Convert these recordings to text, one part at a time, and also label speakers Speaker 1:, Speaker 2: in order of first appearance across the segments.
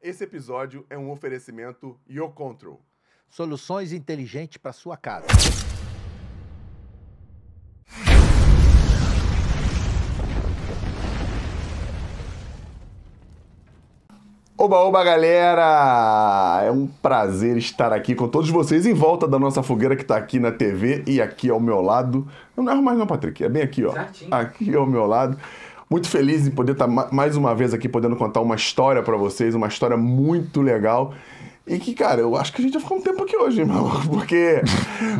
Speaker 1: Esse episódio é um oferecimento Control, Soluções inteligentes para sua
Speaker 2: casa. Oba,
Speaker 1: oba, galera! É um prazer estar aqui com todos vocês em volta da nossa fogueira que está aqui na TV e aqui ao meu lado. Não é mais não, Patrick, é bem aqui, ó. Certinho. Aqui ao meu lado. Muito feliz em poder estar tá mais uma vez aqui podendo contar uma história para vocês, uma história muito legal. E que, cara, eu acho que a gente vai ficar um tempo aqui hoje, irmão. Porque.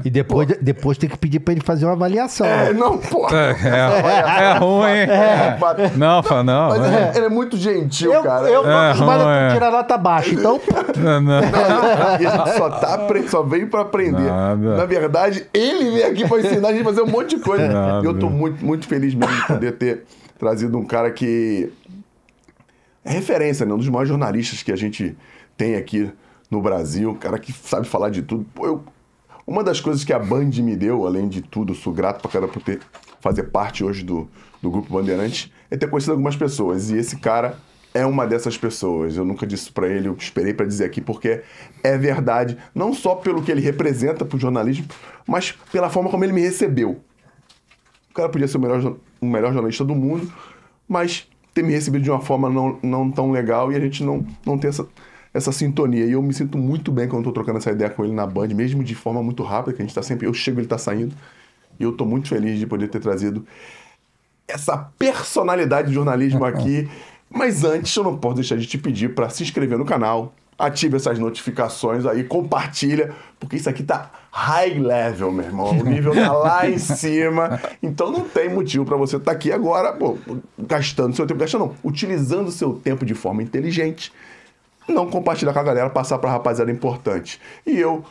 Speaker 2: E depois, pô, depois tem que pedir pra ele fazer uma avaliação. É, não, pô. É, é, é
Speaker 1: ruim. É. é, é,
Speaker 2: é não, fala não mas é.
Speaker 1: Ele é muito gentil, eu, cara. Eu, é, mas tirar nota baixa, então. Não, não. a gente só, tá, só veio pra aprender. Nada. Na verdade, ele veio aqui pra ensinar a gente a fazer um monte de coisa. Nada. E eu tô muito, muito feliz mesmo de poder ter trazido um cara que é referência, né? um dos maiores jornalistas que a gente tem aqui no Brasil, um cara que sabe falar de tudo. Pô, eu... Uma das coisas que a Band me deu, além de tudo, sou grato pra cara por ter, fazer parte hoje do, do Grupo Bandeirantes, é ter conhecido algumas pessoas. E esse cara é uma dessas pessoas. Eu nunca disse para ele, eu esperei para dizer aqui porque é verdade, não só pelo que ele representa para o jornalismo, mas pela forma como ele me recebeu. O cara podia ser o melhor o melhor jornalista do mundo, mas ter me recebido de uma forma não, não tão legal e a gente não, não tem essa, essa sintonia. E eu me sinto muito bem quando estou trocando essa ideia com ele na Band, mesmo de forma muito rápida, que a gente está sempre. Eu chego, ele está saindo. E eu estou muito feliz de poder ter trazido essa personalidade de jornalismo aqui. Mas antes, eu não posso deixar de te pedir para se inscrever no canal, ative essas notificações aí, compartilha, porque isso aqui tá high level, meu irmão. O nível tá lá em cima. Então não tem motivo para você estar tá aqui agora, pô, gastando seu tempo, gastando não, utilizando seu tempo de forma inteligente. Não compartilhar com a galera, passar pra rapaziada importante. E eu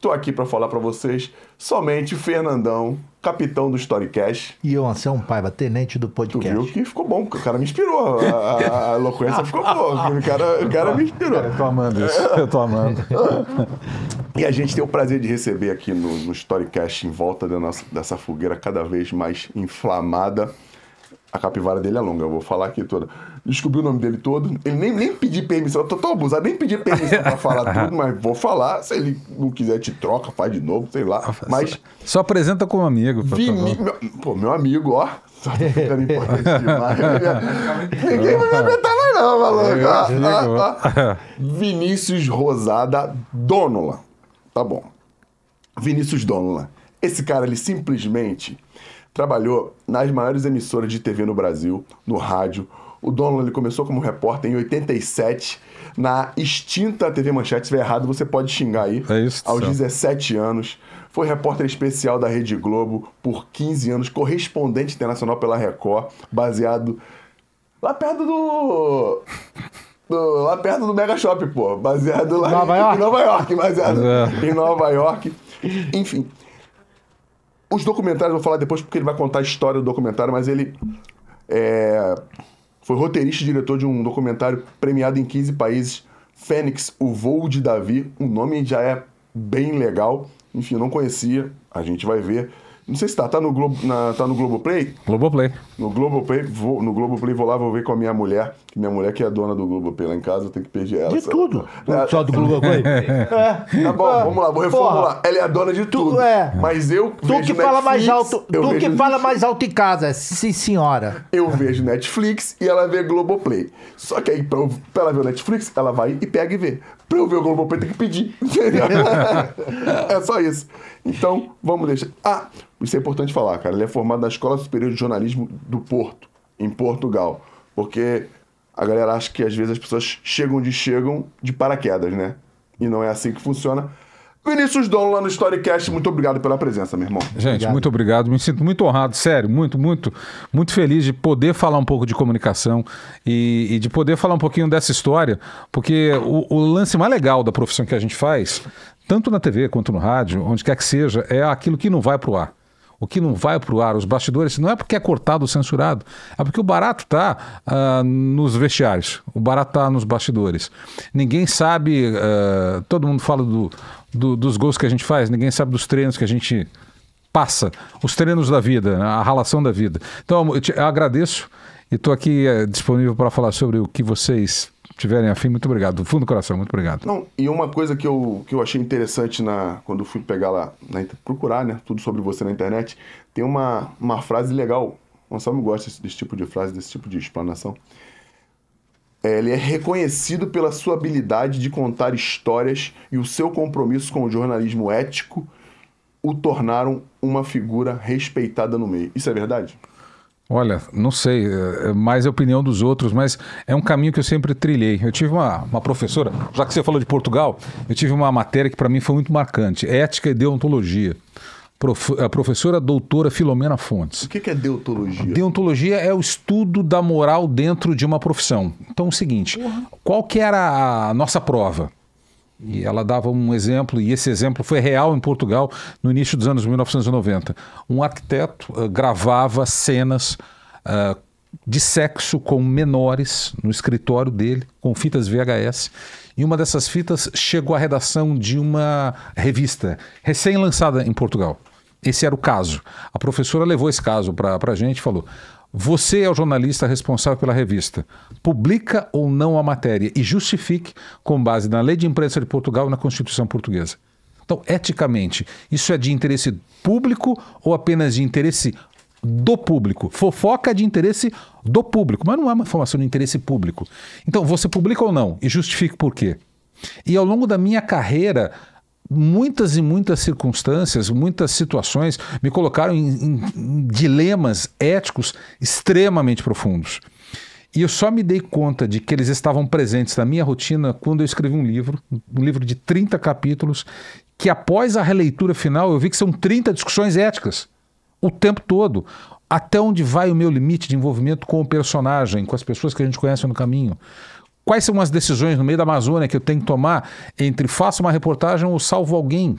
Speaker 1: tô aqui para falar para vocês somente Fernandão capitão do Storycast.
Speaker 2: E eu, Anselmo é Paiva, tenente do podcast. Tu viu que ficou bom, o cara me inspirou. A, a eloquência ficou boa. O cara, o cara me
Speaker 1: inspirou.
Speaker 3: Eu tô amando isso. Eu tô amando.
Speaker 1: e a gente tem o prazer de receber aqui no, no Storycast, em volta da nossa, dessa fogueira cada vez mais inflamada, a capivara dele é longa, eu vou falar aqui toda. Descobri o nome dele todo. Ele nem, nem pedi permissão, eu tô tão abusado, nem pedi permissão pra falar tudo, mas vou falar. Se ele não quiser, te troca, faz de novo, sei
Speaker 3: lá. Mas. Só, só apresenta como amigo, por Vini, favor. Meu,
Speaker 1: pô, meu amigo,
Speaker 3: ó. Só tô ficando demais. Né? Ninguém vai me
Speaker 1: aguentar mais, não,
Speaker 3: maluco.
Speaker 1: Vinícius Rosada Donola. Tá bom. Vinícius Donola. Esse cara, ele simplesmente Trabalhou nas maiores emissoras de TV no Brasil, no rádio. O Donald ele começou como repórter em 87 na extinta TV Manchete. Se estiver errado, você pode xingar aí. É isso. Aos céu. 17 anos. Foi repórter especial da Rede Globo por 15 anos, correspondente internacional pela Record, baseado lá perto do. do lá perto do Mega Shop, pô. Baseado lá Nova em, York? em Nova York, baseado é. em Nova York. Enfim, os documentários eu vou falar depois porque ele vai contar a história do documentário, mas ele é, foi roteirista e diretor de um documentário premiado em 15 países, Fênix, o voo de Davi. O nome já é bem legal. Enfim, eu não conhecia, a gente vai ver. Não sei se tá, tá no, Globo, na, tá no Globoplay? Globoplay. No Globoplay, vou, no Globoplay vou lá, vou ver com a minha mulher, que minha mulher que é dona do Globoplay lá em casa, eu tenho que pedir ela. De
Speaker 2: sabe? tudo. É, só do Globoplay? É. Tá bom, é. vamos lá, vou reformular. Porra.
Speaker 1: Ela é a dona de tudo. é. Mas eu tu vejo que Netflix, fala mais alto, Tu que fala
Speaker 2: mais alto em casa, sim senhora.
Speaker 1: Eu vejo Netflix e ela vê Globoplay. Só que aí, pra, pra ela ver o Netflix, ela vai e pega e vê. Pra eu ver o Globo Play tem que pedir. é só isso. Então, vamos deixar. Ah, isso é importante falar, cara. Ele é formado na Escola Superior de Jornalismo do Porto, em Portugal. Porque a galera acha que às vezes as pessoas chegam de chegam de paraquedas, né? E não é assim que funciona. Vinícius Dono lá no Storycast, muito obrigado pela presença, meu irmão.
Speaker 3: Gente, obrigado. muito obrigado. Me sinto muito honrado, sério, muito, muito, muito feliz de poder falar um pouco de comunicação e, e de poder falar um pouquinho dessa história, porque o, o lance mais legal da profissão que a gente faz, tanto na TV quanto no rádio, onde quer que seja, é aquilo que não vai para o ar o que não vai para o ar, os bastidores, não é porque é cortado ou censurado, é porque o barato está uh, ah, nos vestiários, o barato está nos bastidores. Ninguém sabe, uh, todo mundo fala do do, dos gols que a gente faz, ninguém sabe dos treinos que a gente passa, os treinos da vida, a ralação da vida. Então, eu, te, eu agradeço e estou aqui é, disponível para falar sobre o que vocês tiverem afim. Muito obrigado, do fundo do coração, muito obrigado.
Speaker 1: Não, e uma coisa que eu, que eu achei interessante na, quando fui pegar lá, na, procurar né, tudo sobre você na internet, tem uma, uma frase legal. O Anselmo gosta desse, desse tipo de frase, desse tipo de explanação. É, ele é reconhecido pela sua habilidade de contar histórias e o seu compromisso com o jornalismo ético o tornaram uma figura respeitada no meio. Isso é verdade?
Speaker 3: Olha, não sei, é, é mais a opinião dos outros, mas é um caminho que eu sempre trilhei. Eu tive uma, uma professora, já que você falou de Portugal, eu tive uma matéria que para mim foi muito marcante: ética e deontologia a professora doutora Filomena Fontes. O que é deontologia? Deontologia é o estudo da moral dentro de uma profissão. Então é o seguinte, uhum. qual que era a nossa prova? E ela dava um exemplo, e esse exemplo foi real em Portugal no início dos anos 1990. Um arquiteto uh, gravava cenas uh, de sexo com menores no escritório dele, com fitas VHS, e uma dessas fitas chegou à redação de uma revista recém-lançada em Portugal. Esse era o caso. A professora levou esse caso para a gente e falou: Você é o jornalista responsável pela revista. Publica ou não a matéria e justifique com base na lei de imprensa de Portugal e na Constituição Portuguesa. Então, eticamente, isso é de interesse público ou apenas de interesse do público. Fofoca de interesse do público, mas não é uma informação de interesse público. Então, você publica ou não e justifique por quê. E ao longo da minha carreira, muitas e muitas circunstâncias, muitas situações me colocaram em, em, em dilemas éticos extremamente profundos. E eu só me dei conta de que eles estavam presentes na minha rotina quando eu escrevi um livro, um livro de 30 capítulos, que após a releitura final eu vi que são 30 discussões éticas o tempo todo. Até onde vai o meu limite de envolvimento com o personagem, com as pessoas que a gente conhece no caminho? Quais são as decisões no meio da Amazônia que eu tenho que tomar entre faço uma reportagem ou salvo alguém?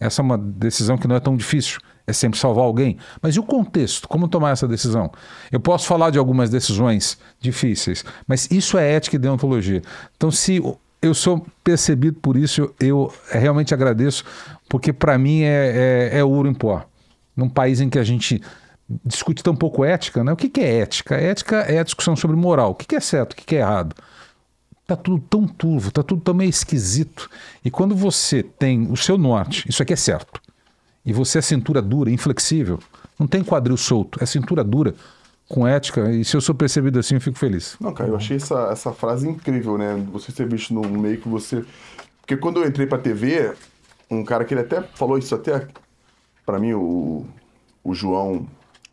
Speaker 3: Essa é uma decisão que não é tão difícil, é sempre salvar alguém. Mas e o contexto? Como tomar essa decisão? Eu posso falar de algumas decisões difíceis, mas isso é ética e deontologia. Então, se eu sou percebido por isso, eu realmente agradeço, porque para mim é, é, é ouro em pó num país em que a gente discute tão pouco ética, né? O que, que é ética? Ética é a discussão sobre moral. O que, que é certo? O que, que é errado? Tá tudo tão turvo, tá tudo tão meio esquisito. E quando você tem o seu norte, isso aqui é certo, e você é cintura dura, inflexível, não tem quadril solto, é cintura dura, com ética, e se eu sou percebido assim, eu fico feliz.
Speaker 1: Não, cara, eu achei essa, essa frase incrível, né? Você ser visto no meio que você. Porque quando eu entrei pra TV, um cara que ele até falou isso até para mim, o, o João,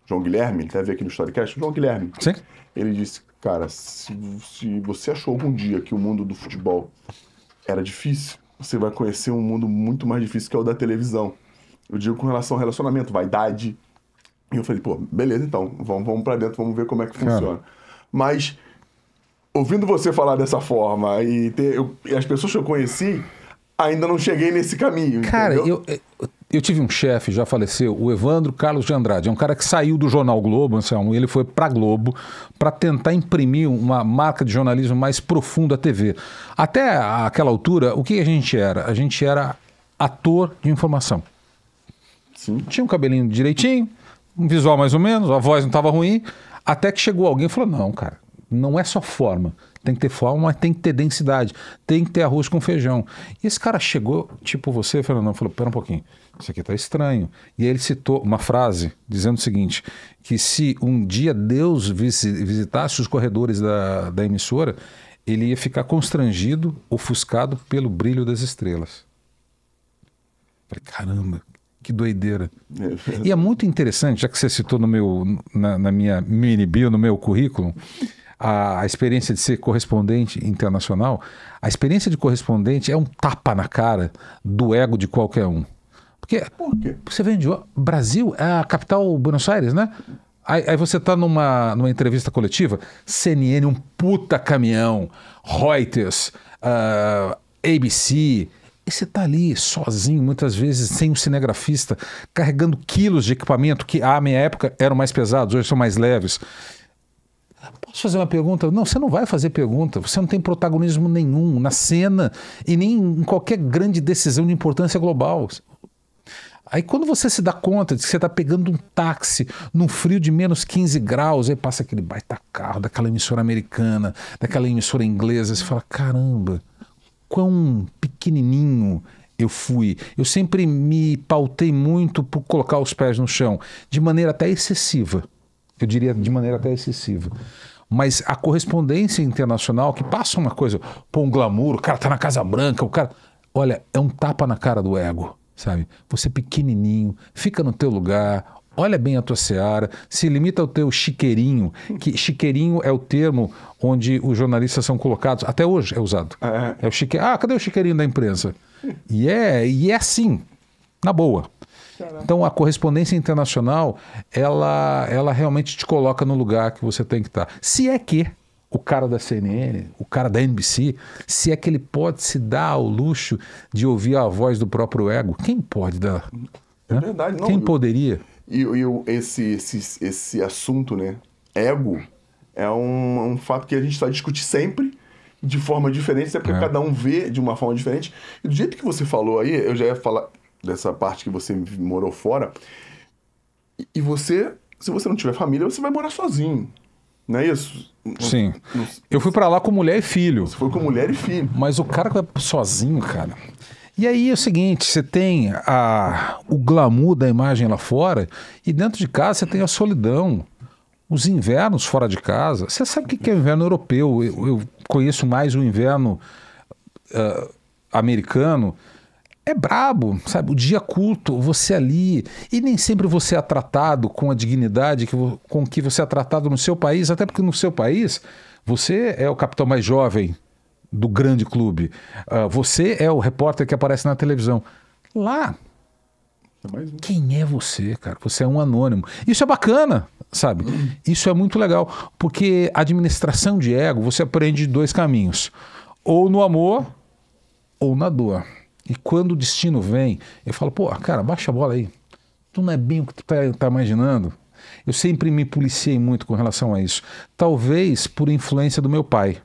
Speaker 1: João Guilherme, ele até aqui no Storycast, o João Guilherme, Sim. ele disse, cara, se, se você achou algum dia que o mundo do futebol era difícil, você vai conhecer um mundo muito mais difícil que é o da televisão. Eu digo com relação ao relacionamento, vaidade. E eu falei, pô, beleza então, vamos, vamos para dentro, vamos ver como é que funciona. Cara. Mas, ouvindo você falar dessa forma e, ter, eu, e as pessoas que eu conheci, ainda não cheguei nesse caminho. Cara, eu,
Speaker 3: eu, eu tive um chefe, já faleceu, o Evandro Carlos de Andrade. É um cara que saiu do Jornal Globo, Anselmo, é ele foi para Globo para tentar imprimir uma marca de jornalismo mais profunda à TV. Até aquela altura, o que a gente era? A gente era ator de informação. Sim. Tinha um cabelinho direitinho, um visual mais ou menos, a voz não estava ruim, até que chegou alguém e falou: não, cara, não é só forma tem que ter forma, mas tem que ter densidade. Tem que ter arroz com feijão. E esse cara chegou, tipo você, Fernando, falou: pera um pouquinho, isso aqui tá estranho. E aí ele citou uma frase dizendo o seguinte: que se um dia Deus visitasse os corredores da, da emissora, ele ia ficar constrangido, ofuscado pelo brilho das estrelas. Falei, caramba, que doideira. E é muito interessante, já que você citou no meu, na, na minha mini bio, no meu currículo a, a experiência de ser correspondente internacional, a experiência de correspondente é um tapa na cara do ego de qualquer um. Porque Por quê? você vende. Brasil é a capital Buenos Aires, né? Aí, aí, você está numa, numa entrevista coletiva, CNN, um puta caminhão, Reuters, uh, ah, ABC. E você está ali sozinho, muitas vezes sem um cinegrafista, carregando quilos de equipamento que, à minha época, eram mais pesados, hoje são mais leves. Posso fazer uma pergunta? Não, você não vai fazer pergunta. Você não tem protagonismo nenhum na cena e nem em qualquer grande decisão de importância global. Aí quando você se dá conta de que você está pegando um táxi num frio de menos 15 graus, aí passa aquele baita carro daquela emissora americana, daquela emissora inglesa, você fala, caramba, quão pequenininho eu fui. Eu sempre me pautei muito por colocar os pés no chão, de maneira até excessiva eu diria de maneira até excessiva. Mas a correspondência internacional que passa uma coisa, pô, um glamour, o cara tá na Casa Branca, o cara. Olha, é um tapa na cara do ego, sabe? Você é pequenininho, fica no teu lugar, olha bem a tua seara, se limita ao teu chiqueirinho, que chiqueirinho é o termo onde os jornalistas são colocados, até hoje é usado. É, é o chique... Ah, cadê o chiqueirinho da imprensa? E é, e é assim, na boa. Então a correspondência internacional, ela, ela realmente te coloca no lugar que você tem que estar. Tá. Se é que o cara da CNN, o cara da NBC, se é que ele pode se dar ao luxo de ouvir a voz do próprio ego, quem pode dar? É né?
Speaker 1: verdade, não. Quem poderia? E, esse, esse, esse assunto, né? Ego é um, um fato que a gente está discute sempre de forma diferente, é porque é. cada um vê de uma forma diferente. E do jeito que você falou aí, eu já ia falar, dessa parte que você morou fora. E você, se você não tiver família, você vai morar sozinho.
Speaker 3: Não é isso? Sim. eu fui para lá com mulher e filho. Você foi com mulher e filho. Mas o cara que vai sozinho, cara. E aí é o seguinte, você tem a, o glamour da imagem lá fora e dentro de casa você tem a solidão. Os invernos fora de casa. Você sabe o que é o inverno europeu? Eu, eu conheço mais o inverno uh, americano é brabo, sabe? O dia culto, você ali. E nem sempre você é tratado com a dignidade que, com que você é tratado no seu país, até porque no seu país você é o capitão mais jovem do grande clube. Uh, você é o repórter que aparece na televisão. Lá. É um. Quem é você, cara? Você é um anônimo. Isso é bacana, sabe? Isso é muito legal, porque administração de ego você aprende dois caminhos: ou no amor ou na dor. E quando o destino vem, eu falo, pô, cara, baixa a bola aí. Tu não é bem o que tu tá, tá imaginando. Eu sempre me policiei muito com relação a isso. Talvez por influência do meu pai.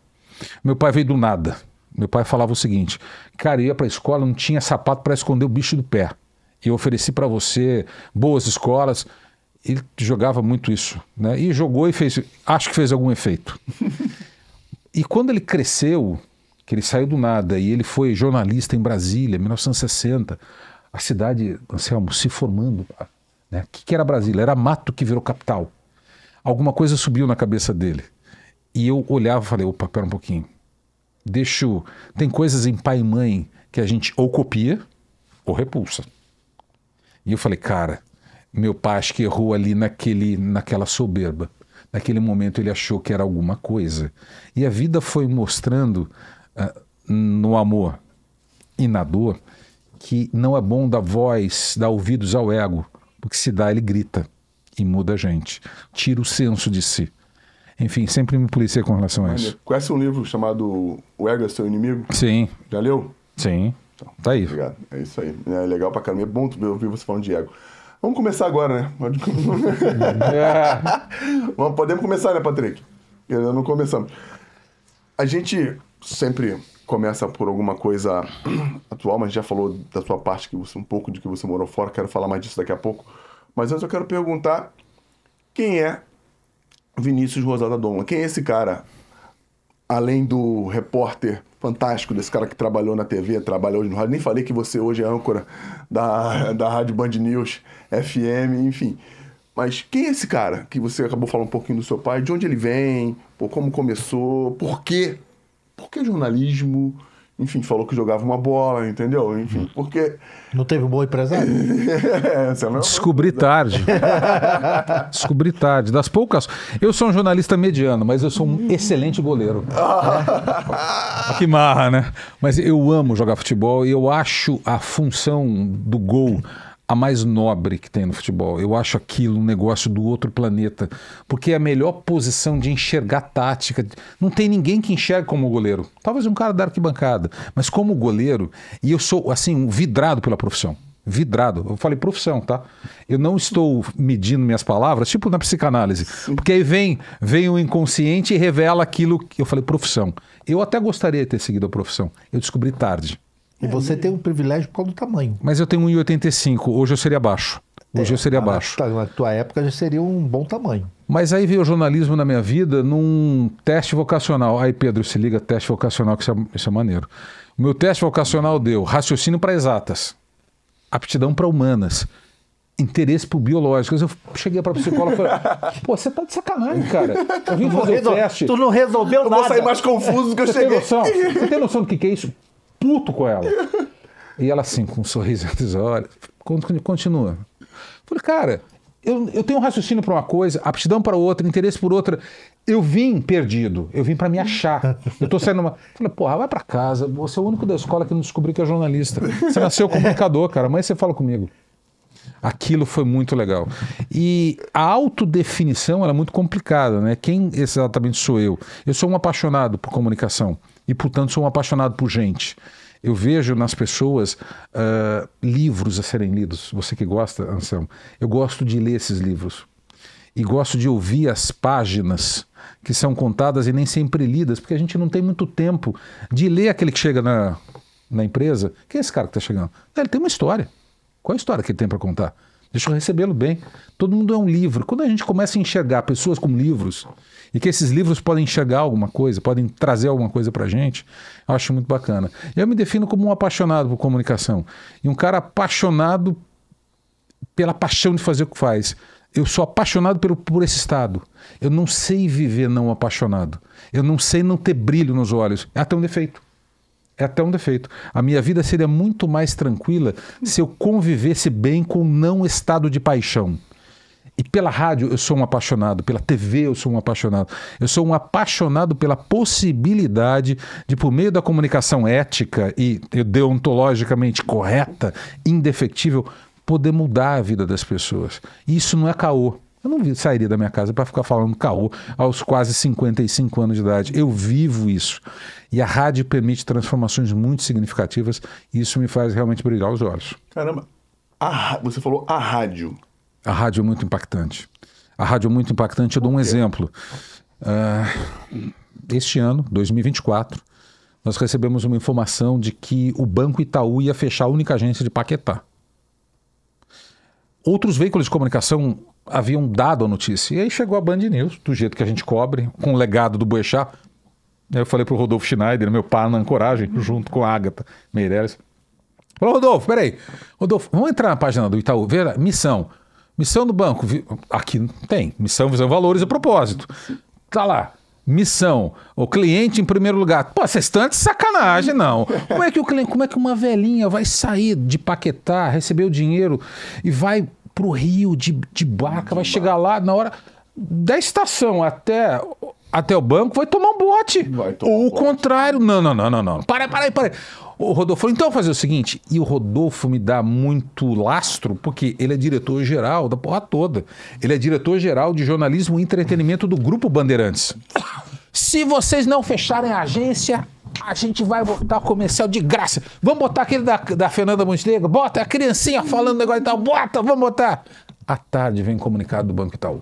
Speaker 3: Meu pai veio do nada. Meu pai falava o seguinte: cara, eu ia para escola, não tinha sapato para esconder o bicho do pé. Eu ofereci para você boas escolas. Ele jogava muito isso, né? E jogou e fez, acho que fez algum efeito. e quando ele cresceu, que ele saiu do nada e ele foi jornalista em Brasília, 1960. A cidade, Anselmo, se formando. Né? O que, era Brasília? Era mato que virou capital. Alguma coisa subiu na cabeça dele. E eu olhava e falei, opa, pera um pouquinho. deixa Tem coisas em pai e mãe que a gente ou copia ou repulsa. E eu falei, cara, meu pai acho que errou ali naquele, naquela soberba. Naquele momento ele achou que era alguma coisa. E a vida foi mostrando é, no amor e na dor que não é bom dar voz, dar ouvidos ao ego, porque se dá ele grita e muda a gente, tira o senso de si. Enfim, sempre me policiei com relação a isso.
Speaker 1: Conhece um livro chamado O Ego é Seu Inimigo? Sim. Já leu? Sim. Então, tá aí. Obrigado. É isso aí. É legal pra caramba. É bom ouvir você falando de ego. Vamos começar agora, né? Vamos, podemos começar, né, Patrick? Ainda não começamos. A gente sempre começa por alguma coisa atual, mas já falou da sua parte que você um pouco de que você morou fora, quero falar mais disso daqui a pouco. Mas antes eu quero perguntar quem é Vinícius Rosada Doma? Quem é esse cara? Além do repórter fantástico, desse cara que trabalhou na TV, trabalhou no rádio. Nem falei que você hoje é âncora da, da Rádio Band News, FM, enfim. Mas quem é esse cara que você acabou falando um pouquinho do seu pai? De onde ele vem? como começou? Por que porque jornalismo? Enfim, falou que jogava uma bola, entendeu? Enfim, hum. porque. Não teve um bom empresário? é,
Speaker 3: Descobri tarde. Descobri tarde. Das poucas. Eu sou um jornalista mediano, mas eu sou um hum. excelente goleiro. Ah, que marra, né? Mas eu amo jogar futebol e eu acho a função do gol a mais nobre que tem no futebol. Eu acho aquilo um negócio do outro planeta, porque é a melhor posição de enxergar tática. Não tem ninguém que enxergue como goleiro. Talvez um cara da arquibancada, mas como goleiro, e eu sou assim, vidrado pela profissão. Vidrado, eu falei profissão, tá? Eu não estou medindo minhas palavras, tipo na psicanálise, porque aí vem, vem o inconsciente e revela aquilo que eu falei profissão. Eu até gostaria de ter seguido a profissão, eu descobri tarde. E é, você né? tem um privilégio por causa do tamanho. Mas eu tenho 1,85, hoje eu seria baixo. É, hoje é, eu seria baixo. Na, tua época já seria um bom tamanho. Mas aí veio o jornalismo na minha vida num teste vocacional. Aí, Pedro, se liga, teste vocacional, que isso é, isso é maneiro. Meu teste vocacional deu raciocínio para exatas, aptidão para humanas, interesse por biológicas. Eu cheguei para a psicóloga e falei: pô, você tá de sacanagem, cara. Eu tá vim fazer o teste. Tu não resolveu eu nada. Eu vou sair mais confuso do que eu cheguei. Você tem noção, você tem noção do que, que é isso? puto com ela. E ela assim, com um sorriso entre os olhos, continua. Falei, cara, eu, eu tenho um raciocínio para uma coisa, aptidão para outra, interesse por outra. Eu vim perdido, eu vim para me achar. Eu tô saindo uma. Falei, porra, vai para casa, você é o único da escola que não descobriu que é jornalista. Você nasceu comunicador, cara, mas você fala comigo. Aquilo foi muito legal. E a autodefinição era é muito complicada, né? Quem exatamente sou eu? Eu sou um apaixonado por comunicação e, portanto, sou um apaixonado por gente. Eu vejo nas pessoas uh, livros a serem lidos. Você que gosta, Anselmo, eu gosto de ler esses livros. E gosto de ouvir as páginas que são contadas e nem sempre lidas, porque a gente não tem muito tempo de ler aquele que chega na, na empresa. Quem é esse cara que está chegando? Ele tem uma história. Qual é a história que ele tem para contar? Deixa eu recebê-lo bem. Todo mundo é um livro. Quando a gente começa a enxergar pessoas como livros, e que esses livros podem enxergar alguma coisa, podem trazer alguma coisa para a gente, eu acho muito bacana. Eu me defino como um apaixonado por comunicação. E um cara apaixonado pela paixão de fazer o que faz. Eu sou apaixonado pelo, por esse estado. Eu não sei viver não apaixonado. Eu não sei não ter brilho nos olhos. É ah, tem um defeito é até um defeito. A minha vida seria muito mais tranquila se eu convivesse bem com o não estado de paixão. E pela rádio eu sou um apaixonado, pela TV eu sou um apaixonado. Eu sou um apaixonado pela possibilidade de, por meio da comunicação ética e deontologicamente correta, indefectível, poder mudar a vida das pessoas. E isso não é caô. Eu não sairia da minha casa para ficar falando caô aos quase 55 anos de idade. Eu vivo isso. E a rádio permite transformações muito significativas e isso me faz realmente brilhar os olhos.
Speaker 1: Caramba, a, você falou a rádio.
Speaker 3: A rádio é muito impactante. A rádio é muito impactante. Eu dou um exemplo. Uh, este ano, 2024, nós recebemos uma informação de que o Banco Itaú ia fechar a única agência de Paquetá. Outros veículos de comunicação haviam dado a notícia. E aí chegou a Band News, do jeito que a gente cobre, com o legado do Boechat. Eu falei para o Rodolfo Schneider, meu pai na ancoragem, junto com a Agatha Meirelles. Falou, Rodolfo, peraí. Rodolfo, vamos entrar na página do Itaú, ver missão. Missão do banco. Aqui tem. Missão, visão, valores e propósito. Tá lá. Missão. O cliente em primeiro lugar. Pô, vocês estão de sacanagem, não. Como é que o cliente, como é que uma velhinha vai sair de paquetar, receber o dinheiro e vai pro Rio de, de barca, de vai bar. chegar lá na hora da estação até até o banco, vai tomar um bote. Tomar Ou um o bote. contrário. Não, não, não, não, não. Para, para aí, para aí. O Rodolfo falou, então fazer o seguinte, e o Rodolfo me dá muito lastro, porque ele é diretor-geral da porra toda. Ele é diretor-geral de jornalismo e entretenimento do Grupo Bandeirantes. Se vocês não fecharem a agência, a gente vai botar o comercial de graça. Vamos botar aquele da, da Fernanda Montenegro? Bota a criancinha falando negócio e tal. Bota, vamos botar. À tarde vem comunicado do Banco Itaú.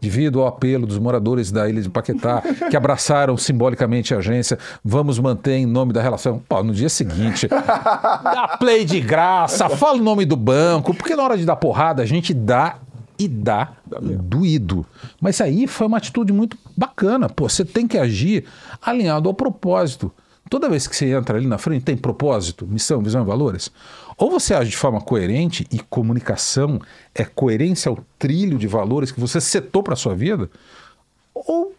Speaker 3: Devido ao apelo dos moradores da ilha de Paquetá, que abraçaram simbolicamente a agência, vamos manter em nome da relação. Pô, no dia seguinte, dá play de graça, fala o nome do banco, porque na hora de dar porrada, a gente dá e dá, dá doído. Mas aí foi uma atitude muito bacana. Pô, você tem que agir alinhado ao propósito. Toda vez que você entra ali na frente, tem propósito, missão, visão e valores. Ou você age de forma coerente, e comunicação é coerência ao trilho de valores que você setou para a sua vida, ou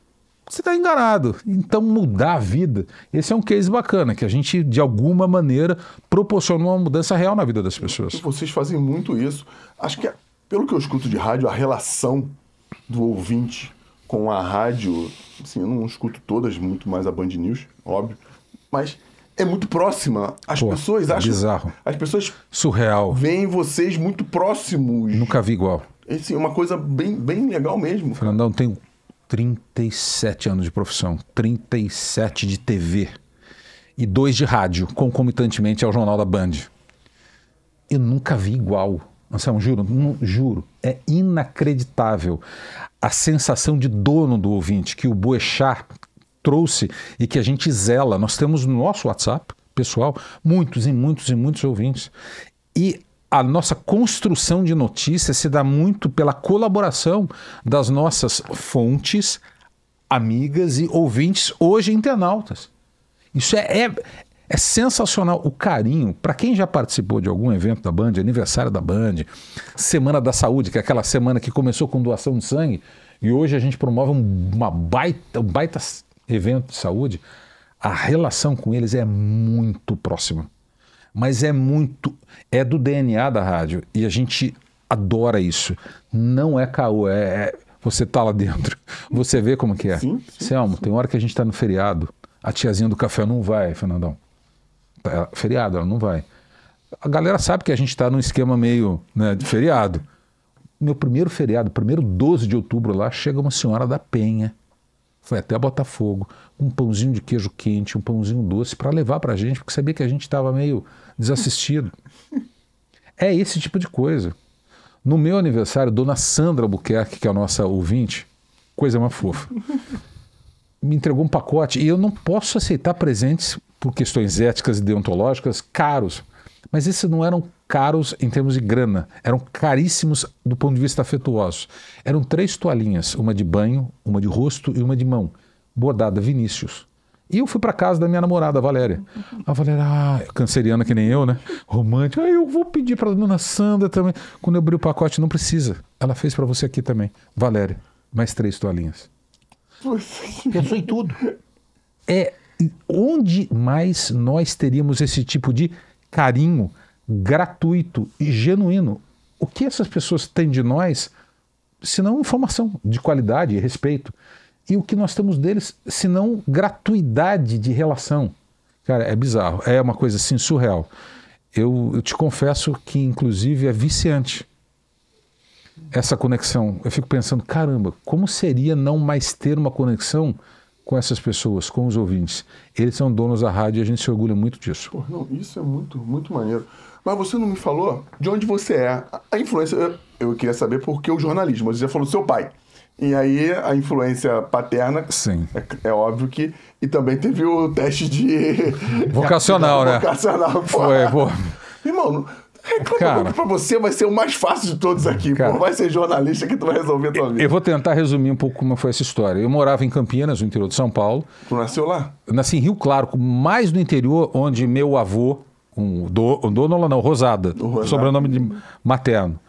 Speaker 3: você está enganado. Então, mudar a vida. Esse é um case bacana, que a gente, de alguma maneira, proporcionou uma mudança real na vida das pessoas. Vocês fazem muito isso. Acho
Speaker 1: que pelo que eu escuto de rádio, a relação do ouvinte com a rádio, assim, eu não escuto todas muito mais a Band News, óbvio, mas é muito próxima. As Pô, pessoas é acham. Bizarro. As pessoas. Surreal. Vêem vocês muito próximos.
Speaker 3: Nunca vi igual. É, assim, uma coisa bem, bem legal mesmo. Fernandão, tenho 37 anos de profissão, 37 de TV e dois de rádio, concomitantemente ao Jornal da Band. Eu nunca vi igual Anselmo, é juro, hum, juro, é inacreditável a sensação de dono do ouvinte que o Boechat trouxe e que a gente zela. Nós temos no nosso WhatsApp, pessoal, muitos e muitos e muitos ouvintes. E a nossa construção de notícias se dá muito pela colaboração das nossas fontes, amigas e ouvintes, hoje internautas. Isso é, é, é sensacional o carinho. Para quem já participou de algum evento da Band, aniversário da Band, Semana da Saúde, que é aquela semana que começou com doação de sangue, e hoje a gente promove uma baita, um baita evento de saúde, a relação com eles é muito próxima. Mas é muito. É do DNA da rádio. E a gente adora isso. Não é caô, é. é você tá lá dentro. Você vê como que é. Sim, sim Selmo, sim. tem hora que a gente está no feriado. A tiazinha do café não vai, Fernandão. É feriado, ela não vai. A galera sabe que a gente está num esquema meio né, de feriado. Meu primeiro feriado, primeiro 12 de outubro lá, chega uma senhora da Penha, foi até Botafogo, um pãozinho de queijo quente, um pãozinho doce para levar para a gente, porque sabia que a gente estava meio desassistido. É esse tipo de coisa. No meu aniversário, dona Sandra Albuquerque, que é a nossa ouvinte, coisa mais fofa, me entregou um pacote e eu não posso aceitar presentes por questões éticas e deontológicas, caros. Mas esses não eram caros em termos de grana, eram caríssimos do ponto de vista afetuoso. Eram três toalhinhas, uma de banho, uma de rosto e uma de mão, bordada Vinícius. E eu fui para casa da minha namorada, Valéria. A Valéria, ah, canceriana que nem eu, né? Romântica. Ah, eu vou pedir para dona Sandra também. Quando eu abri o pacote, não precisa. Ela fez para você aqui também. Valéria, mais três toalhinhas.
Speaker 2: Pensou em tudo.
Speaker 3: É onde mais nós teríamos esse tipo de carinho gratuito e genuíno? O que essas pessoas têm de nós, se não informação de qualidade e respeito? E o que nós temos deles, se não gratuidade de relação? Cara, é bizarro, é uma coisa assim surreal. Eu, eu te confesso que, inclusive, é viciante essa conexão. Eu fico pensando, caramba, como seria não mais ter uma conexão com essas pessoas, com os ouvintes. Eles são donos da rádio e a gente se orgulha muito disso. Pô,
Speaker 1: não, isso é muito, muito maneiro. Mas você não me falou de onde você é. A influência, eu, queria saber por que o jornalismo. Você já falou do seu pai. E aí a influência paterna. Sim. É, é, óbvio que. E também teve o teste de. Vocacional, né? Vocacional, Foi, pô. Irmão, Reclama cara, pra você, vai ser o mais fácil de todos aqui. Cara, pô. Vai ser jornalista que tu vai resolver tua vida. Eu
Speaker 3: vou tentar resumir um pouco como foi essa história. Eu morava em Campinas, no interior de São Paulo. Tu nasceu lá? Eu nasci em Rio Claro, mais no interior, onde meu avô, um, do, um dono não, Rosada, Rosada, sobrenome de materno.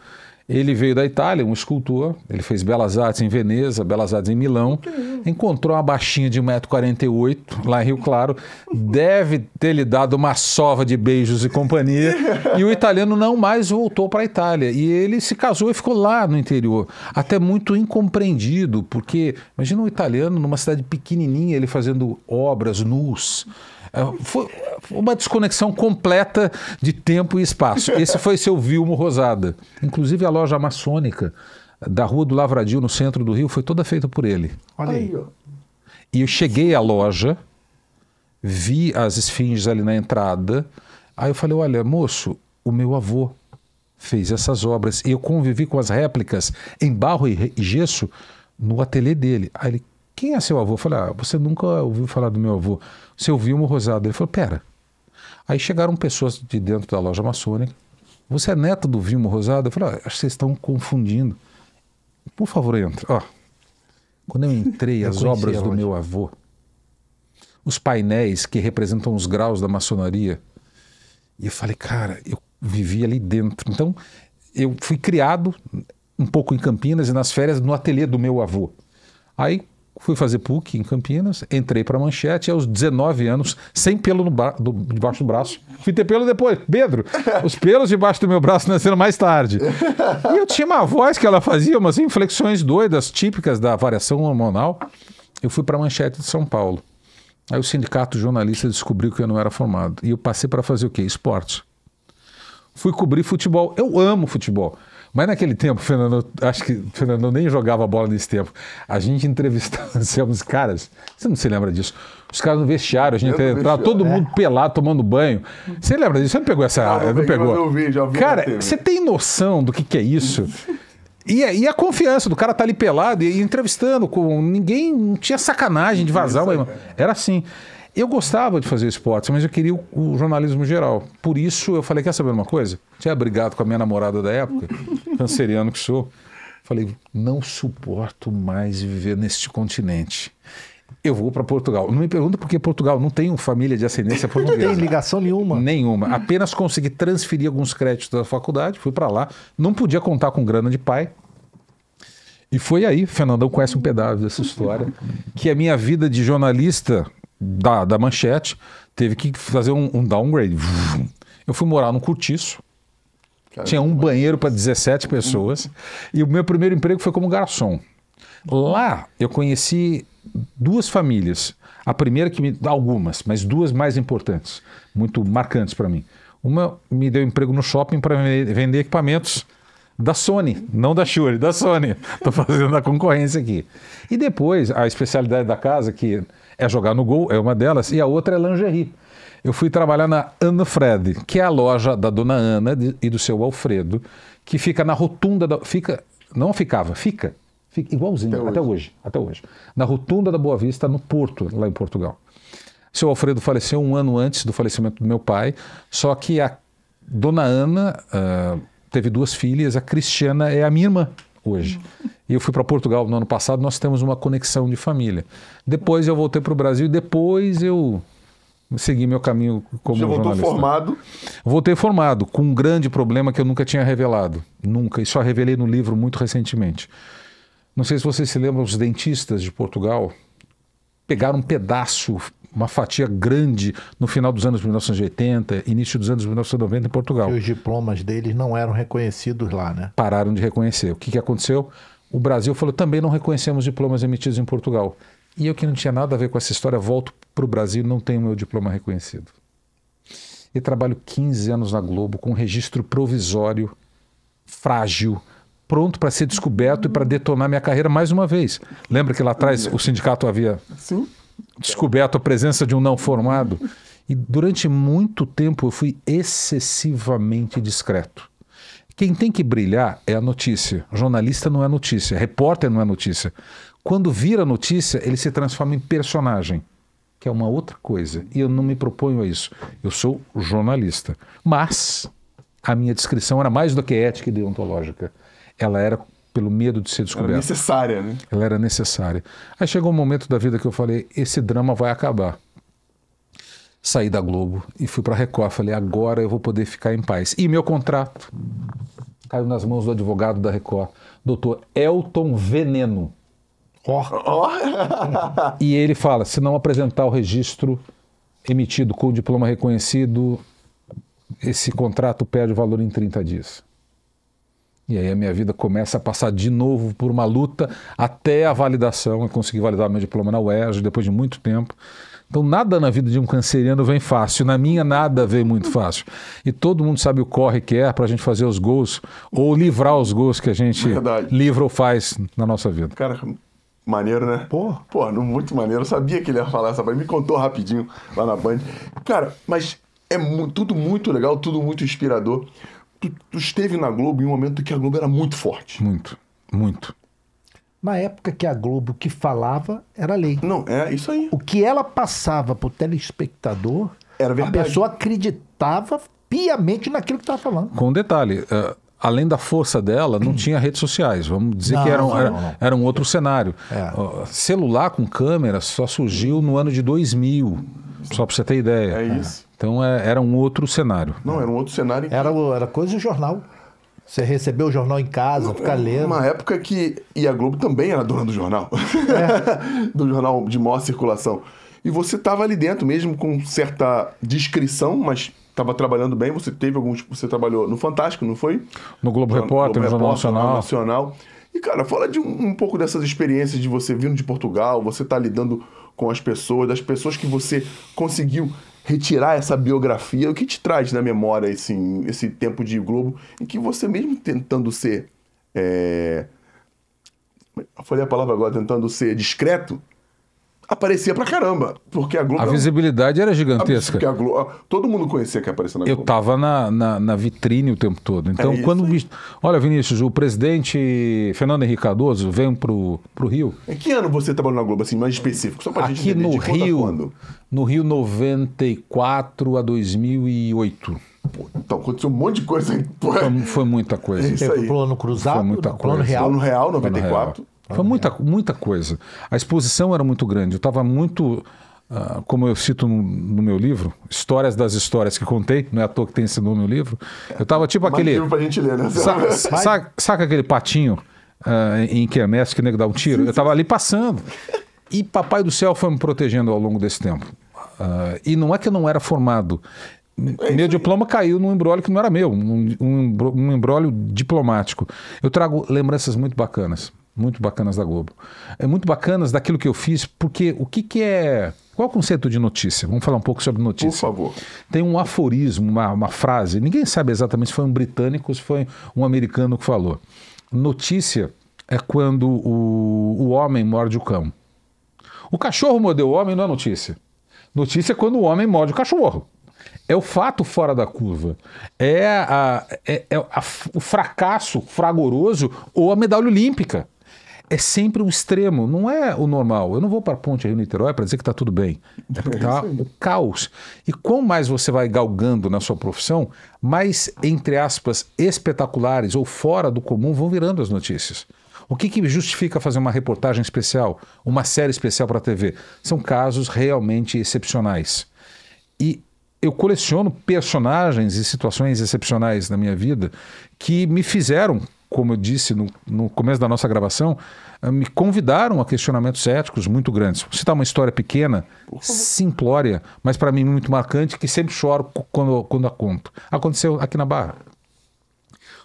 Speaker 3: Ele veio da Itália, um escultor, ele fez belas artes em Veneza, belas artes em Milão, encontrou uma baixinha de 1,48m lá em Rio Claro, deve ter lhe dado uma sova de beijos e companhia, e o italiano não mais voltou para a Itália. E ele se casou e ficou lá no interior, até muito incompreendido, porque imagina um italiano numa cidade pequenininha, ele fazendo obras nus. É, foi uma desconexão completa de tempo e espaço. Esse foi seu Vilmo Rosada. Inclusive a loja maçônica da Rua do Lavradio, no centro do Rio, foi toda feita por ele. Olha aí. E eu cheguei à loja, vi as esfinges ali na entrada. Aí eu falei: olha, moço, o meu avô fez essas obras. E eu convivi com as réplicas em barro e gesso no ateliê dele. Aí ele, quem é seu avô? Eu falei, ah, você nunca ouviu falar do meu avô. Seu Vilmo Rosado. Ele falou, pera. Aí chegaram pessoas de dentro da loja maçônica. Você é neto do Vilmo Rosado? Eu falei, ah, acho que vocês estão confundindo. Por favor, entra. Ó, quando eu entrei, eu as obras do meu avô, os painéis que representam os graus da maçonaria, e eu falei, cara, eu vivi ali dentro. Então, eu fui criado um pouco em Campinas e nas férias no ateliê do meu avô. Aí fui fazer PUC em Campinas, entrei para Manchete aos 19 anos, sem pelo no do... debaixo do braço. Fui ter pelo depois. Pedro, os pelos debaixo do meu braço nasceram mais tarde. E eu tinha uma voz que ela fazia, umas inflexões doidas, típicas da variação hormonal. Eu fui para Manchete de São Paulo. Aí o sindicato jornalista descobriu que eu não era formado. E eu passei para fazer o quê? Esportes. Fui cobrir futebol. Eu amo futebol. Mas naquele tempo, Fernando, acho que Fernando nem jogava bola nesse tempo. A gente entrevistava, dizíamos, caras, você não se lembra disso? Os caras no vestiário, a gente entrava, todo é. mundo pelado, tomando banho. Você lembra disso? Você não pegou essa. Ah, não, não pegou. Eu vi, já vi cara, você tem noção do que, que é isso? E, e, a confiança do cara tá ali pelado e entrevistando com ninguém, não tinha sacanagem de vazar, mas, é. era assim. Eu gostava de fazer esportes, mas eu queria o, o, jornalismo geral. Por isso eu falei: quer saber uma coisa? Tinha é brigado com a minha namorada da época, canceriano que sou. Falei: não suporto mais viver neste continente. Eu vou para Portugal. Não me pergunta por que Portugal. Não tenho família de ascendência portuguesa. Não tem ligação nenhuma. Nenhuma. Apenas consegui transferir alguns créditos da faculdade, fui para lá. Não podia contar com grana de pai, e foi aí, Fernandão conhece um pedaço dessa história, que a minha vida de jornalista da, da manchete, teve que fazer um, um downgrade. Eu fui morar num cortiço. Tinha um banheiro para 17 pessoas. E o meu primeiro emprego foi como garçom. Lá eu conheci duas famílias. A primeira que me dá algumas, mas duas mais importantes, muito marcantes para mim. Uma me deu emprego no shopping para vender equipamentos da Sony, não da Shure, da Sony. Estou fazendo a concorrência aqui. E depois, a especialidade da casa, que é jogar no gol, é uma delas, e a outra é lingerie. Eu fui trabalhar na Ana Fred, que é a loja da dona Ana e do seu Alfredo, que fica na rotunda da. Fica, não ficava, fica. Fica igualzinho, até, até hoje. hoje. até hoje. Na rotunda da Boa Vista, no Porto, lá em Portugal. Seu Alfredo faleceu um ano antes do falecimento do meu pai, só que a dona Ana uh, teve duas filhas, a Cristiana é a minha irmã hoje. E eu fui para Portugal no ano passado, nós temos uma conexão de família. Depois eu voltei para o Brasil e depois eu segui meu caminho como Você jornalista. Você voltou formado? Voltei formado, com um grande problema que eu nunca tinha revelado. Nunca. E só revelei no livro muito recentemente. Não sei se vocês se lembram, os dentistas de Portugal pegaram um pedaço uma fatia grande no final dos anos 1980, início dos anos 1990 em Portugal. E os diplomas deles não eram reconhecidos lá, né? Pararam de reconhecer. O que, que aconteceu? O Brasil falou: também não reconhecemos diplomas emitidos em Portugal. E eu que não tinha nada a ver com essa história, volto para o Brasil não tenho meu diploma reconhecido. E trabalho 15 anos na Globo com um registro provisório, frágil, pronto para ser descoberto e para detonar minha carreira mais uma vez. Lembra que lá atrás o sindicato havia Sim descoberto a presença de um não formado. E durante muito tempo eu fui excessivamente discreto. Quem tem que brilhar é a notícia. Jornalista não é notícia, repórter não é notícia. Quando vira notícia, ele se transforma em personagem, que é uma outra coisa. E eu não me proponho a isso. Eu sou jornalista. Mas a minha descrição era mais do que ética e deontológica. Ela era pelo medo de ser descoberto. Era necessária, né? Ela era necessária. Aí chegou um momento da vida que eu falei: esse drama vai acabar. Saí da Globo e fui para a Record. Falei: agora eu vou poder ficar em paz. E meu contrato caiu nas mãos do advogado da Record, doutor Elton Veneno. Oh. oh. e ele fala: se não apresentar o registro emitido com o diploma reconhecido, esse contrato perde o valor em 30 dias. E aí a minha vida começa a passar de novo por uma luta até a validação. Eu consegui validar meu diploma na UERJ depois de muito tempo. Então nada na vida de um canceriano vem fácil. Na minha nada vem muito fácil. E todo mundo sabe o corre que é para a gente fazer os gols ou livrar os gols que a gente Verdade. livra ou faz na nossa vida. Cara,
Speaker 1: maneiro, né? Pô, pô, muito maneiro. Eu sabia que ele ia falar essa me contou rapidinho lá na Band. Cara, mas é tudo muito legal, tudo muito inspirador tu, tu esteve na Globo em um momento que a Globo era muito forte.
Speaker 3: Muito, muito.
Speaker 2: Na época que a Globo que falava era lei. Não, é isso aí. O que ela passava pro telespectador, era verdade. a pessoa acreditava piamente naquilo que estava falando.
Speaker 3: Com detalhe, uh, além da força dela, não tinha redes sociais. Vamos dizer não, que era, um, era, era um outro cenário. É. Uh, celular com câmera só surgiu no ano de 2000, só para você ter ideia. É isso. Então é, era um outro cenário.
Speaker 2: Não, era um outro cenário. Era, era coisa de jornal. Você recebeu o jornal em casa,
Speaker 1: ficar é lendo. Uma época que. E a Globo também era dona do jornal. É. do jornal de maior circulação. E você estava ali dentro, mesmo com certa discrição, mas estava trabalhando bem. Você teve alguns. Você trabalhou no Fantástico, não foi? No Globo Repórter, no Jornal Nacional. Nacional. E, cara, fala de um, um, pouco dessas experiências de você vindo de Portugal, você tá lidando com as pessoas, das pessoas que você conseguiu retirar essa biografia, o que te traz na memória esse, esse tempo de Globo em que você mesmo tentando ser. Eh, é... Falei a palavra agora, tentando ser discreto, aparecia pra caramba. Porque a Globo. A
Speaker 3: visibilidade era gigantesca. Porque a
Speaker 1: Globo. Todo mundo conhecia que aparecia na Globo. Eu
Speaker 3: tava na, na, na vitrine o tempo todo. É então, é quando. Aí. Olha, Vinícius, o presidente Fernando Henrique Cardoso veio pro, pro Rio. Em é, que ano você trabalhou na Globo, assim, mais específico? Só pra Aqui gente entender. no de Rio. Quando? No Rio 94 a 2008. então aconteceu um monte de coisa. Foi, foi muita coisa. É isso aí. Plano cruzado, foi muita coisa. plano real. Plano real, 94. Plano real. Foi muita, muita coisa. A exposição era muito grande. Eu estava muito, uh, como eu cito no, no, meu livro, Histórias das Histórias que contei, não é à toa que tem esse nome no livro. Eu estava tipo Mais aquele. Livro pra gente ler, né? Saca, saca, saca aquele patinho uh, em mestre que o nego dá um tiro? Eu estava ali passando. E Papai do Céu foi me protegendo ao longo desse tempo. Uh, e não é que eu não era formado. É meu diploma caiu num embrólio que não era meu, um, um, um embrólio diplomático. Eu trago lembranças muito bacanas muito bacanas da Globo. É muito bacanas daquilo que eu fiz, porque o que, que é. Qual é o conceito de notícia? Vamos falar um pouco sobre notícia. Por favor. Tem um aforismo, uma, uma frase, ninguém sabe exatamente se foi um britânico ou se foi um americano que falou. Notícia é quando o, o homem morde o cão. O cachorro mordeu o homem não é notícia. Notícia é quando o homem morde o cachorro. É o fato fora da curva. É, a, é, é a, o fracasso fragoroso ou a medalha olímpica é sempre o extremo, não é o normal. Eu não vou para a ponte Rio-Niterói para dizer que está tudo bem. Então, é porque está o caos. E quanto mais você vai galgando na sua profissão, mais, entre aspas, espetaculares ou fora do comum vão virando as notícias. O que, que justifica fazer uma reportagem especial, uma série especial para a TV? São casos realmente excepcionais. E eu coleciono personagens e situações excepcionais na minha vida que me fizeram como eu disse no, no, começo da nossa gravação, eh, me convidaram a questionamentos éticos muito grandes. Vou citar uma história pequena, simplória, mas para mim muito marcante, que sempre choro quando, quando a conto. Aconteceu aqui na Barra.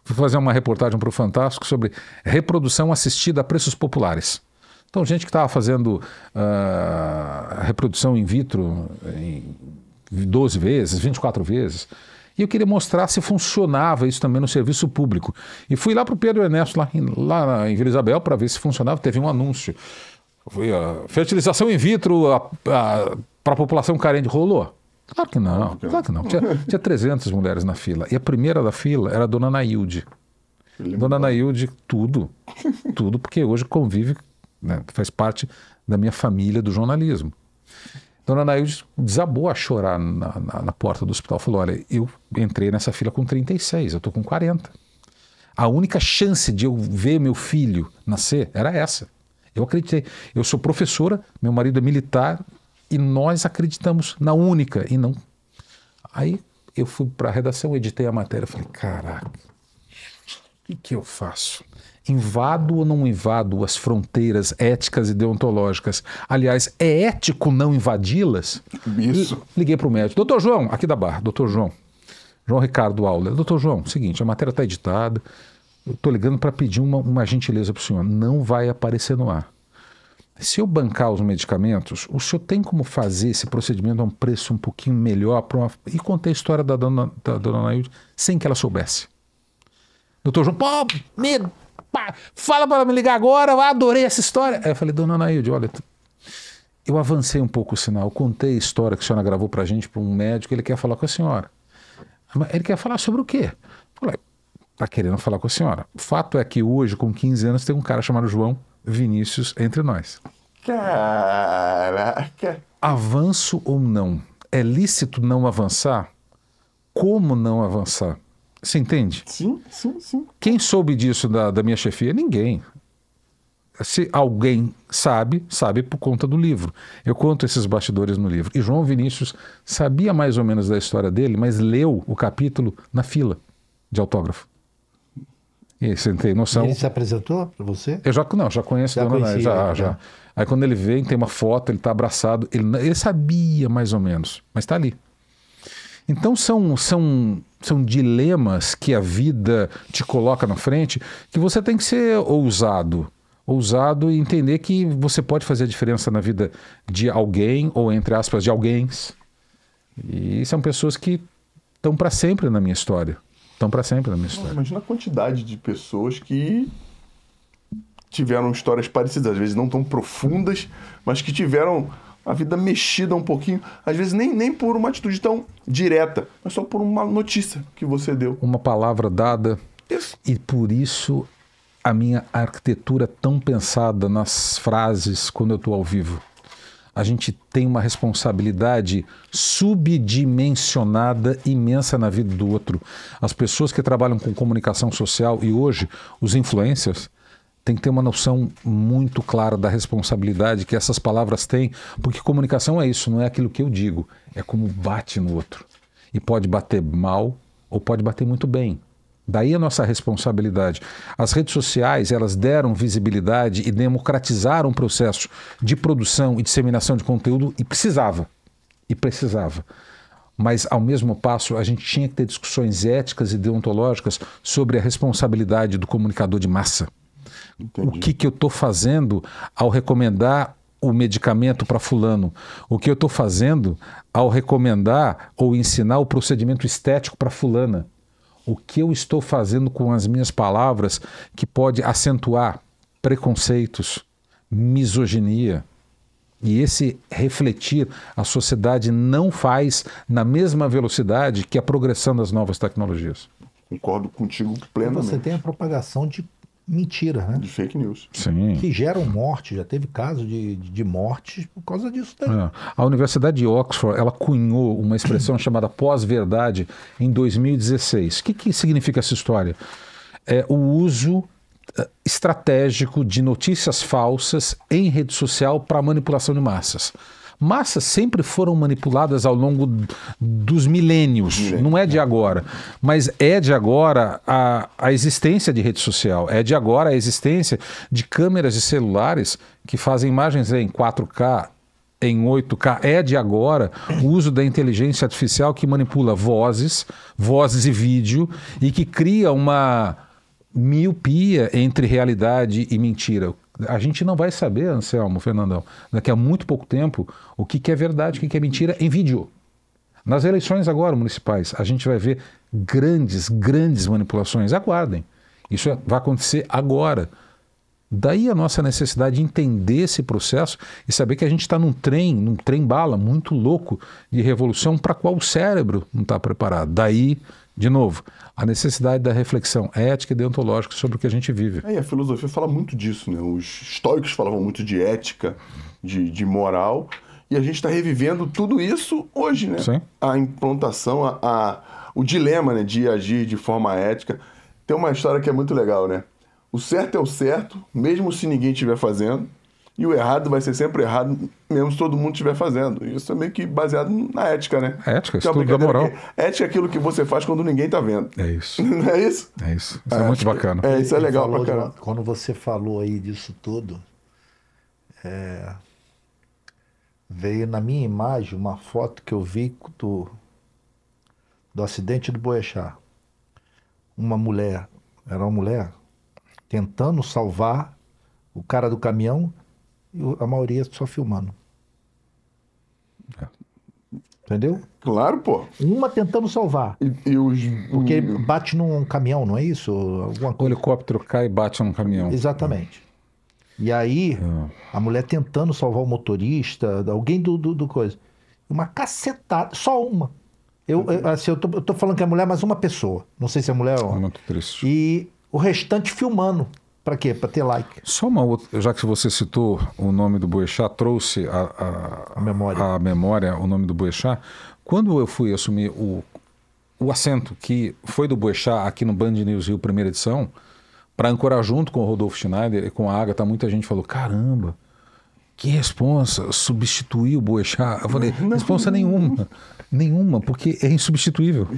Speaker 3: Fui fazer uma reportagem para o Fantástico sobre reprodução assistida a preços populares. Então, gente que estava fazendo uh, reprodução in vitro em 12 vezes, 24 vezes e eu queria mostrar se funcionava isso também no serviço público. E fui lá para o Pedro Ernesto, lá em, lá em Vila Isabel, para ver se funcionava. Teve um anúncio. Foi a ah, fertilização in vitro para a população carente. Rolou? Claro que não, claro que não. Tinha, tinha 300 mulheres na fila. E a primeira da fila era a dona Nailde. Dona Nailde, tudo. Tudo, porque hoje convive, né, faz parte da minha família do jornalismo. Dona Nailde desabou a chorar na, na, na, porta do hospital. Falou: Olha, eu entrei nessa fila com 36, eu estou com 40. A única chance de eu ver meu filho nascer era essa. Eu acreditei. Eu sou professora, meu marido é militar e nós acreditamos na única e não. Aí eu fui para a redação, editei a matéria. Falei: Caraca, o que, que eu faço? invado ou não invado as fronteiras éticas e deontológicas? Aliás, é ético não invadi-las? Isso. Liguei para o médico. Doutor João, aqui da barra, doutor João. João Ricardo Aula. Doutor João, seguinte, a matéria está editada. Eu estou ligando para pedir uma, uma gentileza para o senhor. Não vai aparecer no ar. Se eu bancar os medicamentos, o senhor tem como fazer esse procedimento a um preço um pouquinho melhor para uma... e contei a história da dona, da dona Nailde sem que ela soubesse. Doutor João, pô, medo pá, fala para me ligar agora, eu adorei essa história. Aí eu falei, dona Anaílde, olha, eu avancei um pouco o sinal, eu contei a história que a senhora gravou para a gente, para um médico, ele quer falar com a senhora. Ele quer falar sobre o quê? falei, tá querendo falar com a senhora. O fato é que hoje, com 15 anos, tem um cara chamado João Vinícius entre nós.
Speaker 1: Caraca!
Speaker 3: Avanço ou não? É lícito não avançar? Como não avançar? Você entende? Sim, sim, sim. Quem soube disso da, da minha chefia? Ninguém. Se alguém sabe, sabe por conta do livro. Eu conto esses bastidores no livro. E João Vinícius sabia mais ou menos da história dele, mas leu o capítulo na fila de autógrafo. E você tem noção. E ele se apresentou para você? Eu já, não, já conheço já Dona já, né? já. Aí quando ele vem, tem uma foto, ele está abraçado. Ele, ele sabia mais ou menos, mas está ali. Então são, são são dilemas que a vida te coloca na frente que você tem que ser ousado. Ousado e entender que você pode fazer a diferença na vida de alguém, ou entre aspas, de alguém. E são pessoas que estão para sempre na minha história. Estão para sempre na minha história. Imagina a quantidade de pessoas que
Speaker 1: tiveram histórias parecidas, às vezes não tão profundas, mas que tiveram a vida mexida um pouquinho, às vezes nem, nem por uma atitude tão direta, mas só por uma
Speaker 3: notícia que você deu. Uma palavra dada. Isso. E por isso a minha arquitetura tão pensada nas frases quando eu estou ao vivo. A gente tem uma responsabilidade subdimensionada imensa na vida do outro. As pessoas que trabalham com comunicação social e hoje os influencers, tem que ter uma noção muito clara da responsabilidade que essas palavras têm, porque comunicação é isso, não é aquilo que eu digo, é como bate no outro. E pode bater mal ou pode bater muito bem. Daí a nossa responsabilidade. As redes sociais, elas deram visibilidade e democratizaram o processo de produção e disseminação de conteúdo e precisava. E precisava. Mas ao mesmo passo, a gente tinha que ter discussões éticas e deontológicas sobre a responsabilidade do comunicador de massa. Entendi. o que, que eu estou fazendo ao recomendar o medicamento para fulano, o que eu estou fazendo ao recomendar ou ensinar o procedimento estético para fulana, o que eu estou fazendo com as minhas palavras que pode acentuar preconceitos, misoginia. E esse refletir a sociedade não faz na mesma velocidade que a progressão das novas tecnologias. Concordo contigo plenamente. Você
Speaker 2: tem a propagação de
Speaker 3: mentira, né? De fake news. Sim. Que geram morte, já teve caso de, de morte por causa disso também. É. A Universidade de Oxford, ela cunhou uma expressão chamada pós-verdade em 2016. O que, que significa essa história? É o uso eh, estratégico de notícias falsas em rede social para manipulação de massas. Massas sempre foram manipuladas ao longo dos milênios, Milênio. não é de é. agora. Mas é de agora a, a existência de rede social, é de agora a existência de câmeras de celulares que fazem imagens em 4K, em 8K. É de agora o uso da inteligência artificial que manipula vozes, vozes e vídeo e que cria uma miopia entre realidade e mentira. A gente não vai saber, Anselmo, Fernandão, daqui a muito pouco tempo, o que, que é verdade, o que, que é mentira em vídeo. Nas eleições agora municipais, a gente vai ver grandes, grandes manipulações. Aguardem. Isso é, vai acontecer agora. Daí a nossa necessidade de entender esse processo e saber que a gente está num trem, num trem bala muito louco de revolução para qual o cérebro não está preparado. Daí de novo, a necessidade da reflexão ética e deontológica sobre o que a gente vive. É,
Speaker 1: a filosofia fala muito disso, né? Os estoicos falavam muito de ética, de, de moral, e a gente está revivendo tudo isso hoje, né? Sim. A implantação, a, a, o dilema né, de agir de forma ética. Tem uma história que é muito legal, né? O certo é o certo, mesmo se ninguém estiver fazendo. E o errado vai ser sempre errado, mesmo se todo mundo estiver fazendo. Isso é meio que baseado na ética, né?
Speaker 3: A ética, que é estudo da moral.
Speaker 1: ética é aquilo que você faz quando ninguém está vendo. É isso. Não é isso?
Speaker 3: É isso. Isso é, é muito bacana. É, isso é legal pra
Speaker 2: caramba. quando você falou aí disso tudo, é... veio na minha imagem uma foto que eu vi do, do acidente do Boechat. Uma mulher, era uma mulher, tentando salvar o cara do caminhão a maioria só filmando. Entendeu? Claro, pô. Uma tentando salvar. E, e os, Porque bate num caminhão, não é isso? Alguma coisa. O helicóptero cai e bate num caminhão. Exatamente. E aí, é. a mulher tentando salvar o motorista, alguém do, do, do coisa. Uma cacetada, só uma. Eu, eu assim, eu tô, eu tô, falando que é mulher, mas uma pessoa. Não sei se é mulher ou. É muito triste. E o restante filmando. Para
Speaker 3: quê? Para ter like. Só uma outra, já que você citou o nome do Boechat, trouxe a, a, a, memória. a memória o nome do Boechat. Quando eu fui assumir o, o assento que foi do Boechat aqui no Band News Rio, primeira edição, para ancorar junto com o Rodolfo Schneider e com a Agatha, muita gente falou: caramba, que responsa, substituir o Boechat. Eu falei: não. responsa nenhuma, nenhuma, porque é insubstituível.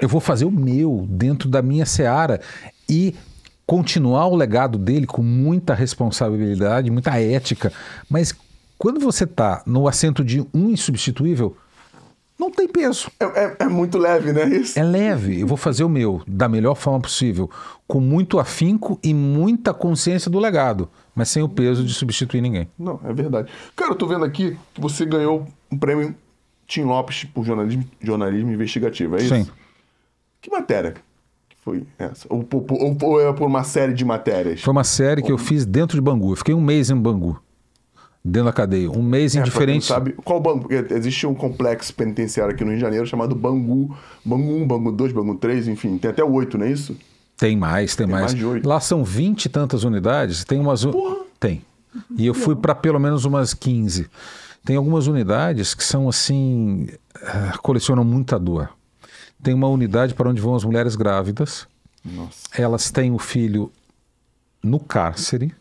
Speaker 3: Eu vou fazer o meu dentro da minha seara e continuar o legado dele com muita responsabilidade, muita ética, mas quando você está no assento de um insubstituível, não tem peso. É, é, é, muito leve, né? Isso. É leve. Eu vou fazer o meu da melhor forma possível, com muito afinco e muita consciência do legado, mas sem o peso de substituir ninguém.
Speaker 1: Não, é verdade. Cara, eu tô vendo aqui que você ganhou um prêmio Tim Lopes por jornalismo, jornalismo investigativo, é isso? Sim. Que matéria? Foi essa. Ou, ou, ou, ou é era por uma série de matérias?
Speaker 3: Foi uma série que eu fiz dentro de Bangu. Eu fiquei um mês em Bangu. Dentro da cadeia. Um mês em é, diferentes. sabe
Speaker 1: qual Bangu? Existe um complexo penitenciário aqui no Rio de Janeiro chamado Bangu. Bangu
Speaker 3: 1, Bangu 2, Bangu 3, enfim. Tem até oito, não é isso? Tem mais, tem, tem mais. mais de 8. Lá são vinte e tantas unidades. Tem umas. Porra. Tem. E eu fui para pelo menos umas 15. Tem algumas unidades que são assim. Eh, colecionam muita dor tem uma unidade para onde vão as mulheres grávidas. Nossa. Elas têm o filho no cárcere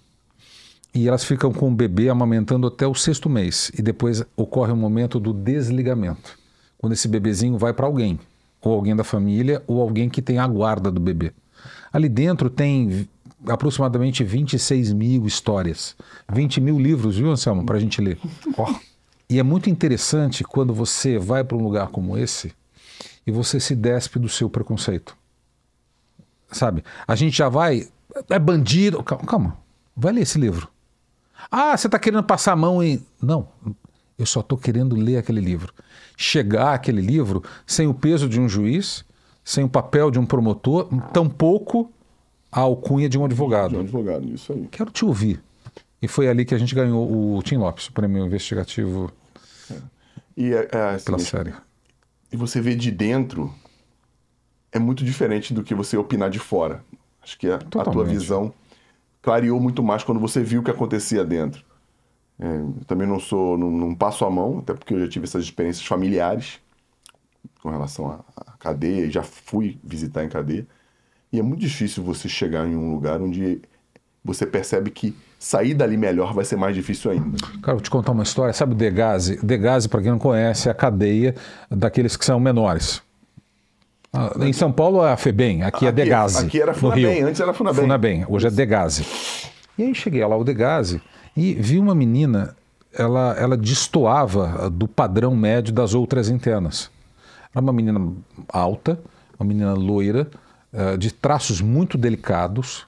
Speaker 3: e elas ficam com o bebê amamentando até o sexto mês. E depois ocorre o momento do desligamento, quando esse bebezinho vai para alguém, ou alguém da família, ou alguém que tem a guarda do bebê. Ali dentro tem aproximadamente 26 mil histórias, 20 mil livros, viu, Anselmo, para a gente ler. Oh. E é muito interessante quando você vai para um lugar como esse e você se despe do seu preconceito. Sabe? A gente já vai. É bandido. Calma, calma. vai ler esse livro. Ah, você está querendo passar a mão em. Não, eu só estou querendo ler aquele livro. Chegar àquele livro sem o peso de um juiz, sem o papel de um promotor, tampouco a alcunha de um advogado. De um advogado, isso aí. Quero te ouvir. E foi ali que a gente ganhou o Tim Lopes, o prêmio investigativo
Speaker 1: é. e, é, é assim, pela série
Speaker 3: e você vê de dentro,
Speaker 1: é muito diferente do que você opinar de fora. Acho que a, a tua visão clareou muito mais quando você viu o que acontecia dentro. É, também não sou, não, não, passo a mão, até porque eu já tive essas experiências familiares com relação à, à cadeia, já fui visitar em cadeia. E é muito difícil você chegar em um lugar onde
Speaker 3: você percebe que sair dali melhor vai ser mais difícil ainda. Cara, vou te contar uma história. Sabe o Degase? Degase, para quem não conhece, é a cadeia daqueles que são menores. Ah, em São Paulo é a FEBEM, aqui, é aqui é Degase. Aqui era Funabem, antes era Funabem. Funabem, hoje é Degase. E aí cheguei lá o Degase e vi uma menina, ela, ela destoava do padrão médio das outras internas. Era uma menina alta, uma menina loira, eh, de traços muito delicados,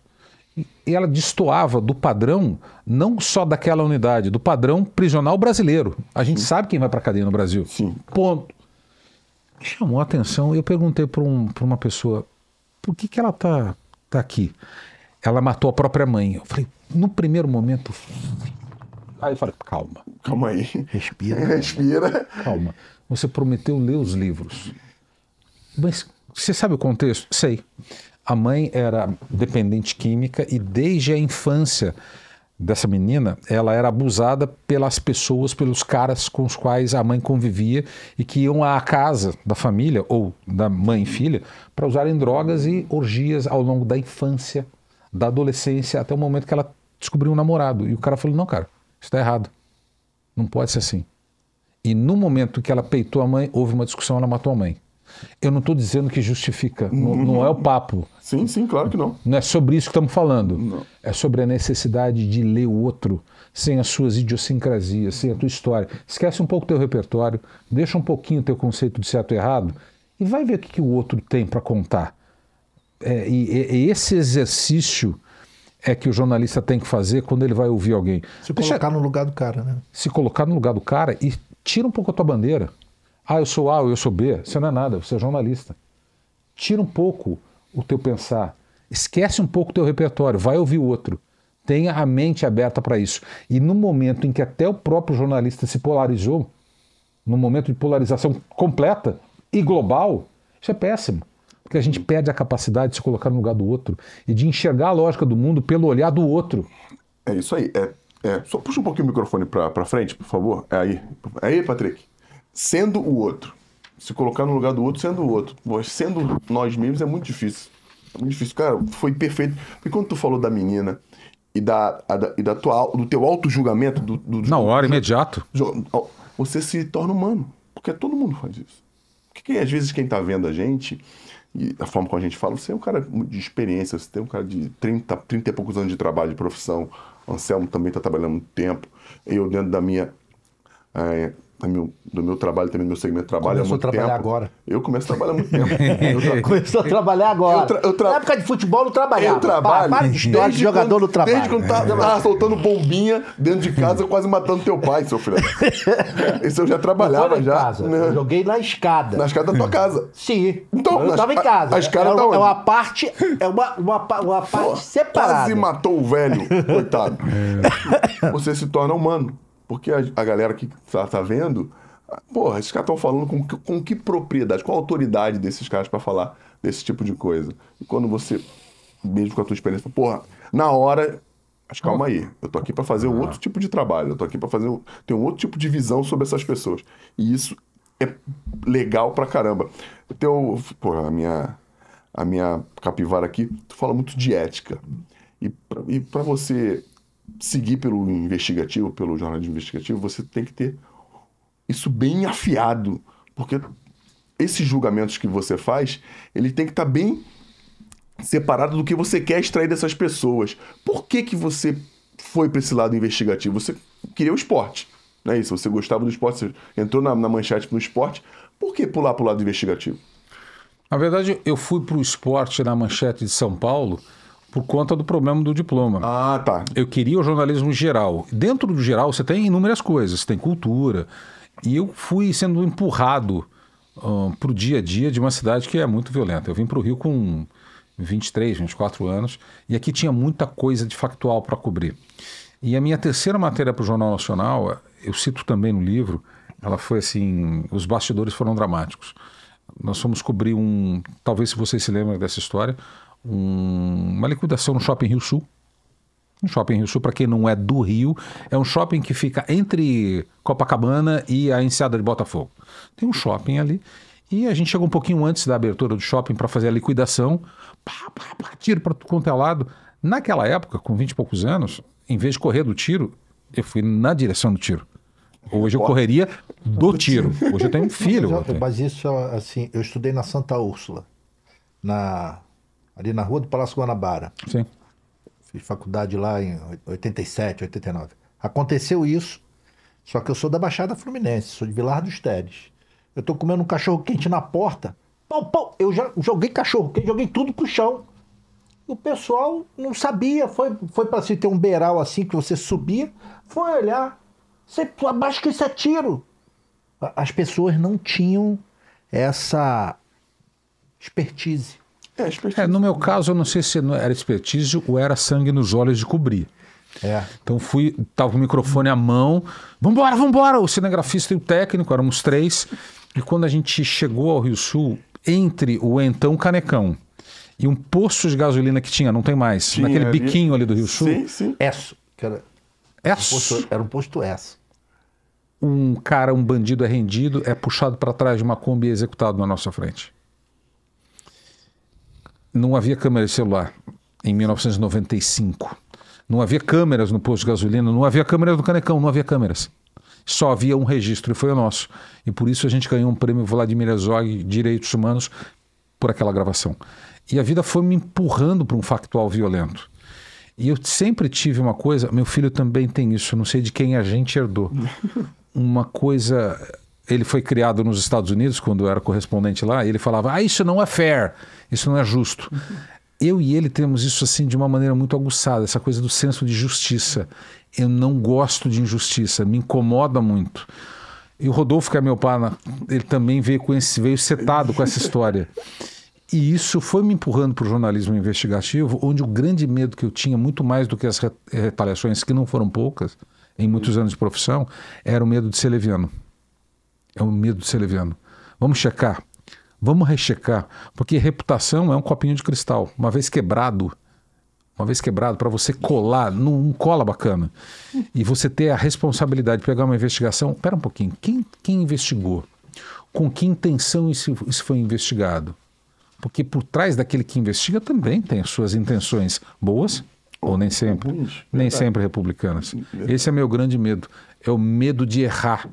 Speaker 3: ela destoava do padrão não só daquela unidade, do padrão prisional brasileiro. A gente Sim. sabe quem vai para cadeia no Brasil. Sim. Ponto. chamou a atenção. Eu perguntei para um, uma pessoa por que, que ela tá, tá aqui. Ela matou a própria mãe. Eu falei, no primeiro momento. Aí eu falei, calma. Calma aí. Respira. Respira. Calma. Você prometeu ler os livros. Mas você sabe o contexto? Sei. A mãe era dependente química e desde a infância dessa menina, ela era abusada pelas pessoas, pelos caras com os quais a mãe convivia e que iam à casa da família ou da mãe e filha para usarem drogas e orgias ao longo da infância, da adolescência, até o momento que ela descobriu um namorado. E o cara falou: Não, cara, isso está errado. Não pode ser assim. E no momento que ela peitou a mãe, houve uma discussão, ela matou a mãe. Eu não estou dizendo que justifica, uhum. não, não, é o papo. Sim, sim, claro que não. Não é sobre isso que estamos falando. Não. É sobre a necessidade de ler o outro sem as suas idiosincrasias, sem a tua história. Esquece um pouco o teu repertório, deixa um pouquinho o teu conceito de certo e errado e vai ver o que, que o outro tem para contar. É, e, e esse exercício é que o jornalista tem que fazer quando ele vai ouvir alguém. Se Deixa... colocar no lugar do cara, né? Se colocar no lugar do cara e tira um pouco a tua bandeira. Ah, eu sou A ou eu sou B. Você não é nada, você é jornalista. Tira um pouco o teu pensar. Esquece um pouco o teu repertório. Vai ouvir o outro. Tenha a mente aberta para isso. E no momento em que até o próprio jornalista se polarizou, no momento de polarização completa e global, isso é péssimo. Porque a gente perde a capacidade de se colocar no lugar do outro e de enxergar a lógica do mundo pelo olhar do outro.
Speaker 1: É isso aí. É, é. só puxa um pouquinho o microfone para frente, por favor. É aí. É aí, Patrick sendo o outro. Se colocar no lugar do outro, sendo o outro. Mas sendo nós mesmos é muito difícil. É muito difícil. Cara, foi perfeito. Porque quando tu falou da menina e da, a, da e da tua, do teu auto-julgamento... Do, do, Na hora, do, imediato. Você se torna humano. Porque todo mundo faz isso. Porque às vezes quem tá vendo a gente... E a forma como a gente fala, você é um cara de experiência, você tem um cara de 30, 30 e poucos anos de trabalho, de profissão. O Anselmo também está trabalhando muito tempo. Eu, dentro da minha é, do tá meu, do meu trabalho também, do meu segmento de trabalho Começou há muito a trabalhar tempo. agora.
Speaker 2: Eu
Speaker 3: começo a trabalhar há muito
Speaker 1: tempo. Começou a
Speaker 2: trabalhar agora. Eu tra... Eu tra... Na época de futebol eu trabalhava. Eu trabalho. Para, para de jogador quando, no trabalho. Desde quando tava, tá- é. tava tá
Speaker 1: soltando bombinha dentro de casa, quase matando teu pai, seu filho. esse eu já trabalhava já. Casa. Né? Eu joguei na escada. Na escada da tua casa. Sim. Então, eu estava tava em casa. A, a escada é, tá é onde? é uma
Speaker 2: parte, é uma, uma, uma parte Pô, separada. Quase
Speaker 1: matou o velho, coitado. É. Você se torna humano. Porque a, a galera que tá, tá, vendo, ah, porra, esses caras estão falando com, com que propriedade, qual a autoridade desses caras para falar desse tipo de coisa? E quando você, mesmo com a tua experiência, porra, na hora mas calma aí, eu tô aqui para fazer um outro tipo de trabalho, eu tô aqui para fazer ter um outro tipo de visão sobre essas pessoas. E isso é legal pra caramba. Teu, tenho, pô, a minha a minha capivara aqui, tu fala muito de ética. E para você seguir pelo investigativo, pelo jornal de investigativo, você tem que ter isso bem afiado, porque esses julgamentos que você faz, ele tem que estar tá bem separado do que você quer extrair dessas pessoas. Por que que você foi para esse lado investigativo? Você queria o esporte, não é isso? Você gostava do esporte, você entrou na, na manchete no esporte. Por que pular para o lado investigativo?
Speaker 3: Na verdade, eu fui para o esporte na manchete de São Paulo por conta do problema do diploma. Ah, tá. Eu queria o jornalismo geral. Dentro do geral, você tem inúmeras coisas, você tem cultura. E eu fui sendo empurrado um, ah, para o dia a dia de uma cidade que é muito violenta. Eu vim para o Rio com 23, 24 anos, e aqui tinha muita coisa de factual para cobrir. E a minha terceira matéria para o Jornal Nacional, eu cito também no livro, ela foi assim, os bastidores foram dramáticos. Nós fomos cobrir um, talvez se vocês se lembram dessa história, um, uma liquidação no Shopping Rio Sul. Um shopping Rio Sul, para quem não é do Rio, é um shopping que fica entre Copacabana e a Enseada de Botafogo. Tem um shopping ali e a gente chegou um pouquinho antes da abertura do shopping para fazer a liquidação. Pá, pá, pá, tiro para tudo quanto é lado. Naquela época, com 20 e poucos anos, em vez de correr do tiro, eu fui na direção do tiro. Hoje eu correria do tiro. Hoje eu tenho um filho.
Speaker 2: Mas, mas isso, assim, eu estudei na Santa Úrsula, na ali na rua do Palácio Guanabara. Sim. Fiz faculdade lá em 87, 89. Aconteceu isso, só que eu sou da Baixada Fluminense, sou de Vilar dos Teres. Eu tô comendo um cachorro quente na porta, pau, pau, eu já joguei cachorro quente, joguei tudo pro chão. O pessoal não sabia, foi, foi para se ter um beiral assim que você subia, foi olhar, você abaixa que isso é
Speaker 3: tiro. As pessoas não tinham essa expertise. É, expertise. É, no meu caso, eu não sei se era expertise ou era sangue nos olhos de cobrir. É. Então fui, tava com o microfone à mão. Vambora, vambora! O cinegrafista e o técnico, éramos três. E quando a gente chegou ao Rio Sul, entre o então Canecão e um poço de gasolina que tinha, não tem mais, tinha, naquele biquinho ali do Rio Sul. Sim,
Speaker 2: sim. Esso. era, Esso. Um posto, era um posto
Speaker 3: Um cara, um bandido é rendido, é puxado para trás de uma Kombi e é executado na nossa frente não havia câmera de celular em 1995. Não havia câmeras no posto de gasolina, não havia câmeras no Canecão, não havia câmeras. Só havia um registro e foi o nosso. E por isso a gente ganhou um prêmio Vladimir Herzog Direitos Humanos por aquela gravação. E a vida foi me empurrando para um factual violento. E eu sempre tive uma coisa, meu filho também tem isso, não sei de quem a gente herdou. uma coisa ele foi criado nos Estados Unidos, quando eu era correspondente lá, e ele falava: Ah, isso não é fair, isso não é justo. Uhum. Eu e ele temos isso assim de uma maneira muito aguçada, essa coisa do senso de justiça. Eu não gosto de injustiça, me incomoda muito. E o Rodolfo, que é meu pai, ele também veio, com esse, veio setado com essa história. E isso foi me empurrando para o jornalismo investigativo, onde o grande medo que eu tinha, muito mais do que as retaliações, que não foram poucas, em muitos uhum. anos de profissão, era o medo de ser leviano é o medo de ser leviano. Vamos checar, vamos rechecar, porque reputação é um copinho de cristal. Uma vez quebrado, uma vez quebrado, para você colar, não cola bacana. E você ter a responsabilidade de pegar uma investigação. Pera um pouquinho, quem, quem investigou? Com que intenção isso, isso foi investigado? Porque por trás daquele que investiga também tem as suas intenções boas ou nem sempre, nem sempre republicanas. Esse é meu grande medo, é o medo de errar,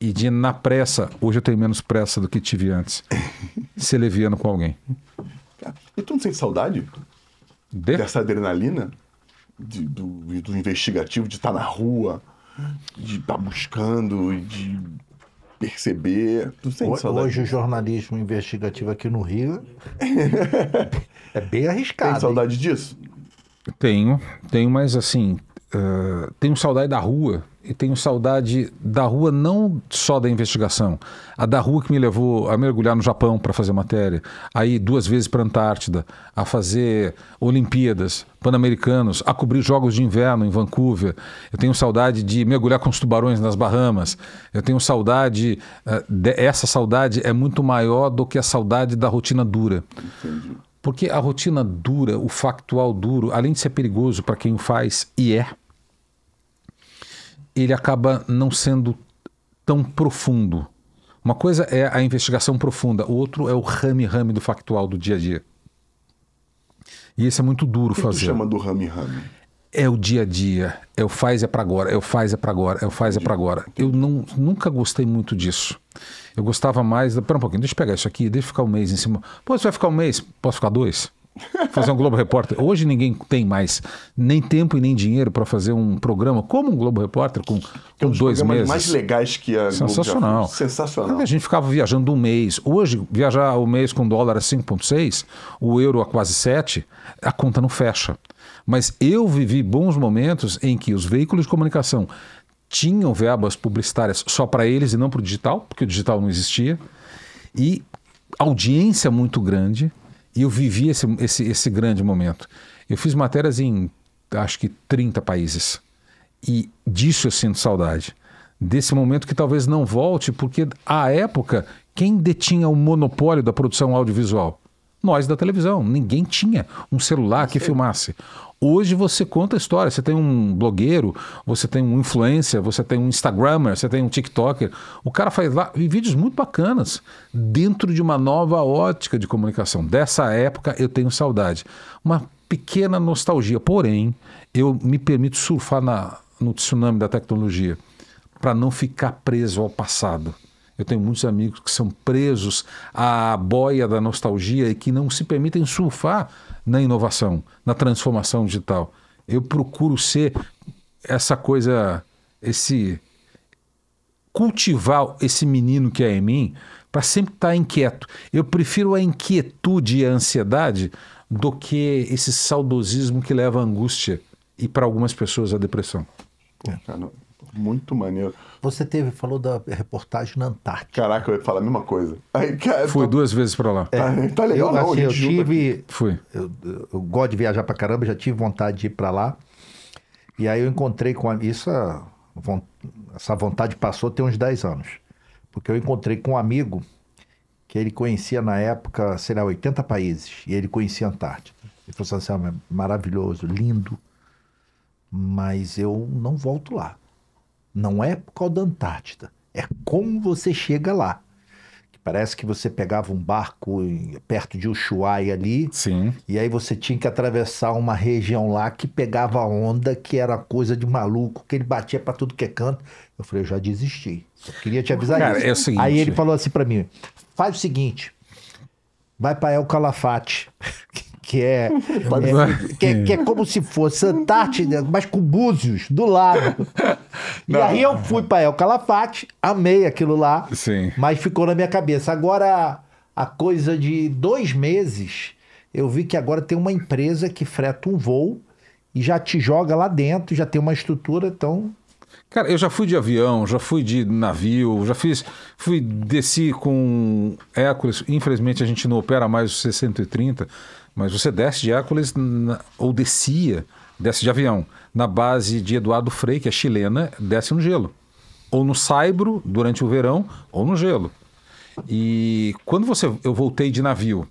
Speaker 3: e de na pressa, hoje eu tenho menos pressa do que tive antes, se leviano com alguém. E tu não sente saudade de?
Speaker 1: dessa adrenalina? De, do, do, investigativo, de estar tá na rua, de estar tá buscando,
Speaker 2: de perceber. Tu sente saudade? Hoje o jornalismo investigativo aqui no Rio
Speaker 3: é bem arriscado. Tem saudade hein? disso? Tenho, tenho, mas assim, eh, tenho saudade da rua e tenho saudade da rua não só da investigação, a da rua que me levou a mergulhar no Japão para fazer matéria, aí duas vezes para a Antártida, a fazer Olimpíadas, Pan-Americanos, a cobrir jogos de inverno em Vancouver. Eu tenho saudade de mergulhar com os tubarões nas Bahamas. Eu tenho saudade, uh, de, essa saudade é muito maior do que a saudade da rotina dura. Entendi. Porque a rotina dura, o factual duro, além de ser perigoso para quem o faz, e é, ele acaba não sendo tão profundo. Uma coisa é a investigação profunda, o outro é o rame-rame do factual do dia a dia. E esse é muito duro o que fazer. O chama do rame-rame? é o dia a dia, é o faz é para agora, é o faz é para agora, é o faz é para agora. Eu não, nunca gostei muito disso. Eu gostava mais. Pera um pouquinho, deixa eu pegar isso aqui, deixa eu ficar um mês em cima. Pô, você vai ficar um mês? Posso ficar dois? Fazer um Globo Repórter. Hoje ninguém tem mais nem tempo e nem dinheiro para fazer um programa como um Globo Repórter com, com é um dois meses. mais legais
Speaker 1: que a Sensacional. Globo
Speaker 3: Sensacional. A gente ficava viajando um mês. Hoje, viajar o um mês com dólar a é 5,6, o euro a quase 7, a conta não fecha. Mas eu vivi bons momentos em que os veículos de comunicação tinham verbas publicitárias só para eles e não para o digital, porque o digital não existia, e audiência muito grande, e eu vivi esse, esse, esse grande momento. Eu fiz matérias em, acho que, 30 países, e disso eu sinto saudade. Desse momento que talvez não volte, porque à época, quem detinha o monopólio da produção audiovisual? nós da televisão. Ninguém tinha um celular que filmasse. Hoje você conta a história. Você tem um blogueiro, você tem um influencer, você tem um Instagrammer, você tem um TikToker. O cara faz lá vídeos muito bacanas dentro de uma nova ótica de comunicação. Dessa época eu tenho saudade. Uma pequena nostalgia. Porém, eu me permito surfar na, no tsunami da tecnologia para não ficar preso ao passado. Eu tenho muitos amigos que são presos à boia da nostalgia e que não se permitem surfar na inovação, na transformação digital. Eu procuro ser essa coisa, esse cultivar esse menino que é em mim para sempre estar tá inquieto. Eu prefiro a inquietude e a ansiedade do que esse saudosismo que leva à angústia e para algumas pessoas à depressão. É. Tá
Speaker 2: muito maneiro. Você teve, falou da reportagem na
Speaker 1: Antártica. Caraca, eu ia falar a mesma coisa. Aí, cara,
Speaker 2: Fui tô... duas vezes para lá. É, tá, tá legal, eu, não, assim, eu tive. Fui. Eu, eu, gosto de viajar para caramba, já tive vontade de ir para lá. E aí eu encontrei com a, isso, a, essa vontade passou tem uns 10 anos. Porque eu encontrei com um amigo que ele conhecia na época, sei lá, 80 países, e ele conhecia a Antártica. Ele falou assim: ah, é maravilhoso, lindo, mas eu não volto lá. Não é por causa da Antártida, é como você chega lá. Parece que você pegava um barco perto de Ushuaia ali. Sim. E aí você tinha que atravessar uma região lá que pegava onda, que era coisa de maluco, que ele batia para tudo que é canto. Eu falei, eu já desisti. Só queria te avisar Cara, isso. É o seguinte... Aí ele falou assim para mim: faz o seguinte, vai para El Calafate. que é, é, que é, que, é assim. como se fosse Antártida, né? mas com Búzios do lado. Não. E aí eu fui para El Calafate, amei aquilo lá, Sim. mas ficou na minha cabeça. Agora, a coisa de dois meses, eu vi que agora tem uma empresa que freta um voo e já te joga lá dentro, já tem uma estrutura, então
Speaker 3: Cara, eu já fui de avião, já fui de navio, já fiz. Fui, desci com Hércules. Infelizmente a gente não opera mais o C-130, mas você desce de Hércules na, ou descia, desce de avião, na base de Eduardo Frei, que é chilena, desce no gelo. Ou no Saibro, durante o verão, ou no gelo. E quando você eu voltei de navio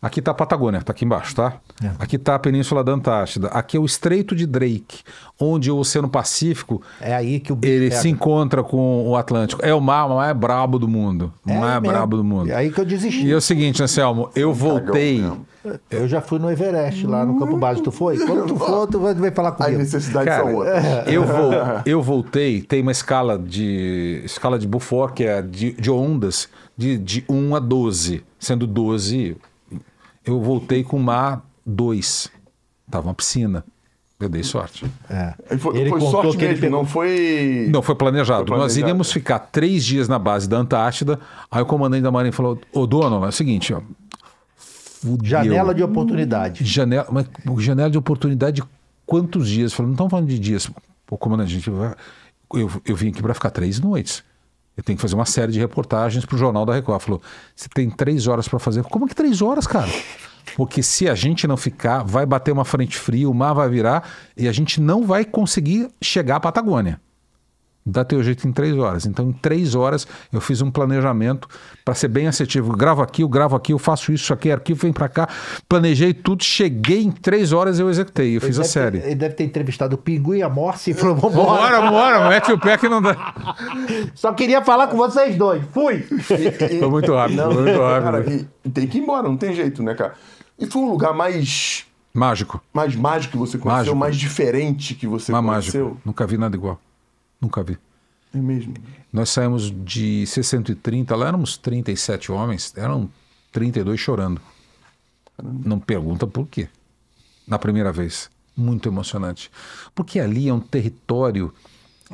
Speaker 3: Aqui está a Patagônia, está aqui embaixo, tá? É. Aqui está a Península da Antártida. Aqui é o Estreito de Drake, onde o Oceano Pacífico é aí que o ele pega. se encontra com o Atlântico. É o mar mais é brabo do mundo. O é mais é mesmo. brabo do mundo. É aí que eu desisti. E é o seguinte, Anselmo, eu voltei.
Speaker 2: Eu já fui no Everest, lá no Campo Base. Tu foi? Quando tu for, tu vai falar comigo. As necessidades Cara, são outras. É. Eu, vou,
Speaker 3: eu voltei, tem uma escala de. escala de Buffon, que é de, de ondas, de, de 1 a 12, sendo 12 eu voltei com o mar 2. Tava uma piscina. Eu dei sorte. É. Ele foi, ele foi sorte mesmo, ele não
Speaker 1: foi. Não,
Speaker 3: foi planejado. foi planejado. Nós iríamos ficar três dias na base da Antártida. Aí o comandante da Marinha falou: Ô dono, é o seguinte, ó. Fudeu. Janela de oportunidade. Janela, mas janela de oportunidade de quantos dias? Falou, não estamos falando de dias. O comandante, a gente, eu, eu vim aqui para ficar três noites. Eu tenho que fazer uma série de reportagens para o Jornal da Record. Falou, você tem três horas para fazer. Como que três horas, cara? Porque se a gente não ficar, vai bater uma frente fria, o mar vai virar e a gente não vai conseguir chegar à Patagônia dá teu jeito em três horas. Então, em três horas, eu fiz um planejamento para ser bem assertivo. gravo aqui, eu gravo aqui, eu faço isso, isso aqui, arquivo, vem para cá. Planejei tudo, cheguei em três horas, eu executei, eu ele fiz a série. Ter,
Speaker 2: ele deve ter entrevistado o
Speaker 3: Pinguim e a Morse e falou: vambora. Bora, bora, mete o pé que não dá.
Speaker 2: Só queria falar com vocês dois. Fui! Foi muito rápido, não, foi muito rápido.
Speaker 1: Cara, e, tem que ir embora, não tem jeito, né, cara? E foi um lugar mais. Mágico. Mais mágico que você conheceu, mágico. mais diferente
Speaker 3: que você mais conheceu. Mágico. Nunca vi nada igual. Nunca vi. É mesmo? Nós saímos de 630 lá éramos 37 homens, eram 32 chorando. Caramba. Não pergunta por quê. Na primeira vez. Muito emocionante. Porque ali é um território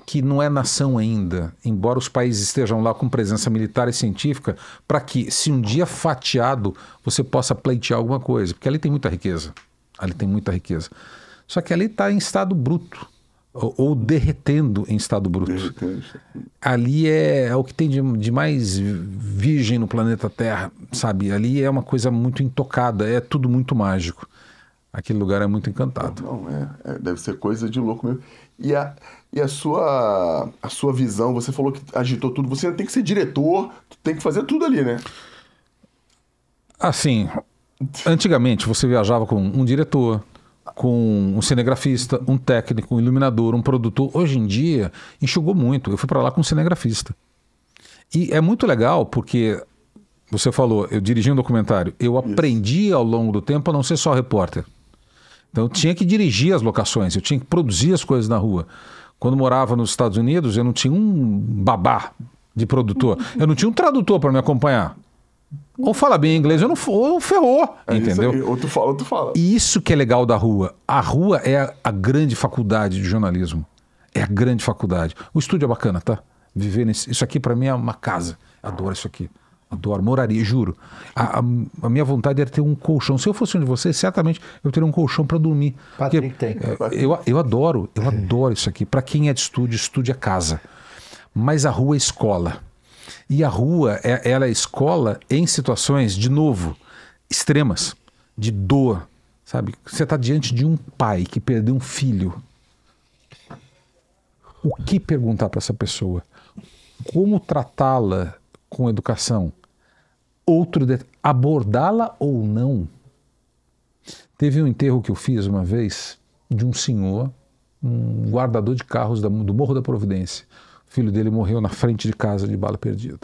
Speaker 3: que não é nação ainda, embora os países estejam lá com presença militar e científica, para que, se um dia fatiado, você possa pleitear alguma coisa. Porque ali tem muita riqueza. Ali tem muita riqueza. Só que ali está em estado bruto ou, ou derretendo em estado bruto. Ali é, é o que tem de, de, mais virgem no planeta Terra, sabe? Ali é uma coisa muito intocada, é tudo muito mágico. Aquele lugar é muito encantado. Não, é, é deve ser
Speaker 1: coisa de louco mesmo. E a, e a sua a sua visão, você falou que agitou tudo, você tem que ser diretor, tem que fazer tudo ali, né?
Speaker 3: Assim, antigamente você viajava com um diretor, com um cinegrafista, um técnico, um iluminador, um produtor. Hoje em dia, enxugou muito. Eu fui para lá com um cinegrafista. E é muito legal porque você falou, eu dirigi um documentário. Eu aprendi ao longo do tempo a não ser só repórter. Então eu tinha que dirigir as locações, eu tinha que produzir as coisas na rua. Quando morava nos Estados Unidos, eu não tinha um babá de produtor. Eu não tinha um tradutor para me acompanhar. Ou fala bem inglês, ou, não, ou ferrou, é entendeu? Isso aí. Ou tu fala, ou tu fala. E isso que é legal da rua. A rua é a, a grande faculdade de jornalismo. É a grande faculdade. O estúdio é bacana, tá? Viver nesse... Isso aqui para mim é uma casa. Adoro isso aqui. Adoro, moraria, juro. A, a, a, minha vontade era ter um colchão. Se eu fosse um de vocês, certamente eu teria um colchão para dormir. Patrick Porque, tem. É, eu, eu adoro, eu adoro isso aqui. Para quem é de estúdio, estúdio é casa. Mas a rua é escola. E a rua, é, ela é escola em situações, de novo, extremas, de dor, sabe? Você está diante de um pai que perdeu um filho. O que perguntar para essa pessoa? Como tratá-la com educação? Outro de... abordá-la ou não? Teve um enterro que eu fiz uma vez de um senhor, um guardador de carros do Morro da Providência filho dele morreu na frente de casa de bala perdida.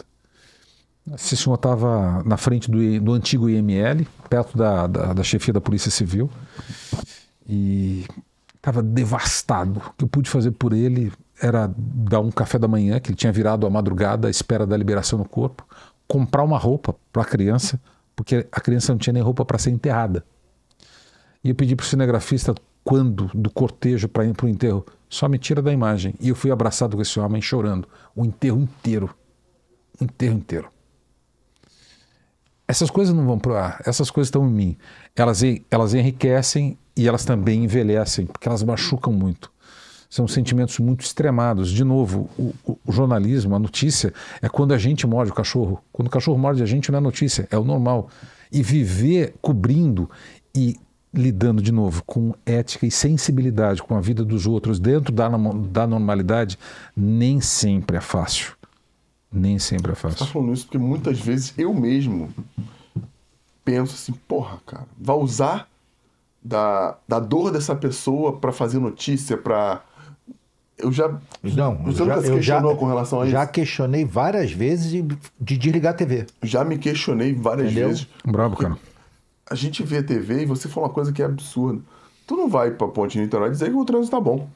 Speaker 3: Esse senhor estava na frente do, do, antigo IML, perto da, da, da chefia da Polícia Civil, e estava devastado. O que eu pude fazer por ele era dar um café da manhã, que ele tinha virado à madrugada à espera da liberação no corpo, comprar uma roupa para a criança, porque a criança não tinha nem roupa para ser enterrada. E eu pedi para o cinegrafista quando do cortejo para ir para o enterro. Só me tira da imagem. E eu fui abraçado com esse homem chorando. O enterro inteiro. O enterro inteiro. Essas coisas não vão pro ar. Essas coisas estão em mim. Elas, elas enriquecem e elas também envelhecem, porque elas machucam muito. São sentimentos muito extremados. De novo, o, o, o jornalismo, a notícia, é quando a gente morde o cachorro. Quando o cachorro morde a gente, não é notícia, é o normal. E viver cobrindo e lidando de novo com ética e sensibilidade com a vida dos outros dentro da, da normalidade, nem sempre é fácil. Nem sempre é fácil. Você tá
Speaker 1: falando isso porque muitas vezes eu mesmo penso assim, porra, cara, vai usar da, da dor dessa pessoa para fazer notícia, para eu já não, você já, se questionou já,
Speaker 2: com relação a isso? Já questionei várias vezes de, de desligar a TV. Já me questionei várias Entendeu? vezes. Bravo, cara
Speaker 1: a gente vê TV e você fala uma coisa que é absurda. Tu não vai pra Ponte de Niterói dizer que o trânsito tá bom.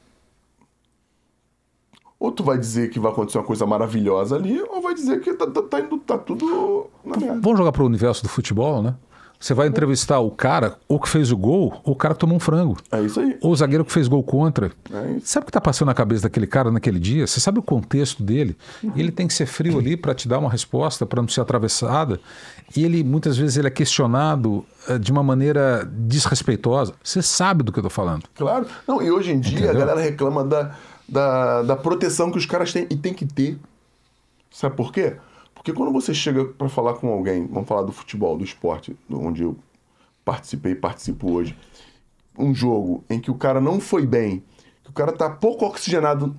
Speaker 1: Ou tu vai dizer que vai acontecer uma coisa maravilhosa ali, ou vai dizer que tá, tá, tá, indo, tá tudo
Speaker 3: na merda. Vamos jogar pro universo do futebol, né? Você vai entrevistar o cara, ou que fez o gol, ou o cara que tomou um frango. É isso aí. Ou o zagueiro que fez gol contra. É sabe o que tá passando na cabeça daquele cara naquele dia? Você sabe o contexto dele. Uhum. Ele tem que ser frio ali para te dar uma resposta, para não ser atravessada. E ele muitas vezes ele é questionado eh, de uma maneira desrespeitosa. Você sabe do que eu estou falando.
Speaker 1: Claro. Não, e hoje em dia Entendeu? a galera reclama da, da, da proteção que os caras têm e tem que ter. Sabe por quê? Porque quando você chega para falar com alguém, vamos falar do futebol, do esporte, onde eu participei e participo hoje, um jogo em que o cara não foi bem, que o cara tá pouco oxigenado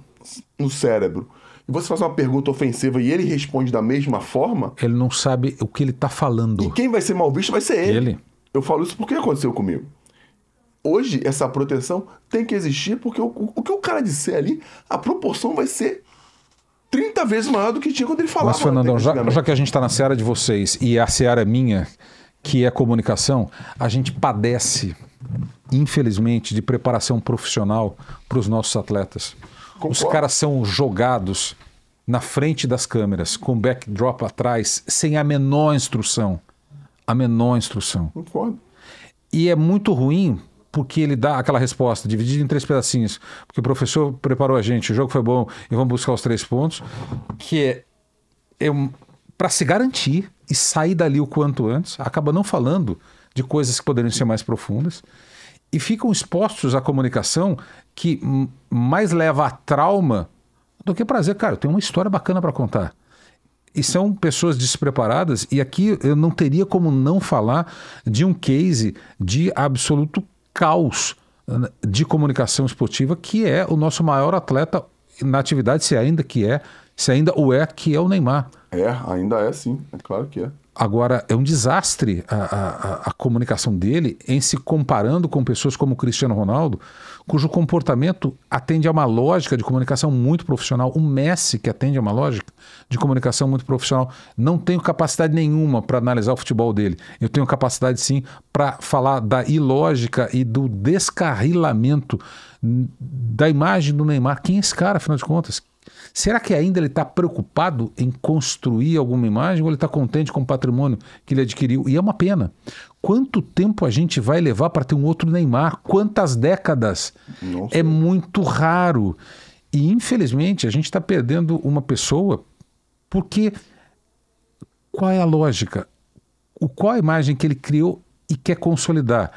Speaker 1: no cérebro, e você faz uma pergunta ofensiva e ele responde da mesma forma. Ele não sabe o que ele está falando. E quem vai ser mal visto vai ser ele. ele. Eu falo isso porque aconteceu comigo. Hoje, essa proteção tem que existir porque o, o, que o cara disser ali, a proporção vai ser 30 vezes maior do que tinha quando ele
Speaker 3: falava. Mas, Fernandão, né, já, já que a gente está na seara de vocês e a seara é minha, que é comunicação, a gente padece, infelizmente, de preparação profissional para os nossos atletas. Concordo. Os caras são jogados na frente das câmeras, com backdrop atrás, sem a menor instrução. A menor instrução. Concordo. E é muito ruim porque ele dá aquela resposta dividida em três pedacinhos, porque o professor preparou a gente, o jogo foi bom e vamos buscar os três pontos, que é, para se garantir e sair dali o quanto antes, acaba não falando de coisas que poderiam ser mais profundas e ficam expostos à comunicação que mais leva a trauma do que prazer. Cara, eu tenho uma história bacana para contar. E são pessoas despreparadas, e aqui eu não teria como não falar de um case de absoluto caos de comunicação esportiva, que é o nosso maior atleta na atividade, se ainda que é, se ainda o é, que é o Neymar.
Speaker 1: É, ainda é sim, é claro que é.
Speaker 3: Agora, é um desastre a, a, a, comunicação dele em se comparando com pessoas como Cristiano Ronaldo, cujo comportamento atende a uma lógica de comunicação muito profissional. O Messi, que atende a uma lógica de comunicação muito profissional, não tenho capacidade nenhuma para analisar o futebol dele. Eu tenho capacidade, sim, para falar da ilógica e do descarrilamento da imagem do Neymar. Quem é esse cara, afinal de contas? Será que ainda ele está preocupado em construir alguma imagem ou ele está contente com o patrimônio que ele adquiriu? E é uma pena. Quanto tempo a gente vai levar para ter um outro Neymar? Quantas décadas? Nossa. É muito raro. E infelizmente a gente está perdendo uma pessoa porque qual é a lógica? O, qual a imagem que ele criou e quer consolidar?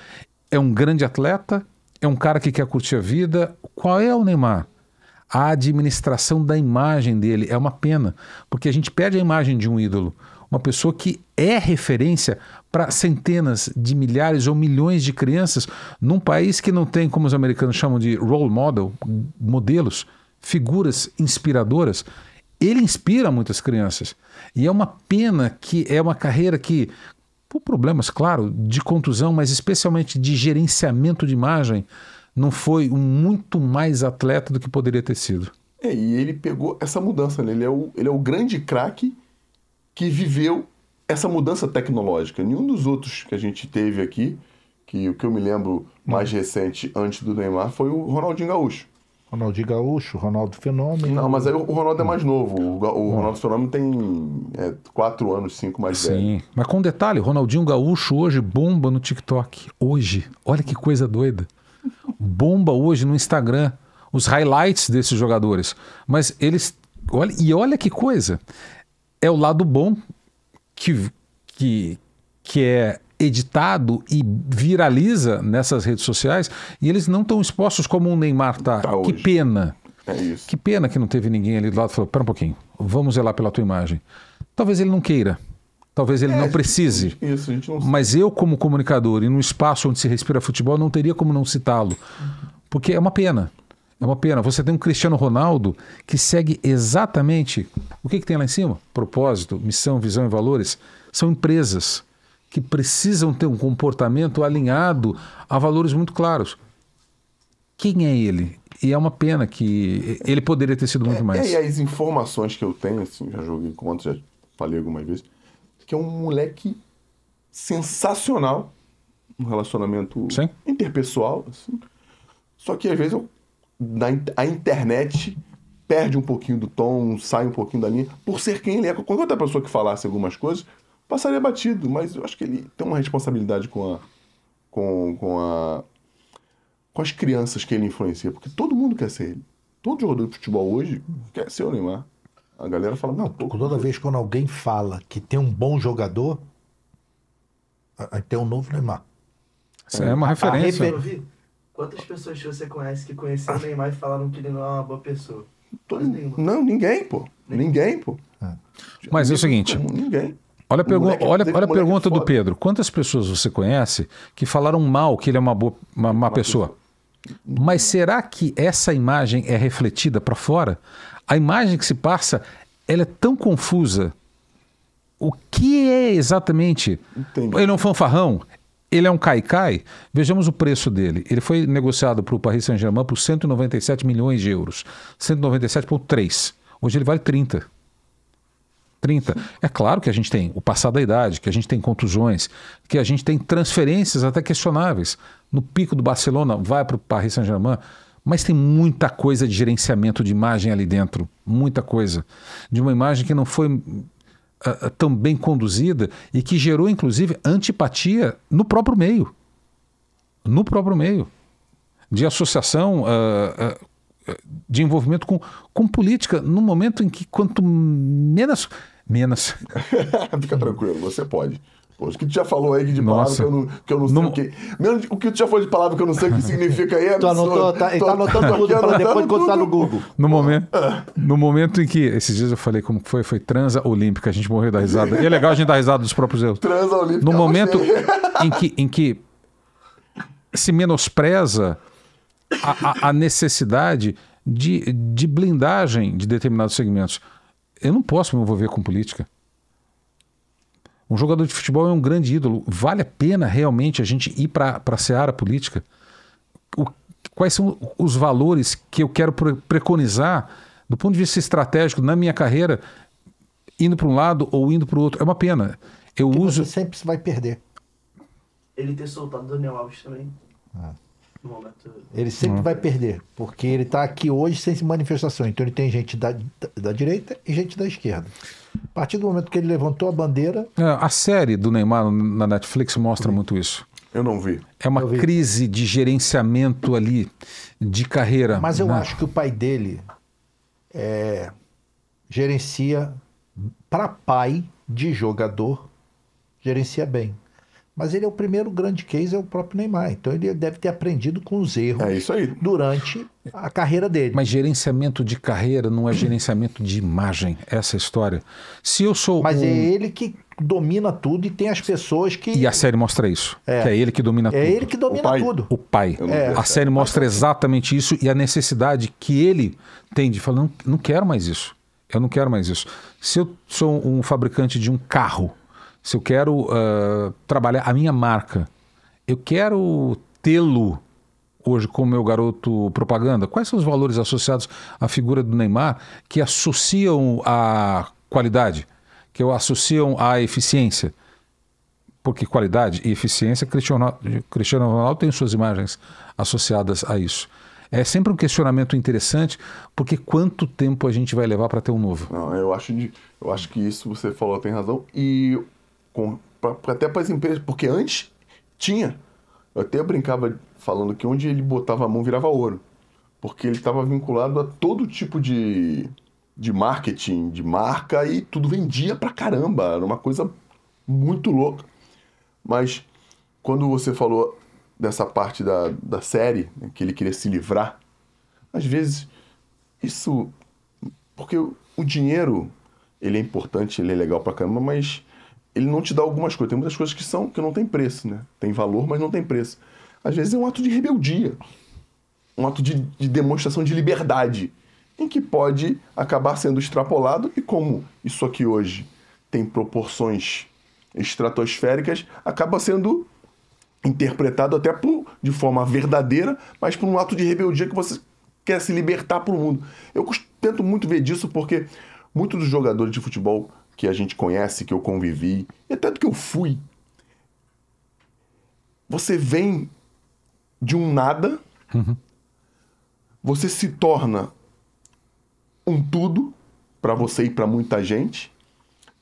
Speaker 3: É um grande atleta? É um cara que quer curtir a vida? Qual é o Neymar? a administração da imagem dele. É uma pena, porque a gente perde a imagem de um ídolo, uma pessoa que é referência para centenas de milhares ou milhões de crianças num país que não tem, como os americanos chamam de role model, modelos, figuras inspiradoras. Ele inspira muitas crianças. E é uma pena que é uma carreira que, por problemas, claro, de contusão, mas especialmente de gerenciamento de imagem, não foi muito mais atleta do que poderia ter sido.
Speaker 1: É, e ele pegou essa mudança, né? ele, é o, ele é o grande craque que viveu essa mudança tecnológica. Nenhum dos outros que a gente teve aqui, que o que eu me lembro mais hum. recente antes do Neymar, foi o Ronaldinho Gaúcho.
Speaker 3: Ronaldinho Gaúcho, Ronaldo Fenômeno. Não, mas
Speaker 1: aí o Ronaldo é mais novo. O, o hum. Ronaldo Fenômeno tem é, quatro anos, cinco mais velho. Sim,
Speaker 3: mas com um detalhe, Ronaldinho Gaúcho hoje bomba no TikTok. Hoje, olha que coisa doida bomba hoje no Instagram os highlights desses jogadores. Mas eles. Olha, e olha que coisa! É o lado bom que, que, que é editado e viraliza nessas redes sociais e eles não estão expostos como o um Neymar tá. tá que pena. É isso. Que pena que não teve ninguém ali do lado que falou: pera um pouquinho, vamos zelar pela tua imagem. Talvez ele não queira. Talvez ele é, não precise. Isso, não Mas eu, como comunicador, e num espaço onde se respira futebol, não teria como não citá-lo. Porque é uma pena. É uma pena. Você tem um Cristiano Ronaldo que segue exatamente o que, que tem lá em cima? Propósito, missão, visão e valores. São empresas que precisam ter um comportamento alinhado a valores muito claros. Quem é ele? E é uma pena que ele poderia ter sido muito é, mais.
Speaker 1: É, e as informações que eu tenho, assim, já joguei contra, já falei algumas vezes que é um moleque sensacional no um relacionamento Sim. interpessoal. Assim. Só que às vezes eu, na, a internet perde um pouquinho do tom, sai um pouquinho da linha, por ser quem ele é. Qualquer outra pessoa que falasse algumas coisas, passaria batido, mas eu acho que ele tem uma responsabilidade com a. com, com a. com as crianças que ele influencia, porque todo mundo quer
Speaker 2: ser ele. Todo jogador de futebol hoje quer ser o Neymar. A galera fala, não, Toda vez quando alguém fala que tem um bom jogador, aí tem um novo Neymar. Isso é, é uma referência. Reper... Quantas pessoas você conhece que conheceram o Neymar e falaram que ele não é uma boa pessoa?
Speaker 1: Ninguém.
Speaker 3: Não, ninguém, pô.
Speaker 1: Ninguém, ninguém pô. É.
Speaker 3: Mas é o seguinte. Ninguém. Olha a, moleque, olha, é olha a é pergunta do Pedro. Quantas pessoas você conhece que falaram mal que ele é uma boa uma, uma, uma pessoa? pessoa? Mas será que essa imagem é refletida para fora? A imagem que se passa, ela é tão confusa. O que é exatamente? Entendi. Ele é um fanfarrão? Ele é um caicai? Vejamos o preço dele. Ele foi negociado para o Paris Saint-Germain por 197 milhões de euros. 197,3. Hoje ele vale 30. 30. É claro que a gente tem o passado da idade, que a gente tem contusões, que a gente tem transferências até questionáveis no pico do Barcelona, vai para o Paris Saint-Germain, mas tem muita coisa de gerenciamento de imagem ali dentro, muita coisa. De uma imagem que não foi uh, tão bem conduzida e que gerou, inclusive, antipatia no próprio meio. No próprio meio. De associação, uh, uh, de envolvimento com, com política, no momento em que quanto menos. Menos.
Speaker 1: Fica tranquilo, você pode. Pô, o que tu já falou aí de palavra que eu não, que eu não, não... sei o que. Mesmo o que tu já falou de palavra que eu não sei o que significa aí é Tu anotou, tá-, tá, tô, tá anotando tudo para
Speaker 3: depois
Speaker 2: consultar no Google.
Speaker 3: No momento, no momento em que, esses dias eu falei como foi, foi transa olímpica, a gente morreu da risada. E é legal a gente dar risada dos próprios erros. Transa olímpica. No momento em que, em que se menospreza a, a, a necessidade de, de blindagem de determinados segmentos. Eu não posso me envolver com política. Um jogador de futebol é um grande ídolo. Vale a pena realmente a gente ir para a seara política? O, quais são os valores que eu quero preconizar do ponto de vista estratégico na minha carreira, indo para um lado ou indo para o outro? É uma pena. Eu uso. Você sempre vai perder. Ele
Speaker 2: ter soltado Daniel Alves também. Ah. Ele sempre uhum. vai
Speaker 3: perder, porque ele está
Speaker 2: aqui hoje sem manifestação. Então ele tem gente da, da, da direita e gente da esquerda. A partir do momento que ele levantou a bandeira.
Speaker 3: É, a série do Neymar na Netflix mostra muito isso. Eu não vi. É uma crise de gerenciamento ali, de carreira. Mas eu né? acho que o pai dele é, gerencia,
Speaker 2: para pai de jogador, gerencia bem. Mas ele é o primeiro grande
Speaker 3: case, é o próprio Neymar. Então ele deve ter aprendido com os erros é durante a carreira dele. Mas gerenciamento de carreira não é gerenciamento de imagem, essa é história. Se eu sou. Mas um... é ele
Speaker 2: que domina tudo e tem as pessoas que. E a
Speaker 3: série mostra isso. É. Que é ele que domina é tudo. É ele que domina o pai. tudo. O pai. É. A série mostra exatamente isso e a necessidade que ele tem de falar: não, não quero mais isso. Eu não quero mais isso. Se eu sou um fabricante de um carro se eu quero uh, trabalhar a minha marca, eu quero tê-lo hoje como meu garoto propaganda? Quais são os valores associados à figura do Neymar que associam a qualidade, que eu associam à eficiência? Porque qualidade e eficiência, Cristiano, Cristiano Ronaldo tem suas imagens associadas a isso. É sempre um questionamento interessante, porque quanto tempo a gente vai levar para ter um novo? Não, eu acho, de, eu acho que isso
Speaker 1: você falou tem razão. E com, pra, até para as empresas, porque antes tinha. Eu até brincava falando que onde ele botava a mão virava ouro, porque ele estava vinculado a todo tipo de, de marketing, de marca e tudo vendia pra caramba, era uma coisa muito louca. Mas quando você falou dessa parte da, da série, né, que ele queria se livrar, às vezes isso. Porque o dinheiro, ele é importante, ele é legal pra caramba, mas ele não te dá algumas coisas. Tem muitas coisas que são que não tem preço, né? Tem valor, mas não tem preço. Às vezes é um ato de rebeldia, um ato de, de demonstração de liberdade, em que pode acabar sendo extrapolado e como isso aqui hoje tem proporções estratosféricas, acaba sendo interpretado até por, de forma verdadeira, mas por um ato de rebeldia que você quer se libertar para o mundo. Eu tento muito ver disso porque muitos dos jogadores de futebol que a gente conhece, que eu convivi, e até do que eu fui. Você vem de um nada, uhum. você se torna um tudo para você e para muita gente.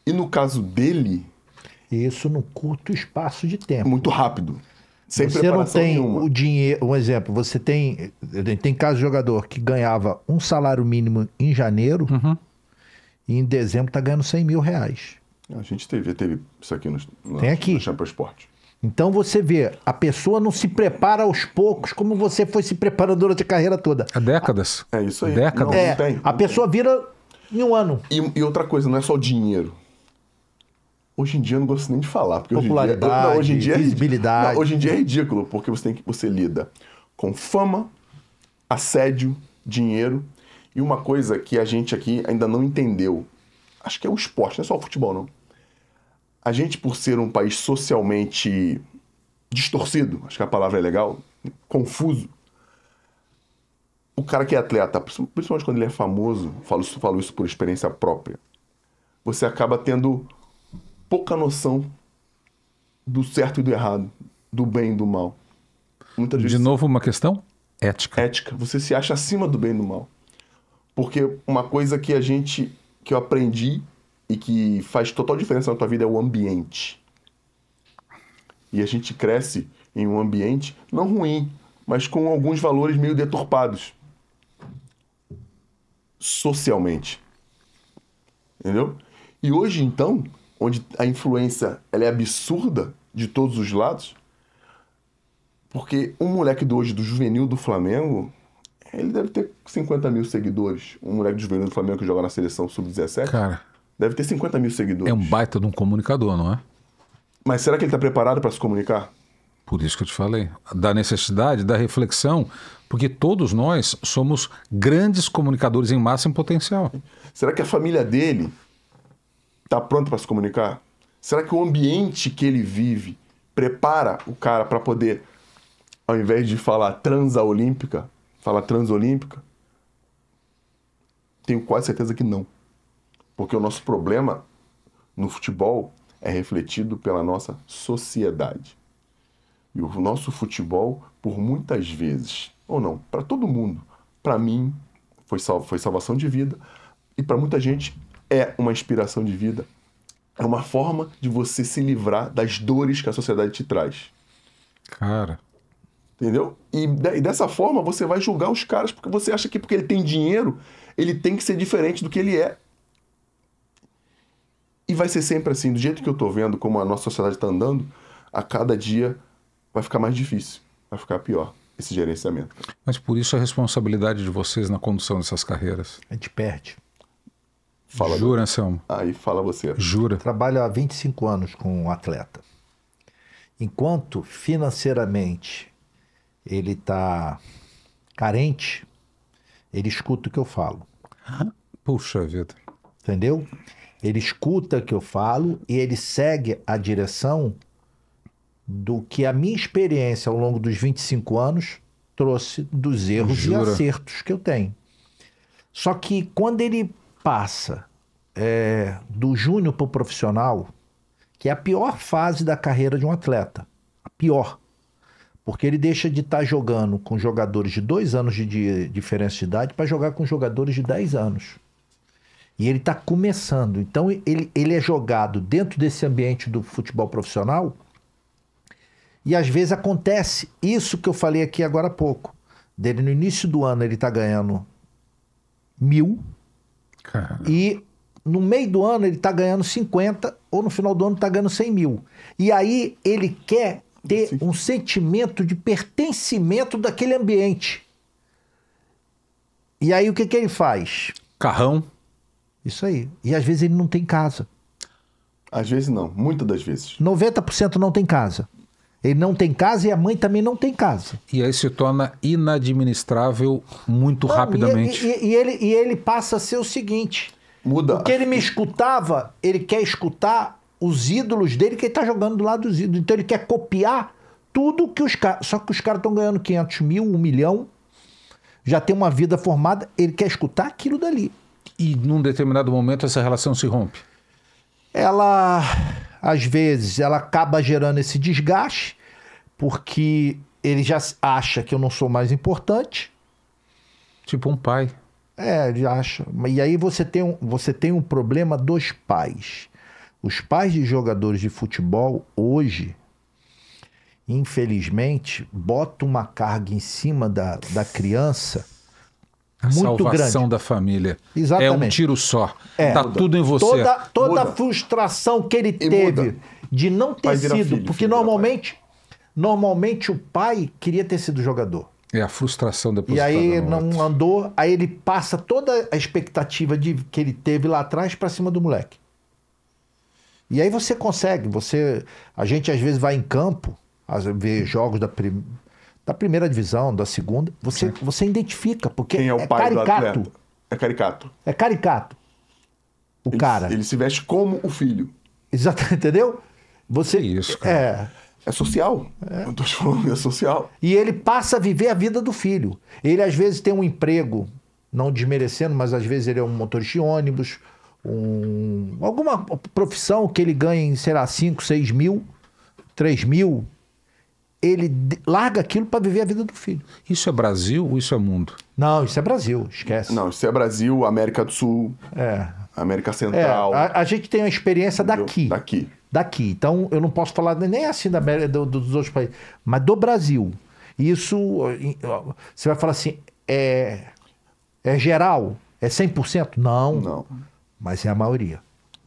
Speaker 2: E no caso dele, isso no curto espaço de tempo. É muito rápido. Sem você não tem nenhuma. o dinheiro. Um exemplo, você tem. Tem caso de jogador que ganhava um salário mínimo em janeiro, uhum. E em dezembro está ganhando 100 mil reais. A gente teve, teve isso aqui no, no, Tem aqui. no Então você vê, a pessoa não se prepara aos poucos como você foi se preparando durante a carreira toda. Há décadas. É isso aí. Décadas. Não, é, não tem, não a tem. pessoa vira em um ano. E, e, outra coisa, não é só o dinheiro.
Speaker 1: Hoje em dia eu não gosto nem de falar. Porque Popularidade, hoje em dia, não, hoje em dia é visibilidade. hoje em dia é ridículo, porque você, tem que, você lida com fama, assédio, dinheiro e uma coisa que a gente aqui ainda não entendeu, acho que é o esporte, não é só o futebol, não. A gente, por ser um país socialmente distorcido, acho que a palavra é legal, confuso, o cara que é atleta, principalmente quando ele é famoso, falo isso, falo isso por experiência própria, você acaba tendo pouca noção do certo e do errado, do bem e do mal. Muitas De vezes... novo, uma questão? Ética. Ética. Você se acha acima do bem e do mal. Porque uma coisa que a gente que eu aprendi e que faz total diferença na tua vida é o ambiente. E a gente cresce em um ambiente não ruim, mas com alguns valores meio deturpados socialmente. Entendeu? E hoje então, onde a influência ela é absurda de todos os lados, porque um moleque do hoje do juvenil do Flamengo ele deve ter 50 mil seguidores. Um moleque desvendado do Flamengo que joga na seleção sub-17. Cara. Deve ter 50 mil
Speaker 3: seguidores. É um baita de um comunicador, não é? Mas será que ele está preparado para se comunicar? Por isso que eu te falei. Da necessidade, da reflexão, porque todos nós somos grandes comunicadores em massa em potencial.
Speaker 1: Será que a família dele está pronta para se comunicar? Será que o ambiente que ele vive prepara o cara para poder, ao invés de falar transa olímpica, fala transolímpica? Tenho quase certeza que não. Porque o nosso problema no futebol é refletido pela nossa sociedade. E o nosso futebol, por muitas vezes, ou não, para todo mundo, para mim, foi, sal foi salvação de vida, e para muita gente é uma inspiração de vida. É uma forma de você se livrar das dores que a sociedade te traz. Cara. Entendeu? E, de, e dessa forma você vai julgar os caras porque você acha que porque ele tem dinheiro, ele tem que ser diferente do que ele é. E vai ser sempre assim, do jeito que eu estou vendo, como a nossa sociedade está andando, a cada dia vai ficar mais difícil, vai ficar pior esse gerenciamento.
Speaker 3: Mas por isso a responsabilidade de vocês na condução dessas carreiras. A gente perde. Fala Jura, do... Anselmo.
Speaker 2: Aí fala você. Jura. trabalho há 25 anos com um atleta. Enquanto financeiramente ele está carente, ele escuta o que eu falo. Puxa vida. Entendeu? Ele escuta o que eu falo e ele segue a direção do que a minha experiência ao longo dos 25 anos trouxe dos erros Jura? e acertos que eu tenho. Só que quando ele passa é, do júnior para o profissional, que é a pior fase da carreira de um atleta, a pior, porque ele deixa de estar tá jogando com jogadores de dois anos de, de diferença de idade para jogar com jogadores de 10 anos. E ele está começando. Então ele, ele é jogado dentro desse ambiente do futebol profissional. E às vezes acontece isso que eu falei aqui agora há pouco. Dele no início do ano ele está ganhando mil. Caramba. E no meio do ano ele está ganhando 50, ou no final do ano está ganhando 100 mil. E aí ele quer ter Sim. um sentimento de pertencimento daquele ambiente. E aí o que, que ele faz? Carrão. Isso aí. E às vezes ele não tem casa. Às vezes não, muitas das vezes. 90% não tem casa. Ele não tem casa
Speaker 3: e a mãe também não tem casa. E aí se torna inadministrável muito não, rapidamente. E, e, e, ele, e ele passa a ser o seguinte: muda. O que ele me escutava, ele quer
Speaker 2: escutar os ídolos dele, que ele está jogando do lado dos ídolos. Então ele quer copiar tudo que os caras. Só que os caras estão ganhando 500 mil, 1 milhão, já tem uma vida formada, ele quer escutar aquilo dali.
Speaker 3: E num determinado momento essa relação se rompe?
Speaker 2: Ela, às vezes, ela acaba gerando esse desgaste, porque ele já acha que eu não sou mais importante. Tipo um pai. É, ele acha. E aí você tem um, você tem um problema dos pais. Os pais de jogadores de futebol hoje, infelizmente, botam uma carga em cima da, da criança. A muito salvação grande. da
Speaker 3: família. Exatamente. É um tiro só. É, tá muda. tudo em você. Toda, toda a
Speaker 2: frustração que ele e teve muda. de não ter sido, filho, porque filho normalmente, normalmente o pai queria ter sido jogador.
Speaker 3: É a frustração depois. E aí
Speaker 2: não outro. andou, aí ele passa toda a expectativa de que ele teve lá atrás para cima do moleque. E aí você consegue, você, a gente às vezes vai em campo, ver jogos da, prim, da primeira divisão, da segunda, você, é. você identifica, porque Quem é, o é pai caricato. Do atleta? É caricato. É caricato. O ele, cara. Ele se veste como o filho. Exatamente, entendeu? Você, é isso, cara. É, é social. É. Eu tô te falando, é social. E ele passa a viver a vida do filho. Ele, às vezes, tem um emprego, não desmerecendo, mas às vezes ele é um motorista de ônibus, um, alguma profissão que ele ganhe, sei lá, 5, 6 mil, 3 mil, ele larga aquilo para viver a vida do filho. Isso é Brasil ou isso é mundo? Não, isso é Brasil, esquece. Não, isso é Brasil, América do Sul, é. América Central. É, a, a, gente tem uma experiência entendeu? daqui. Daqui. Daqui. Então, eu não posso falar nem assim da América, do, dos outros países, mas do Brasil. Isso, você vai falar assim, é, é geral? É 100%? Não. Não mas é a maioria.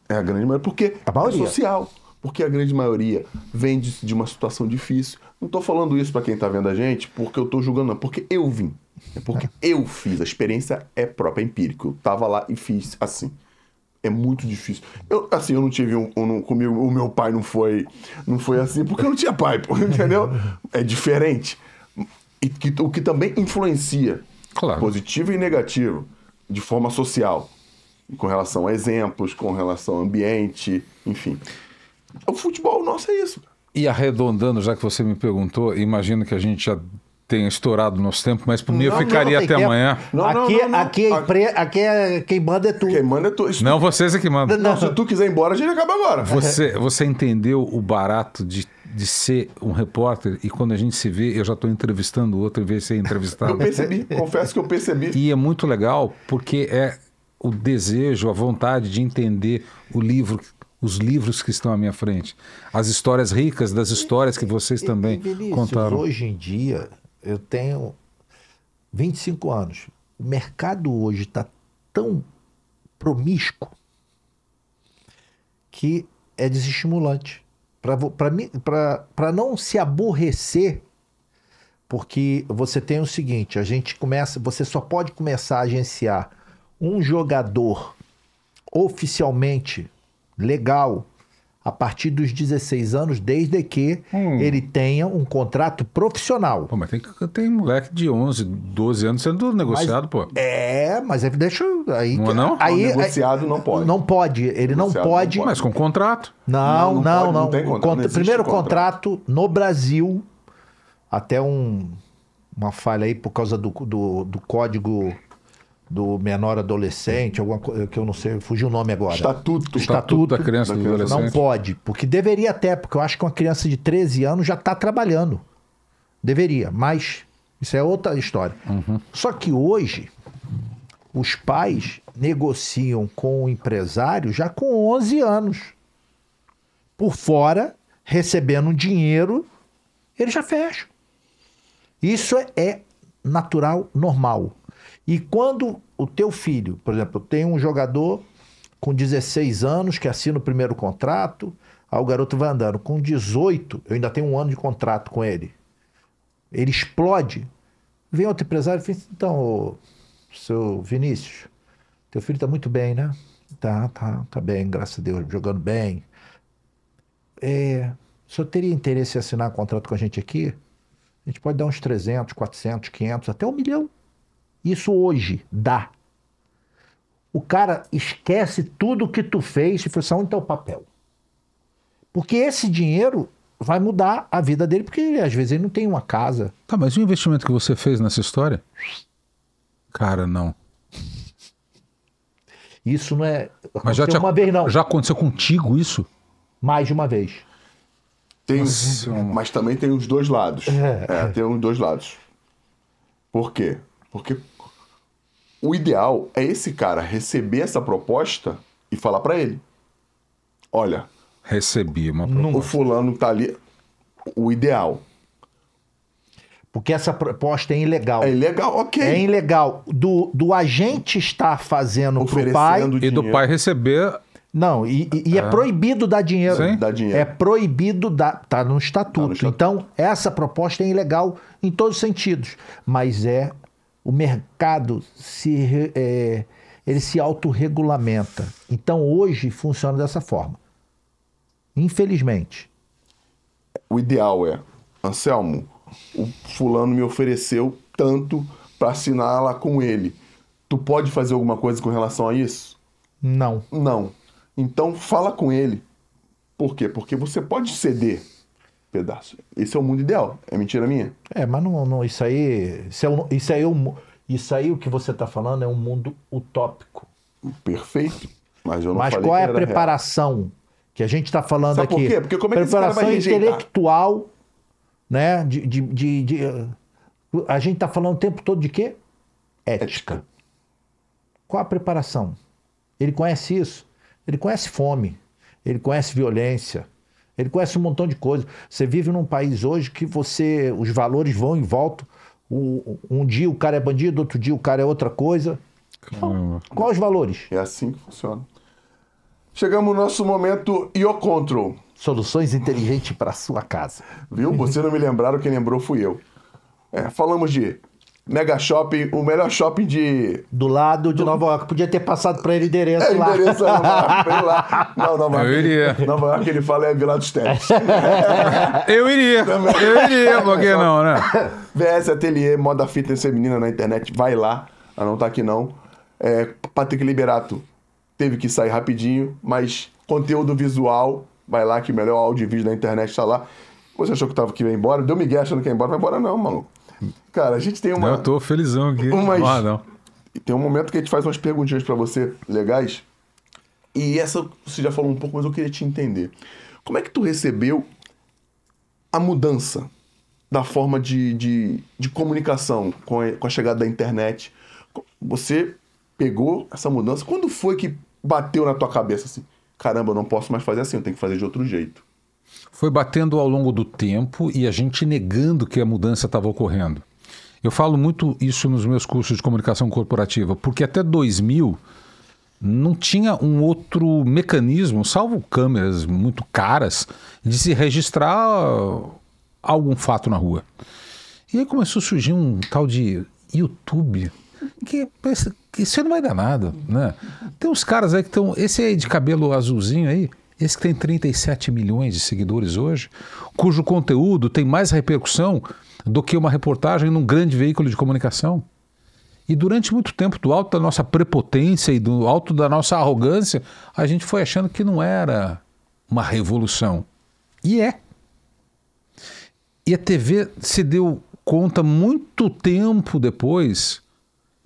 Speaker 2: É a grande maioria,
Speaker 1: porque a maioria. é social. Porque a grande maioria vem de, de uma situação difícil. Não estou falando isso para quem está vendo a gente, porque eu estou julgando, não. Porque eu vim. É porque é. eu fiz. A experiência é própria, é empírica. Eu estava lá e fiz assim. É muito difícil. Eu, assim, eu não tive um, um, um, comigo, o meu pai não foi, não foi assim, porque eu não tinha pai, entendeu? É diferente. E que, o que também influencia, claro. positivo e negativo, de forma social com relação a exemplos, com relação ao ambiente,
Speaker 3: enfim. O futebol nosso é isso. E arredondando, já que você me perguntou, imagino que a gente já tenha estourado o nosso tempo, mas por mim eu ficaria não, até amanhã. Não, aqui, não, é-
Speaker 2: não, aqui, não. É aqui, aqui é quem manda é tu. Quem manda é tu. Isso não,
Speaker 3: tu... vocês é que mandam. Não, se tu quiser ir embora, a gente
Speaker 1: acaba agora. Você,
Speaker 3: você entendeu o barato de de ser um repórter e quando a gente se vê, eu já estou entrevistando o outro e vez ser entrevistado. eu percebi, confesso que eu percebi. E é muito legal porque é o desejo, a vontade de entender o livro, os livros que estão à minha frente, as histórias ricas das histórias que vocês também Vinícius, contaram. Hoje em dia eu tenho 25 anos.
Speaker 2: O mercado hoje está tão promíscuo que é desestimulante. Para não se aborrecer, porque você tem o seguinte: a gente começa, você só pode começar a agenciar um jogador oficialmente legal a partir dos 16 anos, desde que hum. ele tenha um contrato profissional. Pô, mas tem, tem
Speaker 3: moleque de 11, 12 anos sendo negociado, mas, pô. É,
Speaker 2: mas é, deixa aí. Não, é não? aí negociado aí, não pode. Não pode, ele não pode. Mas com contrato? Não, não, não. não, não. Tem contrato, Contra, primeiro contrato. contrato no Brasil, até um, uma falha aí por causa do, do, do código do menor adolescente, alguma coisa que eu não sei, fugiu o nome agora. Estatuto. Estatuto, da criança do adolescente. Não pode, porque deveria até, porque eu acho que uma criança de 13 anos já está trabalhando. Deveria, mas isso é outra história. Uhum. Só que hoje os pais negociam com o empresário já com 11 anos. Por fora, recebendo dinheiro, ele já fecha. Isso é, é natural, normal. E quando o teu filho, por exemplo, tem um jogador com 16 anos que assina o primeiro contrato, aí o garoto vai andando. Com 18, eu ainda tenho um ano de contrato com ele. Ele explode. Vem outro empresário e fala: assim, então, ô, seu Vinícius, teu filho está muito bem, né? Tá, tá, tá bem, graças a Deus, jogando bem. É, o senhor teria interesse em assinar um contrato com a gente aqui? A gente pode dar uns 300, 400, 500, até um milhão. Isso hoje dá. O cara esquece tudo que tu fez e fala só onde teu tá o papel?
Speaker 3: Porque esse dinheiro vai mudar a vida dele, porque às vezes ele não tem uma casa. Tá, mas o investimento que você fez nessa história? Cara, não. Isso não é. Mas já te, vez, não. Já aconteceu contigo
Speaker 2: isso? Mais de uma vez. Tem, mas é também tem os dois lados.
Speaker 1: É, é, é. tem os dois lados. Por quê? Porque o ideal é esse cara receber essa proposta e falar para ele:
Speaker 2: Olha, recebi uma proposta. O fulano tá ali. O ideal. Porque essa proposta é ilegal. É ilegal, ok. É ilegal. Do, do agente estar fazendo pro pai. Dinheiro. E do pai
Speaker 3: receber. Não, e, e é. é.
Speaker 2: proibido dar dinheiro. Sim. Dar dinheiro. É proibido dar. Tá no, Tá no estatuto. Então, essa proposta é ilegal em todos os sentidos. Mas é o mercado se, é, ele se autorregulamenta. Então hoje funciona dessa forma. Infelizmente.
Speaker 1: O ideal é, Anselmo, o fulano me ofereceu tanto para assinar lá com ele. Tu pode fazer alguma coisa com relação a isso? Não. Não. Então fala com ele. Por quê? Porque você pode ceder pedaço. Esse é o mundo ideal. É mentira minha?
Speaker 2: É, mas não, não isso aí, isso é, isso aí, isso aí, isso aí o que você está falando é um mundo utópico. Perfeito. Mas eu não Mas qual é a preparação real. que a gente está falando Sabe aqui? Por quê? Porque como é que preparação intelectual, né? De, de, de, de... a gente está falando o tempo todo de quê? Ética. Ética. Qual a preparação? Ele conhece isso? Ele conhece fome, ele conhece violência, ele conhece um montão de coisas. Você vive num país hoje que você, os valores vão e voltam. Um, um dia o cara é bandido, outro dia o cara é outra coisa. Então, quais os valores? É assim que funciona. Chegamos no nosso momento
Speaker 1: Io Control. Soluções inteligentes para sua casa. Viu? Você não me lembraram, quem lembrou fui eu. É, falamos de Mega Shopping, o melhor shopping de. Do
Speaker 2: lado de do... Nova York. Podia ter passado para ele endereço é, lá. Endereço é Nova
Speaker 1: lá. Não, Nova York. Eu iria. Nova York ele fala é Vila dos Tênis. Eu iria. Também. Eu iria, por que não, né? VS Atelier, moda fitness feminina na internet, vai lá. Ela ah, não tá aqui não. É, Patrick Liberato teve que sair rapidinho, mas conteúdo visual, vai lá que o melhor áudio e vídeo da internet tá lá. Você achou que tava que ia embora? Deu Miguel achando que ia embora, vai embora não, maluco. Cara, a gente tem uma. Não, eu tô
Speaker 3: felizão aqui. Umas... Ah, não. Tem um
Speaker 1: momento que a gente faz umas perguntinhas para você legais. E essa você já falou um pouco, mas eu queria te entender. Como é que tu recebeu a mudança da forma de, de, de comunicação com a, com a chegada da internet? Você pegou essa mudança? Quando foi que bateu na tua cabeça assim? Caramba, eu não posso mais fazer assim, eu tenho que fazer de outro jeito
Speaker 3: foi batendo ao longo do tempo e a gente negando que a mudança estava ocorrendo. Eu falo muito isso nos meus cursos de comunicação corporativa, porque até 2000 não tinha um outro mecanismo, salvo câmeras muito caras, de se registrar algum fato na rua. E aí começou a surgir um tal de YouTube, que pensa que isso não vai dar nada, né? Tem uns caras aí que estão, esse aí de cabelo azulzinho aí, esse que tem 37 milhões de seguidores hoje, cujo conteúdo tem mais repercussão do que uma reportagem num grande veículo de comunicação. E durante muito tempo, do alto da nossa prepotência e do alto da nossa arrogância, a gente foi achando que não era uma revolução. E é. E a TV se deu conta muito tempo depois,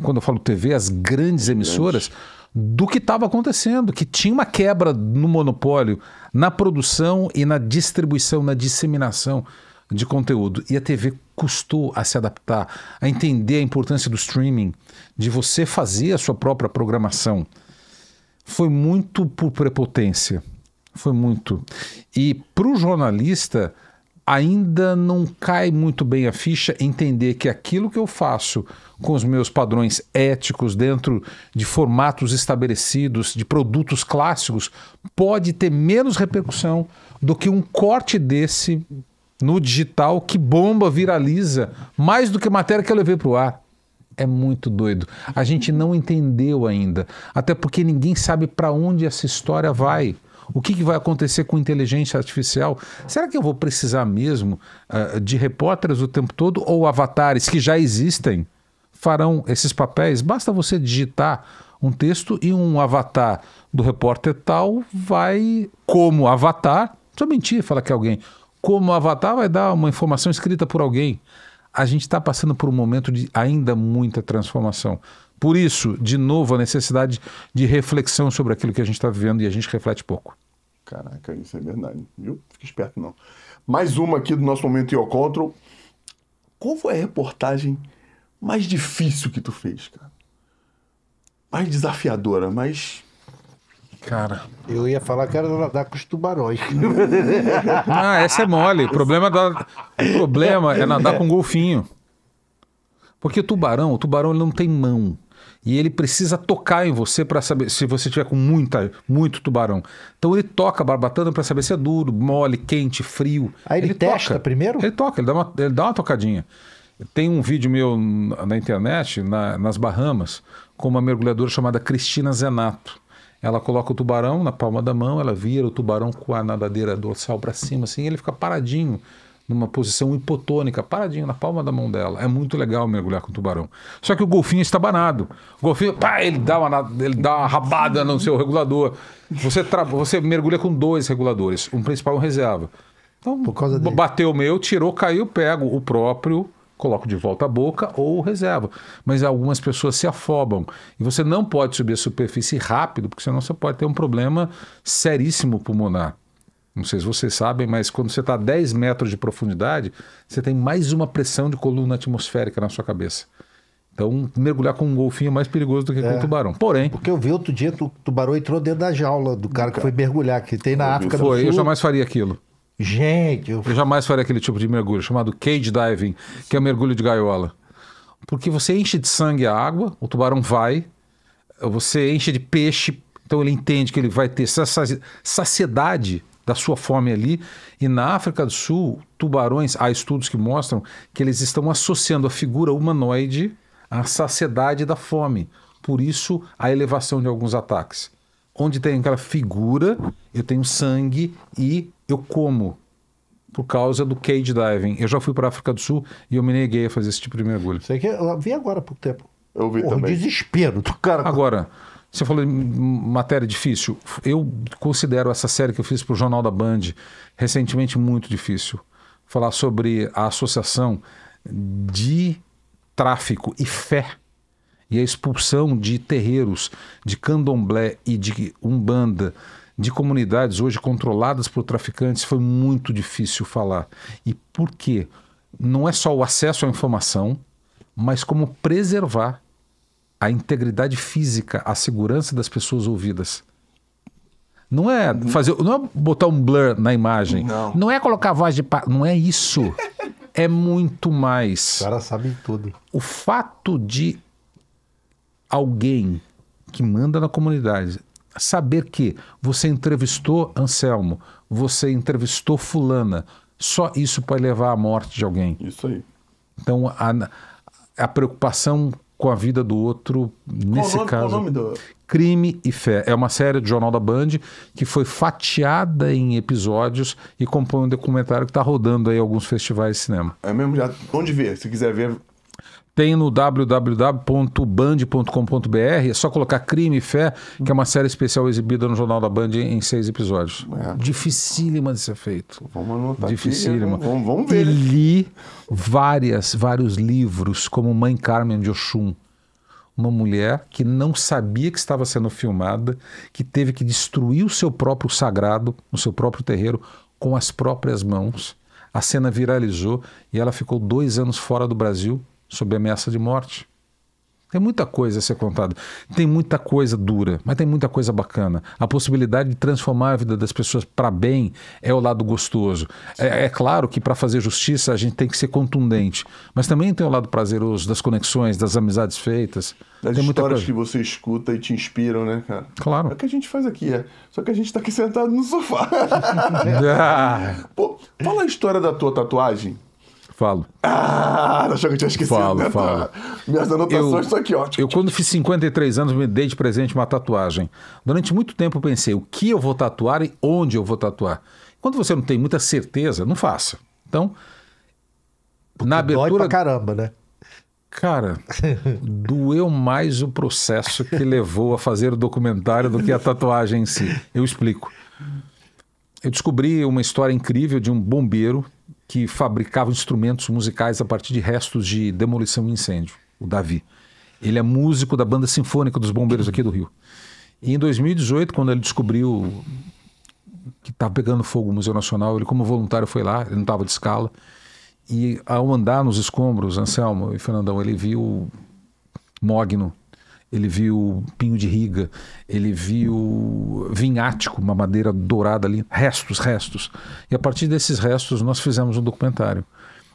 Speaker 3: quando eu falo TV, as grandes emissoras, Grande do que estava acontecendo, que tinha uma quebra no monopólio na produção e na distribuição, na disseminação de conteúdo. E a TV custou a se adaptar, a entender a importância do streaming, de você fazer a sua própria programação. Foi muito por prepotência. Foi muito. E para o jornalista, ainda não cai muito bem a ficha entender que aquilo que eu faço com os meus padrões éticos dentro de formatos estabelecidos, de produtos clássicos, pode ter menos repercussão do que um corte desse no digital que bomba, viraliza, mais do que a matéria que eu levei para o ar. É muito doido. A gente não entendeu ainda, até porque ninguém sabe para onde essa história vai. O que, que, vai acontecer com inteligência artificial? Será que eu vou precisar mesmo uh, de repórteres o tempo todo ou avatares que já existem farão esses papéis? Basta você digitar um texto e um avatar do repórter tal vai, como avatar, só mentir, fala que é alguém, como avatar vai dar uma informação escrita por alguém. A gente está passando por um momento de ainda muita transformação. Por isso, de novo, a necessidade de reflexão sobre aquilo que a gente está vivendo e a gente reflete pouco.
Speaker 1: Caraca, isso é verdade. Viu? Fica esperto, não. Mais uma aqui do nosso momento em ao Qual foi a reportagem mais difícil que tu fez, cara? Mais desafiadora, mais Cara. Eu ia falar que era nadar com os
Speaker 3: tubarões. ah, essa é mole. O problema, da... o problema é nadar com golfinho. Porque o tubarão, o tubarão ele não tem mão e ele precisa tocar em você para saber se você tiver com muita, muito tubarão. Então ele toca a barbatana para saber se é duro, mole, quente, frio. Aí ele, ele testa toca. primeiro? Ele toca, ele dá, uma, ele dá uma tocadinha. Tem um vídeo meu na internet, na, nas Bahamas, com uma mergulhadora chamada Cristina Zenato. Ela coloca o tubarão na palma da mão, ela vira o tubarão com a nadadeira dorsal para cima, assim, ele fica paradinho numa posição hipotônica, paradinho na palma da mão dela. É muito legal mergulhar com o tubarão. Só que o golfinho é está banado. O golfinho, pá, ele dá uma, ele dá uma rabada no seu regulador. Você, tra... você mergulha com dois reguladores, um principal e um reserva. Então, Por causa dele. bateu o meu, tirou, caiu, pego o próprio, coloco de volta a boca ou reserva. Mas algumas pessoas se afobam. E você não pode subir a superfície rápido, porque senão você pode ter um problema seríssimo pulmonar. Não sei se vocês sabem, mas quando você está a 10 metros de profundidade, você tem mais uma pressão de coluna atmosférica na sua cabeça. Então, mergulhar com um golfinho é mais perigoso do que é. com um é. tubarão. Porém. Porque eu vi outro dia que o tubarão entrou dentro da jaula do cara que foi mergulhar, que tem na África foi, do Sul. Eu jamais faria aquilo. Gente, eu... eu jamais faria aquele tipo de mergulho chamado cage diving, que é o mergulho de gaiola. Porque você enche de sangue a água, o tubarão vai, você enche de peixe, então ele entende que ele vai ter saciedade da sua fome ali. E na África do Sul, tubarões, há estudos que mostram que eles estão associando a figura humanoide à saciedade da fome. Por isso, a elevação de alguns ataques. Onde tem aquela figura, eu tenho sangue e eu como por causa do cage diving. Eu já fui para a África do Sul e eu me neguei a fazer esse tipo de mergulho. Isso aqui é, eu vi agora há pouco tempo. Eu vi Porra, também. desespero do cara. Agora, você falou de matéria difícil. Eu considero essa série que eu fiz para o Jornal da Band recentemente muito difícil. Falar sobre a associação de tráfico e fé e a expulsão de terreiros, de candomblé e de umbanda, de comunidades hoje controladas por traficantes, foi muito difícil falar. E por quê? Não é só o acesso à informação, mas como preservar a integridade física, a segurança das pessoas ouvidas. Não é uhum. fazer, não é botar um blur na imagem. Não, não é colocar a voz de, pa... não é isso. é muito mais. O cara sabe tudo. O fato de alguém que manda na comunidade saber que você entrevistou Anselmo, você entrevistou fulana, só isso pode levar à morte de alguém. Isso aí. Então a, a preocupação com a vida do outro, nesse nome, caso. Do... Crime e Fé. É uma série do Jornal da Band que foi fatiada em episódios e compõe um documentário que está rodando aí alguns festivais de cinema. É mesmo? Já,
Speaker 1: onde ver? Se quiser ver,
Speaker 3: tem no www.band.com.br, é só colocar Crime e Fé, que é uma série especial exibida no Jornal da Band em seis episódios. É. Dificílima de ser feito. Vamos anotar Dificílima. Aqui, vamos, vamos ver. Né? E li várias, vários livros, como Mãe Carmen de Oxum uma mulher que não sabia que estava sendo filmada, que teve que destruir o seu próprio sagrado, o seu próprio terreiro, com as próprias mãos. A cena viralizou e ela ficou dois anos fora do Brasil sob ameaça de morte. Tem muita coisa a ser contada, tem muita coisa dura, mas tem muita coisa bacana. A possibilidade de transformar a vida das pessoas para bem é o lado gostoso. É, é claro que para fazer justiça a gente tem que ser contundente, mas também tem o lado prazeroso das conexões, das amizades feitas. tem histórias que
Speaker 1: você escuta e te inspiram, né, cara? Claro. É o que a gente faz aqui, é. Só que a gente está aqui sentado no sofá. ah. Pô, fala a história da tua tatuagem. Falo. Ah, achou que eu tinha esquecido. Falo, né? falo. Minhas anotações estão aqui,
Speaker 3: ótimo. Eu, quando fiz 53 anos, me dei de presente uma tatuagem. Durante muito tempo eu pensei o que eu vou tatuar e onde eu vou tatuar. Quando você não tem muita certeza, não faça. Então, Porque na abertura. Dói pra caramba, né? Cara, doeu mais o processo que levou a fazer o documentário do que a tatuagem em si. Eu explico. Eu descobri uma história incrível de um bombeiro que fabricava instrumentos musicais a partir de restos de demolição e incêndio, o Davi. Ele é músico da banda sinfônica dos bombeiros aqui do Rio. E em 2018, quando ele descobriu que estava pegando fogo o Museu Nacional, ele como voluntário foi lá, ele não estava de escala. E ao andar nos escombros, Anselmo e Fernandão, ele viu Mogno, ele viu pinho de riga, ele viu vinhático, uma madeira dourada ali, restos, restos. E a partir desses restos nós fizemos um documentário.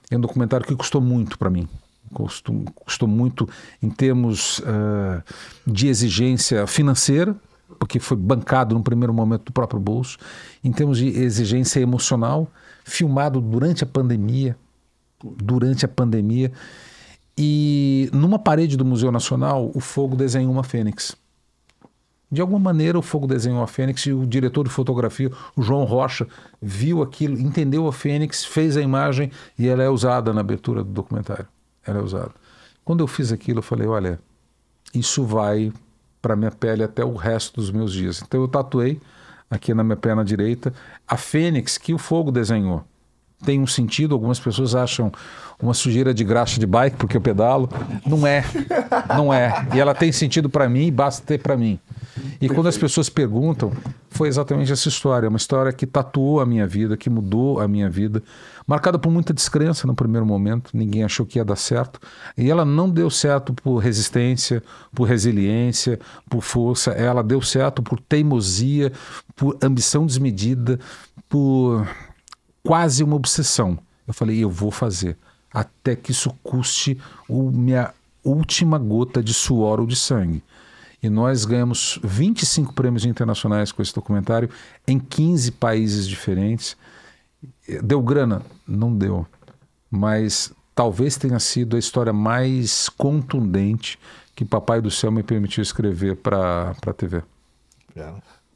Speaker 3: É um documentário que custou muito para mim. Custou, custou, muito em termos uh, de exigência financeira, porque foi bancado no primeiro momento do próprio bolso, em termos de exigência emocional, filmado durante a pandemia, durante a pandemia e numa parede do Museu Nacional, o fogo desenhou uma fênix. De alguma maneira, o fogo desenhou a Fênix e o diretor de fotografia, o João Rocha, viu aquilo, entendeu a Fênix, fez a imagem e ela é usada na abertura do documentário. Ela é usada. Quando eu fiz aquilo, eu falei: olha, isso vai para minha pele até o resto dos meus dias. Então eu tatuei aqui na minha perna direita a Fênix que o fogo desenhou tem um sentido. Algumas pessoas acham uma sujeira de graxa de bike porque eu pedalo. Não é. Não é. E ela tem sentido para mim e basta ter para mim. E quando as pessoas perguntam, foi exatamente essa história. É uma história que tatuou a minha vida, que mudou a minha vida. Marcada por muita descrença no primeiro momento, ninguém achou que ia dar certo. E ela não deu certo por resistência, por resiliência, por força. Ela deu certo por teimosia, por ambição desmedida, por quase uma obsessão. Eu falei, eu vou fazer, até que isso custe o minha última gota de suor ou de sangue. E nós ganhamos 25 prêmios internacionais com esse documentário em 15 países diferentes. Deu grana? Não deu. Mas talvez tenha sido a história mais contundente que Papai do Céu me permitiu escrever para a TV. É.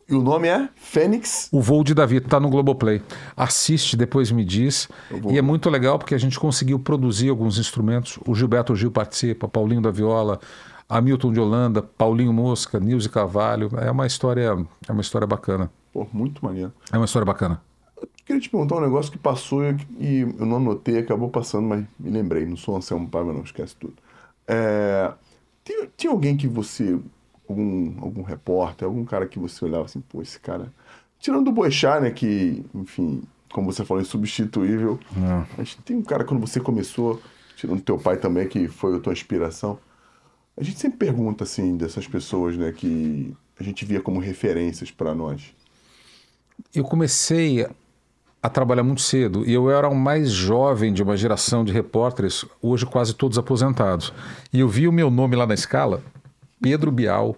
Speaker 3: E o nome é Fênix? O Voo de Davi, está no Globoplay. Assiste, depois me diz. E é muito legal porque a gente conseguiu produzir alguns instrumentos. O Gilberto Gil participa, Paulinho da Viola, Hamilton de Holanda, Paulinho Mosca, Nilce Carvalho. É uma história, é uma história bacana. Pô, muito maneiro. É uma história bacana.
Speaker 1: Eu queria te perguntar um negócio que passou e eu não anotei, acabou passando, mas me lembrei. Não sou Anselmo mas não esquece tudo. É... tem alguém que você algum, algum repórter, algum cara que você olhava assim, pô, esse cara. Tirando o Boechat, né? Que, enfim, como você falou, insubstituível. É. Mas tem um cara quando você começou, tirando teu pai também, que foi a tua inspiração. A gente sempre pergunta, assim, dessas pessoas, né, que a gente via como referências para nós.
Speaker 3: Eu comecei a trabalhar muito cedo. E eu era o mais jovem de uma geração de repórteres, hoje quase todos aposentados. E eu vi o meu nome lá na escala, Pedro Bial,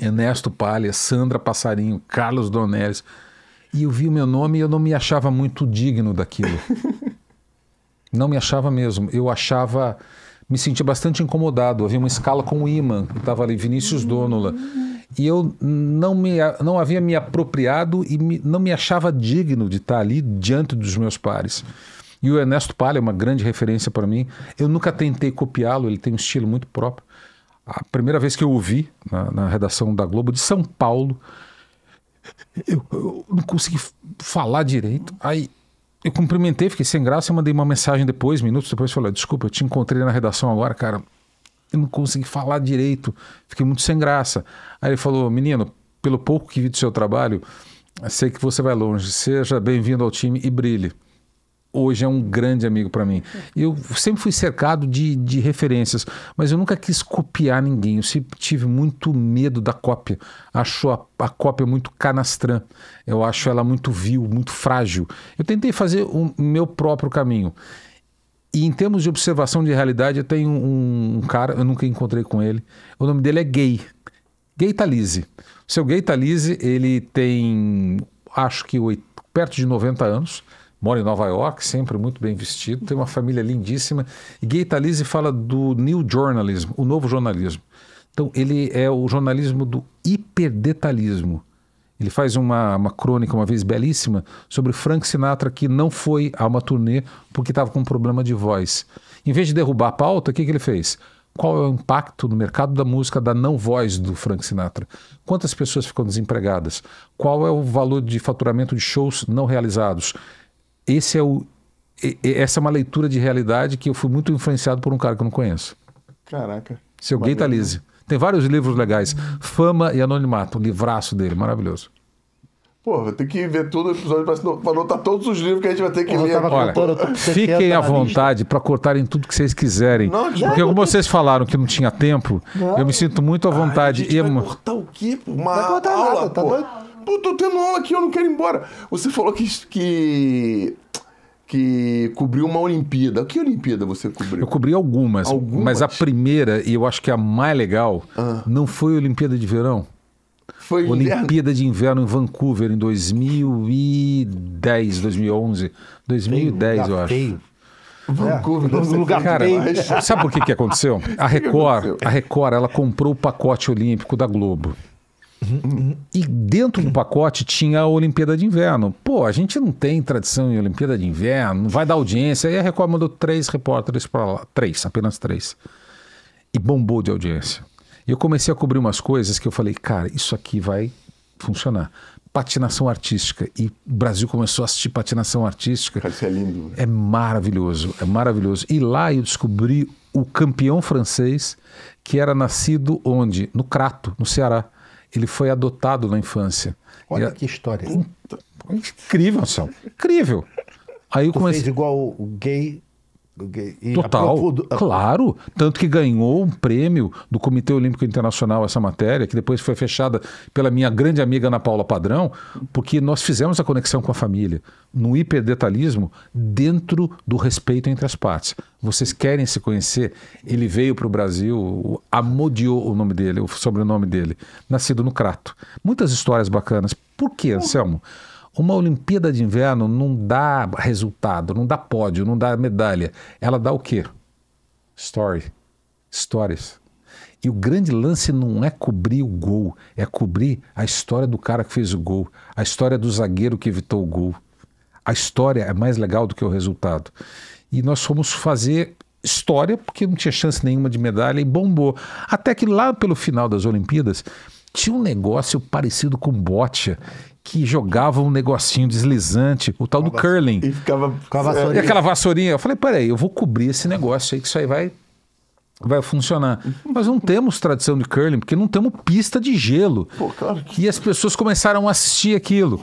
Speaker 3: Ernesto Palha, Sandra Passarinho, Carlos Dornelles. E eu vi o meu nome e eu não me achava muito digno daquilo. não me achava mesmo. Eu achava. Me sentia bastante incomodado. Havia uma escala com o que estava ali Vinícius hum. Dônola. E eu não, me, não havia me apropriado e me, não me achava digno de estar ali diante dos meus pares. E o Ernesto Palha é uma grande referência para mim. Eu nunca tentei copiá-lo, ele tem um estilo muito próprio a primeira vez que eu ouvi na, na redação da Globo de São Paulo, eu, eu, não consegui falar direito. Aí eu cumprimentei, fiquei sem graça, eu mandei uma mensagem depois, minutos depois, falei: Desculpa, eu te encontrei na redação agora, cara. Eu não consegui falar direito, fiquei muito sem graça. Aí ele falou: Menino, pelo pouco que vi do seu trabalho, sei que você vai longe. Seja bem-vindo ao time e brilhe hoje é um grande amigo para mim. Eu sempre fui cercado de, de referências, mas eu nunca quis copiar ninguém. Eu sempre tive muito medo da cópia. Acho a, a cópia muito canastrã. Eu acho ela muito vil, muito frágil. Eu tentei fazer o meu próprio caminho. E em termos de observação de realidade, eu tenho um, um cara, eu nunca encontrei com ele. O nome dele é Gay. Gay Talise. O seu Gay Talise, ele tem, acho que oito, perto de 90 anos mora em Nova York, sempre muito bem vestido, tem uma família lindíssima. E Gay Lise fala do New Journalism, o novo jornalismo. Então, ele é o jornalismo do hiperdetalismo. Ele faz uma, uma crônica, uma vez belíssima, sobre Frank Sinatra, que não foi a uma turnê porque estava com um problema de voz. Em vez de derrubar a pauta, o que, que ele fez? Qual é o impacto no mercado da música da não voz do Frank Sinatra? Quantas pessoas ficam desempregadas? Qual é o valor de faturamento de shows não realizados? esse é o, essa é uma leitura de realidade que eu fui muito influenciado por um cara que eu não conheço. Caraca. Seu Gay Talise. Tá né? Tem vários livros legais. Fama e Anonimato, um livraço dele, maravilhoso. Pô, vou ter que ver tudo o
Speaker 1: episódio para anotar todos os livros que a gente vai ter que eu ler. Olha, fiquem à vontade
Speaker 3: para cortarem tudo que vocês quiserem. Não, porque como vocês falaram que não tinha tempo, não. eu me sinto muito à vontade. Ai, a gente e... vai cortar
Speaker 1: o quê? Uma não vai cortar aula, nada, tá doido? pô, tô tendo aula aqui, eu não quero ir embora. Você falou que, que que cobriu uma Olimpíada. Que Olimpíada
Speaker 3: você cobriu? Eu cobri algumas, algumas? mas a primeira, e eu acho que é a mais legal, ah. não foi a Olimpíada de Verão. Foi Olimpíada inverno. de Inverno em Vancouver em 2010, 2011. 2010, eu acho. Vancouver, é, um lugar cara, sabe por que, que aconteceu? A Record, a Record, ela comprou o pacote olímpico da Globo. E dentro do pacote tinha a Olimpíada de Inverno. Pô, a gente não tem tradição em Olimpíada de Inverno, vai dar audiência. E a Record mandou três repórteres para lá. Três, apenas três. E bombou de audiência. E eu comecei a cobrir umas coisas que eu falei, cara, isso aqui vai funcionar. Patinação artística. E o Brasil começou a assistir patinação artística. isso é lindo. Né? É maravilhoso, é maravilhoso. E lá eu descobri o campeão francês que era nascido onde? No Crato, no Ceará. Ele foi adotado na infância. Olha e é que a... história. Puta, incrível, Anselmo. Incrível. Aí eu comecei... fez igual o gay e Total, claro. Tanto que ganhou um prêmio do Comitê Olímpico Internacional essa matéria, que depois foi fechada pela minha grande amiga Ana Paula Padrão, porque nós fizemos a conexão com a família, no hiperdetalismo, dentro do respeito entre as partes. Vocês querem se conhecer? Ele veio para o Brasil, amodiou o nome dele, o sobrenome dele, nascido no Crato. Muitas histórias bacanas. Por que, Anselmo? Uhum uma Olimpíada de Inverno não dá resultado, não dá pódio, não dá medalha. Ela dá o quê? Story. Stories. E o grande lance não é cobrir o gol, é cobrir a história do cara que fez o gol, a história do zagueiro que evitou o gol. A história é mais legal do que o resultado. E nós fomos fazer história, porque não tinha chance nenhuma de medalha e bombou. Até que lá pelo final das Olimpíadas, tinha um negócio parecido com bote que jogava um negocinho deslizante, o tal do curling. E ficava com a vassourinha. E aquela vassourinha. Eu falei, peraí, eu vou cobrir esse negócio aí, que isso aí vai vai funcionar. Mas não temos tradição de curling, porque não temos pista de gelo. Pô, claro que... E as pessoas começaram a assistir aquilo.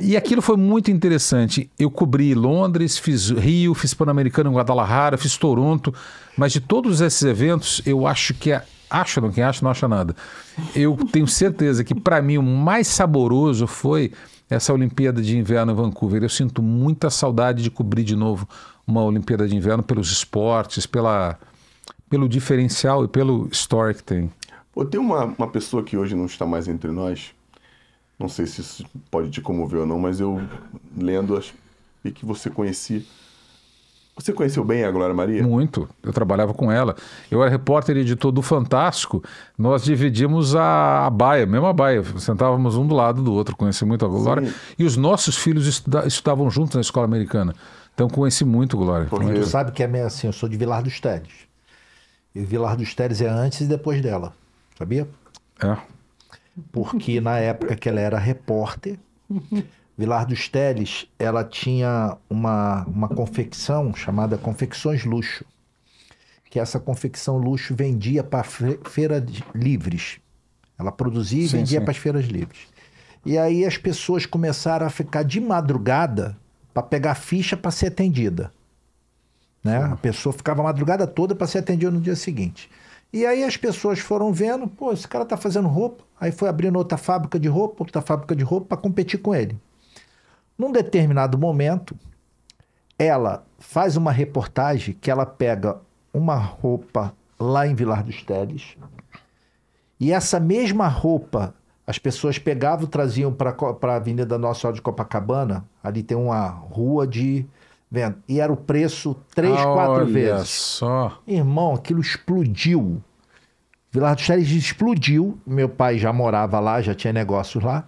Speaker 3: E aquilo foi muito interessante. Eu cobri Londres, fiz Rio, fiz Pan-Americano em Guadalajara, fiz Toronto. Mas de todos esses eventos, eu acho que... é. Acho, não, quem acha não acha nada. Eu tenho certeza que para mim o mais saboroso foi essa Olimpíada de Inverno em Vancouver. Eu sinto muita saudade de cobrir de novo uma Olimpíada de Inverno pelos esportes, pela, pelo diferencial e pelo story que tem.
Speaker 1: Pô, tem uma, uma pessoa que hoje não está mais entre nós, não sei se isso pode te comover ou não, mas eu
Speaker 3: lendo e que você conhecia você conheceu bem a Glória Maria? Muito. Eu trabalhava com ela. Eu era repórter e editor do Fantástico. Nós dividimos a, a baia, mesmo a baia. Sentávamos um do lado do outro. Conheci muito a Glória. Sim. E os nossos filhos estuda, estudavam juntos na escola americana. Então conheci muito Glória. Porque tu sabe que é meio assim. Eu sou de Vilar dos Teres. E Vilar dos Teres é antes e depois dela. Sabia?
Speaker 2: É. Porque na época que ela era repórter. Vilar dos Teles, ela tinha uma, uma confecção chamada Confecções Luxo, que essa confecção luxo vendia para feiras livres. Ela produzia e sim, vendia para as feiras livres. E aí as pessoas começaram a ficar de madrugada para pegar ficha para ser atendida. Né? A pessoa ficava a madrugada toda para ser atendida no dia seguinte. E aí as pessoas foram vendo, pô, esse cara tá fazendo roupa, aí foi abrindo outra fábrica de roupa, outra fábrica de roupa para competir com ele. Num determinado momento, ela faz uma reportagem que ela pega uma roupa lá em Vilar dos Teles e essa mesma roupa as pessoas pegavam, traziam para a Avenida Nossa Senhora de Copacabana, ali tem uma rua de venda, e era o preço três, Olha quatro vezes. só. Irmão, aquilo explodiu. Vilar dos Teles explodiu. Meu pai já morava lá, já tinha negócios lá.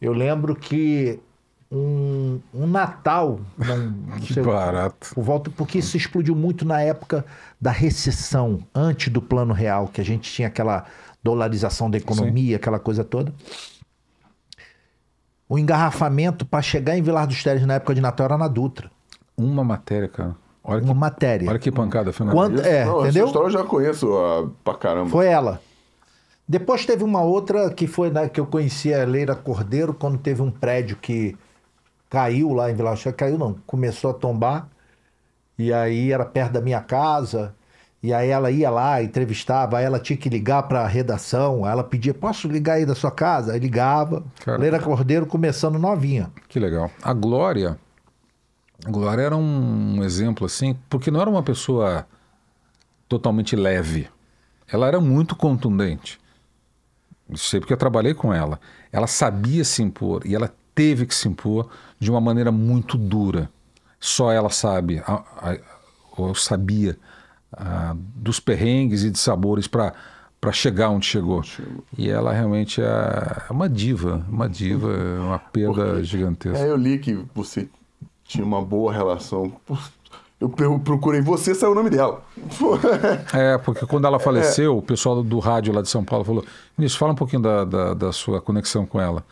Speaker 2: Eu lembro que um, um Natal. Não, não que sei, barato. Por volta, porque isso explodiu muito na época da recessão, antes do plano real, que a gente tinha aquela dolarização da economia, Sim. aquela coisa toda. O engarrafamento para chegar em Vilar dos Teles na época de Natal era na Dutra. Uma matéria, cara. Olha uma que, matéria. Olha que pancada, Fernando. Quanto, é, não, entendeu? Essa
Speaker 1: história eu já conheço uh, pra caramba. Foi
Speaker 2: ela. Depois teve uma outra que foi na, né, que eu conheci a Leira Cordeiro, quando teve um prédio que caiu lá em Vila Chã, caiu não, começou a tombar, e aí era perto da minha casa, e aí ela ia lá, entrevistava, ela tinha que ligar para a redação, ela pedia, posso ligar aí da sua casa? Aí ligava, Cara, Leila
Speaker 3: Cordeiro começando novinha. Que legal. A Glória, a Glória era um exemplo assim, porque não era uma pessoa totalmente leve, ela era muito contundente. Sei porque eu trabalhei com ela. Ela sabia se impor e ela teve que se impor de uma maneira muito dura. Só ela sabe, a, a, ou sabia, a, dos perrengues e de sabores para para chegar onde chegou. E ela realmente é, é uma diva, uma diva, é uma perda Porque, gigantesca. É,
Speaker 1: eu li que você tinha uma boa relação. Eu procurei você, saiu o nome dela.
Speaker 3: É, porque quando ela é. faleceu, é. o pessoal do rádio lá de São Paulo falou: Nisso, fala um pouquinho da, da, da sua conexão com ela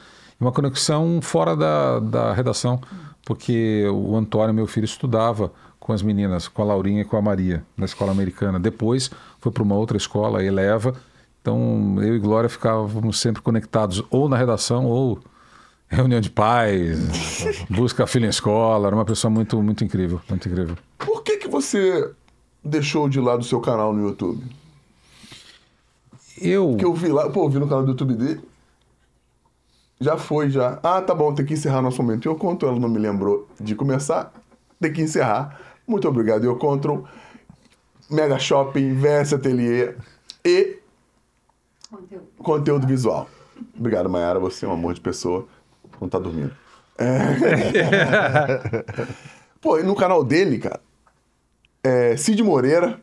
Speaker 3: uma conexão fora da, da redação, porque o Antônio, meu filho, estudava com as meninas, com a Laurinha e com a Maria, na escola americana. Depois foi para uma outra escola, Eleva. Então eu e Glória ficávamos sempre conectados, ou na redação, ou reunião de pais, busca filha em escola. Era uma pessoa muito, muito incrível, muito incrível.
Speaker 1: Por que, que você deixou de lado o seu canal no YouTube? Eu. Que eu vi lá, pô, eu vi no canal do YouTube dele já foi, já. Ah, tá bom, tem que encerrar nosso momento. Eu conto, ela não me lembrou de começar, tem que encerrar. Muito obrigado, eu conto. Mega Shopping, Versa Atelier e conteúdo, conteúdo visual. Obrigado, Mayara, você é um amor de pessoa. Não tá dormindo. É... Pô, e no canal dele, cara, é Cid Moreira.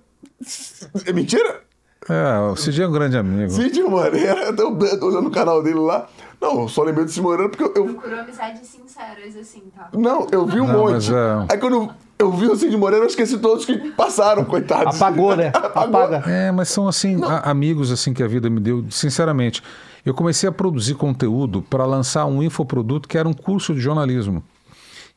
Speaker 1: É mentira? É,
Speaker 3: o Cid é um grande amigo. Cid Moreira,
Speaker 1: eu tô olhando o canal dele lá. Não, eu só lembrei desse Moreira porque eu. Procurou amizades sinceras, assim, tá? Não, eu vi um não, monte. É... Aí quando eu vi o Cid Moreira, eu esqueci todos que passaram, coitados.
Speaker 3: Apagou, né? Apaga. É, mas são, assim, a, amigos assim que a vida me deu, sinceramente. Eu comecei a produzir conteúdo para lançar um infoproduto que era um curso de jornalismo.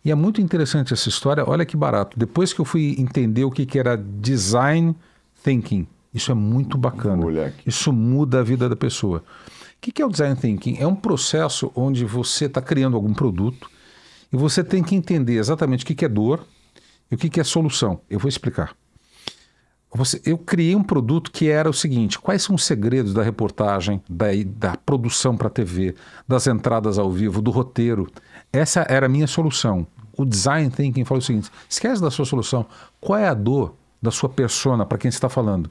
Speaker 3: E é muito interessante essa história, olha que barato. Depois que eu fui entender o que, que era design thinking, isso é muito bacana. Moleque. Isso muda a vida da pessoa que, que é o design thinking? É um processo onde você está criando algum produto e você tem que entender exatamente o que, que é dor e o que, que é solução. Eu vou explicar. Você, eu criei um produto que era o seguinte: quais são os segredos da reportagem, da, da produção para TV, das entradas ao vivo, do roteiro? Essa era a minha solução. O design thinking fala o seguinte: esquece da sua solução. Qual é a dor da sua persona para quem você está falando?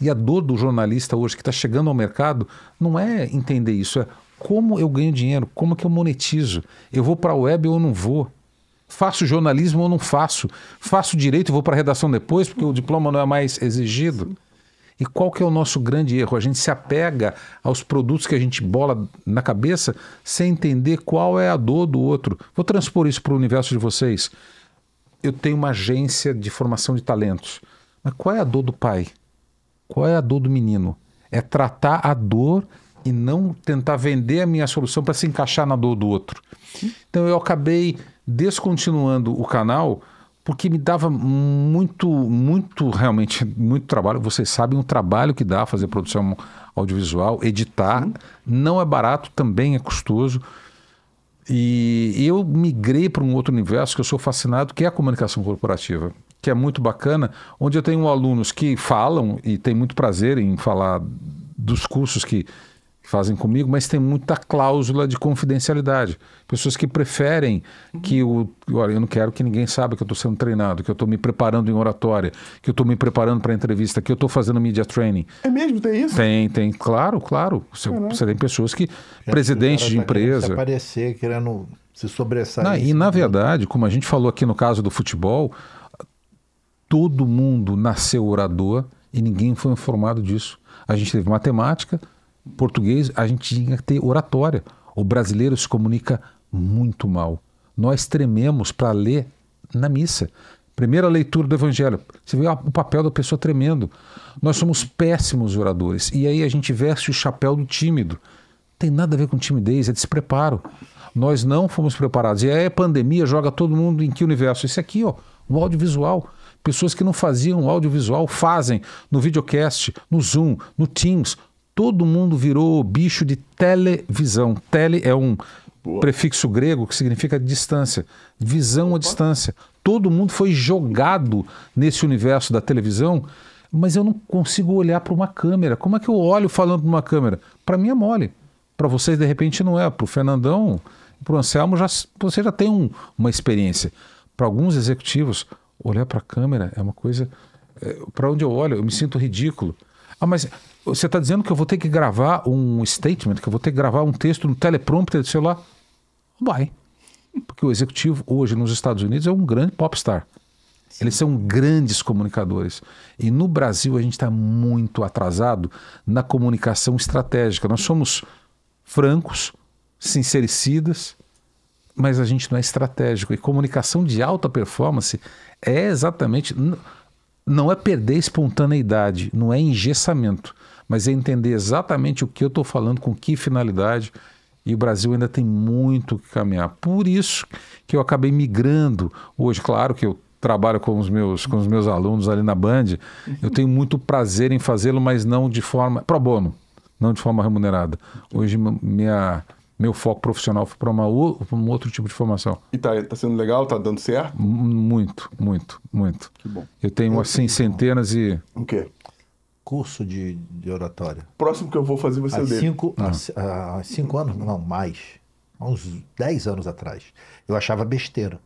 Speaker 3: E a dor do jornalista hoje que está chegando ao mercado não é entender isso, é como eu ganho dinheiro, como que eu monetizo. Eu vou para a web ou não vou? Faço jornalismo ou não faço? Faço direito e vou para a redação depois porque o diploma não é mais exigido? E qual que é o nosso grande erro? A gente se apega aos produtos que a gente bola na cabeça sem entender qual é a dor do outro. Vou transpor isso para o universo de vocês. Eu tenho uma agência de formação de talentos. Mas qual é a dor do pai? Qual é a dor do menino? É tratar a dor e não tentar vender a minha solução para se encaixar na dor do outro. Então eu acabei descontinuando o canal porque me dava muito, muito, realmente, muito trabalho. Vocês sabem o trabalho que dá fazer produção audiovisual, editar. Sim. Não é barato, também é custoso. E eu migrei para um outro universo que eu sou fascinado, que é a comunicação corporativa que é muito bacana, onde eu tenho alunos que falam e tem muito prazer em falar dos cursos que fazem comigo, mas tem muita cláusula de confidencialidade. Pessoas que preferem que o. Olha, eu não quero que ninguém saiba que eu estou sendo treinado, que eu estou me preparando em oratória, que eu estou me preparando para entrevista, que eu estou fazendo media training.
Speaker 1: É mesmo? Tem isso?
Speaker 3: Tem, tem. Claro, claro. Você, você tem pessoas que. É, presidentes presidente de tá empresa. Querendo aparecer, querendo se sobressair. e, na verdade, como a gente falou aqui no caso do futebol todo mundo nasceu orador e ninguém foi informado disso. A gente teve matemática, português, a gente tinha que ter oratória. O brasileiro se comunica muito mal. Nós trememos para ler na missa. Primeira leitura do Evangelho. Você vê o papel da pessoa tremendo. Nós somos péssimos oradores. E aí a gente veste o chapéu do tímido. Tem nada a ver com timidez, é despreparo. Nós não fomos preparados. E aí a pandemia joga todo mundo em que universo? Esse aqui, ó, o audiovisual. Pessoas que não faziam audiovisual fazem no videocast, no Zoom, no Teams. Todo mundo virou bicho de televisão. Tele é um Boa. prefixo grego que significa distância, visão Opa. à distância. Todo mundo foi jogado nesse universo da televisão, mas eu não consigo olhar para uma câmera. Como é que eu olho falando para uma câmera? Para mim é mole. Para vocês, de repente, não é. Para o Fernandão, para o Anselmo, já, você já tem um, uma experiência. Para alguns executivos, Olhar para a câmera é uma coisa. É, para onde eu olho, eu me sinto ridículo. Ah, mas você está dizendo que eu vou ter que gravar um statement, que eu vou ter que gravar um texto no teleprompter do celular? Vai. Porque o executivo hoje nos Estados Unidos é um grande popstar. Eles são grandes comunicadores. E no Brasil a gente está muito atrasado na comunicação estratégica. Nós somos francos, sincericidas, mas a gente não é estratégico. E comunicação de alta performance é exatamente. Não é perder espontaneidade, não é engessamento, mas é entender exatamente o que eu estou falando, com que finalidade. E o Brasil ainda tem muito que caminhar. Por isso que eu acabei migrando hoje. Claro que eu trabalho com os meus, com os meus alunos ali na Band. Eu tenho muito prazer em fazê-lo, mas não de forma. pro bono, não de forma remunerada. Hoje minha, meu foco profissional foi para um outro tipo de formação.
Speaker 1: E tá, tá sendo legal? Tá dando certo?
Speaker 3: M muito, muito, muito. Que bom. Eu tenho, assim, centenas e... O quê?
Speaker 2: Curso de, de oratória. Próximo que eu vou fazer você ler. Cinco, ah. há, cinco anos, não, mais. Há uns dez anos atrás. Eu achava besteira.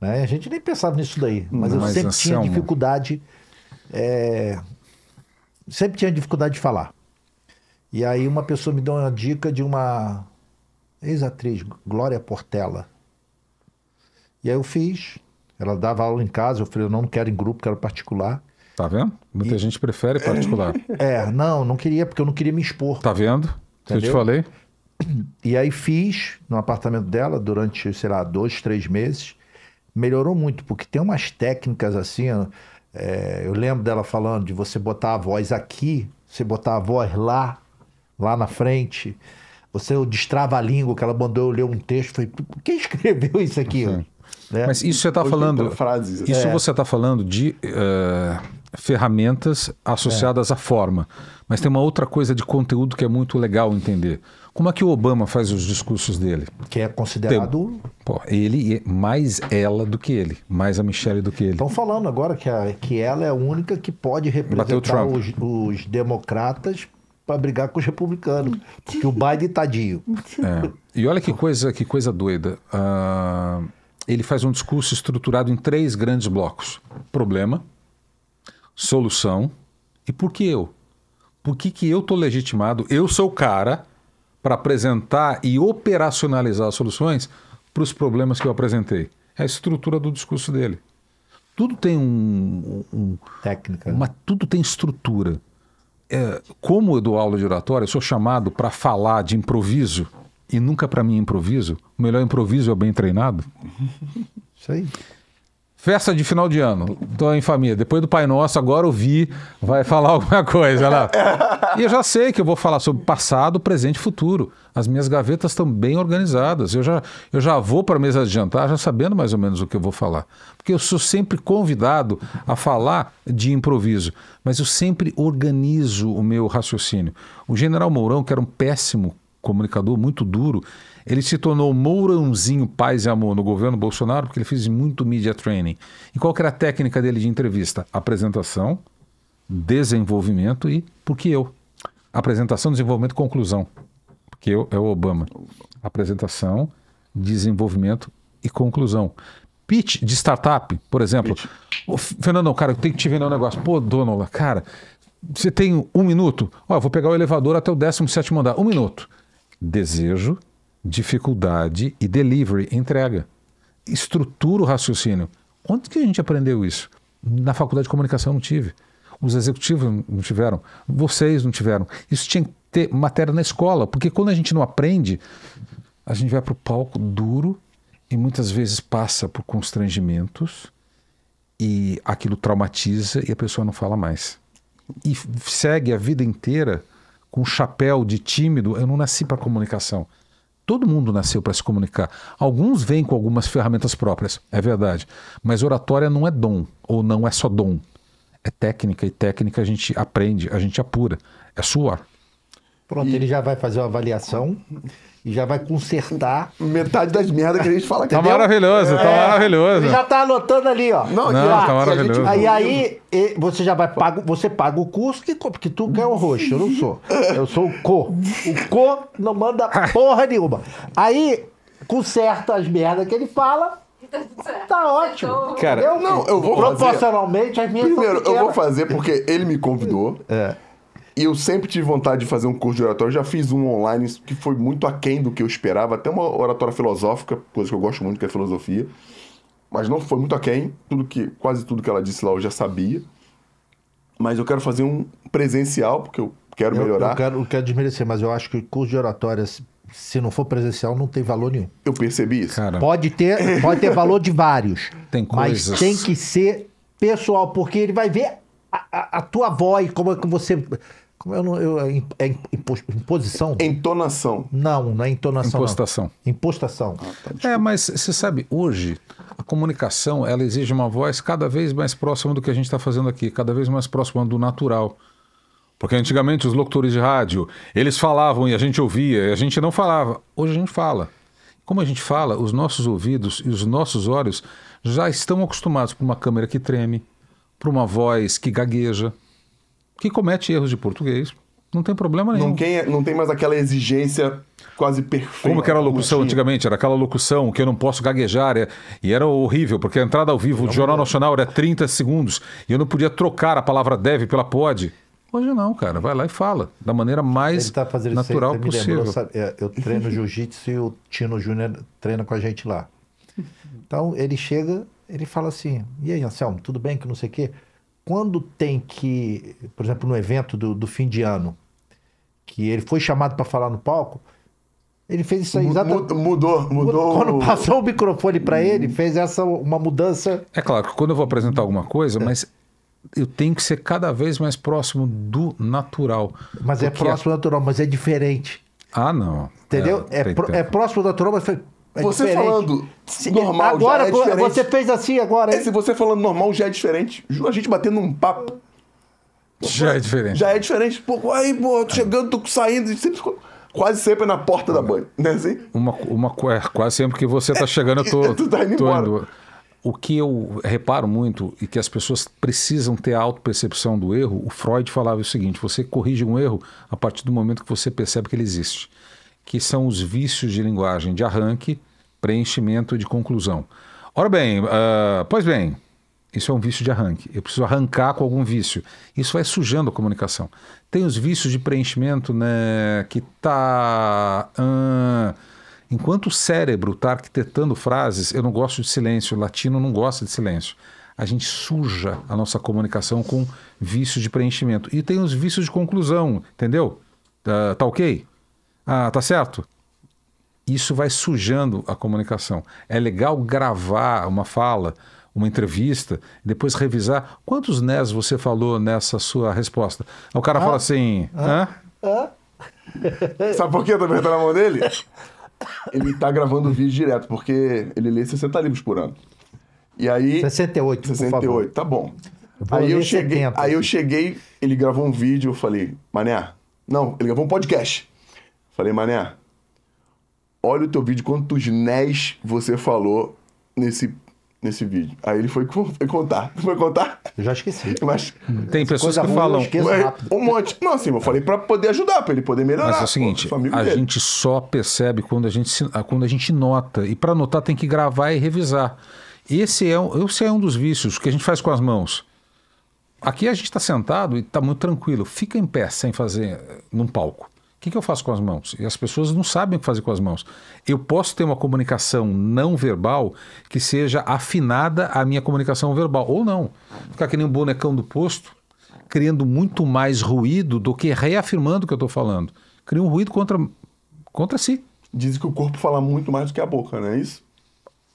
Speaker 2: Né? A gente nem pensava nisso daí. Mas, eu sempre tinha dificuldade... É... Sempre tinha dificuldade de falar. E aí uma pessoa me deu uma dica de uma ex-atriz, Glória Portela. E aí eu fiz. Ela dava aula em casa, eu falei, eu não quero em grupo, quero particular. Tá vendo? Muita e... gente prefere particular. É, não, não queria, porque eu não queria me expor. Tá vendo? eu te falei. E aí fiz no apartamento dela durante, sei lá, dois, três meses. Melhorou muito, porque tem umas técnicas assim. É, eu lembro dela falando de você botar a voz aqui, você botar a voz lá, lá na frente. Você destrava a língua, que ela mandou eu ler um texto. foi quem escreveu isso aqui?
Speaker 3: Uhum. Né? Mas isso você está falando. Frases, assim. Isso é. você está falando de uh, ferramentas associadas é. à forma. Mas tem uma outra coisa de conteúdo que é muito legal entender. Como é que o Obama faz os discursos dele? Que é considerado. Tem, pô, ele mais ela do que ele, mais a Michelle do que ele. Estão falando agora que, a, que ela é a única
Speaker 2: que pode representar os, os democratas para brigar com os republicanos,
Speaker 3: porque o Biden é tadinho. É. E olha que coisa, que coisa doida. Uh, ele faz um discurso estruturado em três grandes blocos: problema, solução e por que eu? Por que, que eu estou legitimado? Eu sou o cara para apresentar e operacionalizar as soluções para os problemas que eu apresentei. É a estrutura do discurso dele. Tudo tem um, um técnica, né? tudo tem estrutura é, como eu dou aula de oratória, eu sou chamado para falar de improviso e nunca para mim é improviso. O melhor improviso é o bem treinado. Isso aí. Festa de final de ano. Tô em família. Depois do Pai Nosso, agora o Vi vai falar alguma coisa lá. E eu já sei que eu vou falar sobre passado, presente e futuro. As minhas gavetas estão bem organizadas. Eu já, eu já vou para a mesa de jantar já sabendo mais ou menos o que eu vou falar. Porque eu sou sempre convidado a falar de improviso, mas eu sempre organizo o meu raciocínio. O General Mourão, que era um péssimo comunicador, muito duro, ele se tornou Mourãozinho Paz e Amor no governo Bolsonaro porque ele fez muito media training. E qual era a técnica dele de entrevista? Apresentação, desenvolvimento e porque eu. Apresentação, desenvolvimento, conclusão. Porque eu é o Obama. Apresentação, desenvolvimento e conclusão. Pitch de startup, por exemplo. Oh, Fernando, cara, eu tenho que te vender um negócio. Pô, Donola, cara, você tem um minuto? Ó, eu vou pegar o elevador até o 17 andar. Um minuto. Desejo, dificuldade e delivery, entrega. Estrutura o raciocínio. Onde que a gente aprendeu isso? Na faculdade de comunicação não tive. Os executivos não tiveram. Vocês não tiveram. Isso tinha que ter matéria na escola, porque quando a gente não aprende, a gente vai para o palco duro e muitas vezes passa por constrangimentos e aquilo traumatiza e a pessoa não fala mais. E segue a vida inteira com o chapéu de tímido. Eu não nasci para comunicação. Todo mundo nasceu para se comunicar. Alguns vêm com algumas ferramentas próprias, é verdade. Mas oratória não é dom, ou não é só dom. É técnica, e técnica a gente aprende, a gente apura. É suor.
Speaker 2: Pronto, e... ele já vai fazer uma avaliação e já vai consertar metade das merdas que a gente fala. aqui. Tá maravilhoso, tá é, tá maravilhoso. Já tá anotando ali, ó. Não, Não lá, tá maravilhoso. Aí, aí você já vai paga, você paga o curso que porque tu quer o é roxo, eu não sou. Eu sou o co. O co não manda porra nenhuma. Aí conserta as merdas que ele fala Tá ótimo. Cara, eu, não, eu vou proporcionalmente fazer. as minhas Primeiro, eu vou fazer
Speaker 1: porque ele me convidou. É. E eu sempre tive vontade de fazer um curso de oratória. Eu já fiz um online que foi muito aquém do que eu esperava, até uma oratória filosófica, coisa que eu gosto muito, que é filosofia. Mas não foi muito aquém, tudo que, quase tudo que ela disse lá eu já sabia. Mas eu quero fazer um presencial, porque eu quero melhorar. Eu, eu
Speaker 2: quero, eu quero desmerecer, mas eu acho que o curso de oratória, se não for presencial, não tem valor nenhum.
Speaker 1: Eu percebi isso. Cara. Pode,
Speaker 2: ter, pode ter valor de vários.
Speaker 3: Tem coisas. Mas tem que
Speaker 2: ser pessoal, porque ele vai ver a, a, a tua voz, como é que você como eu é não, eu, é, é imposição? Entonação.
Speaker 3: Não, não é entonação. Impostação.
Speaker 2: Não. Impostação.
Speaker 3: Ah, tá, é, mas você sabe, hoje a comunicação ela exige uma voz cada vez mais próxima do que a gente está fazendo aqui, cada vez mais próxima do natural. Porque antigamente os locutores de rádio, eles falavam e a gente ouvia, e a gente não falava. Hoje a gente fala. Como a gente fala, os nossos ouvidos e os nossos olhos já estão acostumados para uma câmera que treme, para uma voz que gagueja que comete erros de português,
Speaker 1: não tem problema nenhum. Não, é, não tem mais aquela exigência quase perfeita.
Speaker 3: Como que era a locução antigamente? Era aquela locução que eu não posso gaguejar. É, e era horrível, porque a entrada ao vivo do Jornal Nacional era 30 segundos. E eu não podia trocar a palavra deve pela pode. Hoje não, cara. Vai lá e fala. Da maneira mais tá natural isso, possível. Lembrou, sabe,
Speaker 2: é, eu treino jiu-jitsu e o Tino Júnior treina com a gente lá. Então ele chega, ele fala assim: E aí, Anselmo, tudo bem? Que não sei o quê quando tem que, por exemplo, no evento do, do fim de ano, que ele foi chamado para falar no palco, ele fez isso aí exatamente. Mudou, mudou. Quando passou o microfone para ele,
Speaker 3: fez essa uma mudança. É claro que quando eu vou apresentar alguma coisa, é. mas eu tenho que ser cada vez mais próximo do natural. Mas é próximo do natural, mas é diferente. Ah, não. Entendeu? É, é,
Speaker 2: é próximo do natural, mas foi é você diferente. falando normal
Speaker 1: agora, já é diferente. Você fez assim agora. É, se você falando normal já é diferente. A gente batendo um papo.
Speaker 3: Já é diferente.
Speaker 1: Já é diferente. Pô, aí, pô, tô chegando, tô saindo. Sempre, quase sempre na porta da banha. Né? Assim?
Speaker 3: Uma, uma, é, quase sempre que você tá chegando, eu tô, tu tá indo tô embora. indo. O que eu reparo muito e que as pessoas precisam ter a autopercepção do erro, o Freud falava o seguinte: você corrige um erro a partir do momento que você percebe que ele existe que são os vícios de linguagem de arranque, preenchimento e de conclusão. Ora bem, uh, pois bem, isso é um vício de arranque. Eu preciso arrancar com algum vício. Isso vai sujando a comunicação. Tem os vícios de preenchimento, né? Que tá. Uh, enquanto o cérebro está arquitetando frases, eu não gosto de silêncio. O latino não gosta de silêncio. A gente suja a nossa comunicação com vícios de preenchimento. E tem os vícios de conclusão, entendeu? Uh, tá ok? Ah, tá certo? Isso vai sujando a comunicação. É legal gravar uma fala, uma entrevista, depois revisar quantos nés você falou nessa sua resposta. Aí o cara ah, fala assim: ah,
Speaker 2: hã? Ah. Sabe por que
Speaker 1: eu tô apertando a mão dele? Ele tá gravando o vídeo direto, porque ele lê 60 livros por ano. E aí. 68, 68, tá bom. Eu aí eu cheguei, 70. aí eu cheguei, ele gravou um vídeo, eu falei, Mané, não, ele gravou um podcast. Falei, mané, olha o teu vídeo, quantos nés você falou nesse, nesse vídeo. Aí ele foi, foi contar. Foi contar? Eu já esqueci. Mas, Tem pessoas que falam. Um monte. Não, assim, eu falei para poder ajudar, para ele poder melhorar. Mas é o seguinte, pô, a dele.
Speaker 3: gente só percebe quando a gente, quando a gente nota. E para notar tem que gravar e revisar. Esse é, esse é um dos vícios que a gente faz com as mãos. Aqui a gente está sentado e está muito tranquilo. Fica em pé sem fazer eh, num palco que, que eu faço com as mãos? E as pessoas não sabem o que fazer com as mãos. Eu posso ter uma comunicação não verbal que seja afinada à minha comunicação verbal, ou não. Ficar que nem um bonecão do posto, criando muito mais ruído do que reafirmando o que eu estou falando. Cria um ruído contra, contra si. Dizem que o corpo fala muito mais do que a boca, não é isso?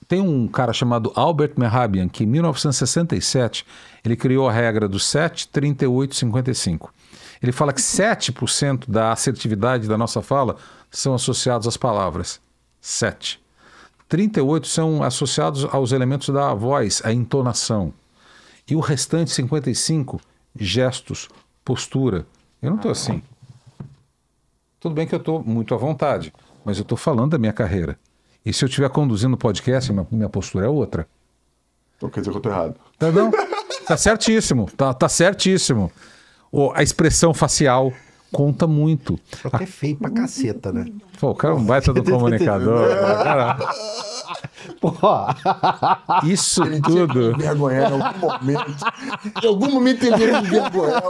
Speaker 3: Tem um cara chamado Albert Mehrabian que em 1967 ele criou a regra do 7, 38, 55 ele fala que 7% da assertividade da nossa fala são associados às palavras. 7. 38 são associados aos elementos da voz, a entonação. E o restante 55, gestos, postura. Eu não estou assim. Tudo bem que eu estou muito à vontade, mas eu estou falando da minha carreira. E se eu estiver conduzindo o podcast, minha, minha postura é outra. Então quer dizer que eu estou errado. Tá, não, tá certíssimo, tá, tá certíssimo a expressão facial conta muito. é feio pra caceta, né? Pô, o cara é um baita do comunicador. Né,
Speaker 2: cara. Porra.
Speaker 3: Isso ele tudo. Tinha que em algum momento.
Speaker 2: Em algum momento
Speaker 1: ele me envergonhar.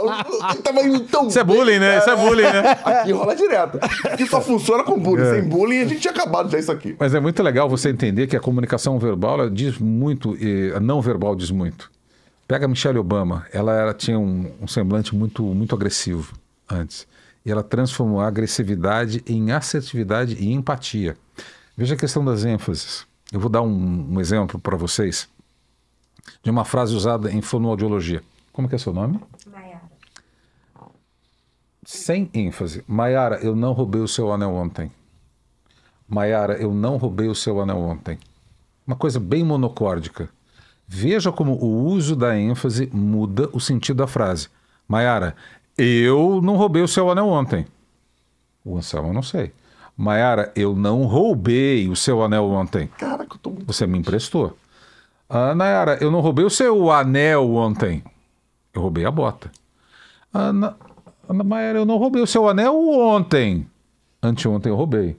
Speaker 1: Ele tava indo
Speaker 3: tão. Isso é bullying, né? Isso é bullying, né? Aqui
Speaker 1: rola direto. Aqui só funciona com bullying. É. Sem bullying a gente tinha acabado já isso aqui.
Speaker 3: Mas é muito legal você entender que a comunicação verbal diz muito, e a não verbal diz muito. Pega a Michelle Obama, ela, tinha um, um, semblante muito, muito agressivo antes. E ela transformou a agressividade em assertividade e empatia. Veja a questão das ênfases. Eu vou dar um, um exemplo para vocês de uma frase usada em fonoaudiologia. Como que é seu nome? Maiara. Sem ênfase. Maiara, eu não roubei o seu anel ontem. Maiara, eu não roubei o seu anel ontem. Uma coisa bem monocórdica. Veja como o uso da ênfase muda o sentido da frase. Maiara, eu não roubei o seu anel ontem. O Anselmo, eu não sei. Maiara, eu não roubei o seu anel ontem. Cara, que eu tô muito Você me emprestou. Ah, Nayara, eu não roubei o seu anel ontem. Eu roubei a bota. Ah, Ana, Ana Maiara, eu não roubei o seu anel ontem. Anteontem eu roubei.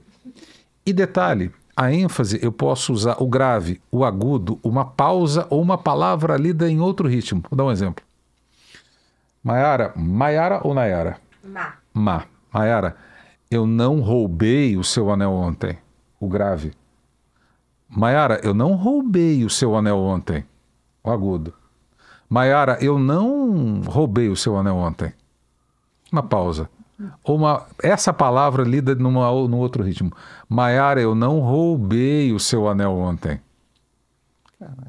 Speaker 3: E detalhe, a ênfase, eu posso usar o grave, o agudo, uma pausa ou uma palavra lida em outro ritmo. Vou dar um exemplo. Maiara, Maiara ou Nayara? Ma. Ma. Maiara, eu não roubei o seu anel ontem. O grave. Maiara, eu não roubei o seu anel ontem. O agudo. Maiara, eu não roubei o seu anel ontem. Uma pausa. Ou uma, essa palavra lida numa, num outro ritmo. Maiara, eu não roubei o seu anel ontem.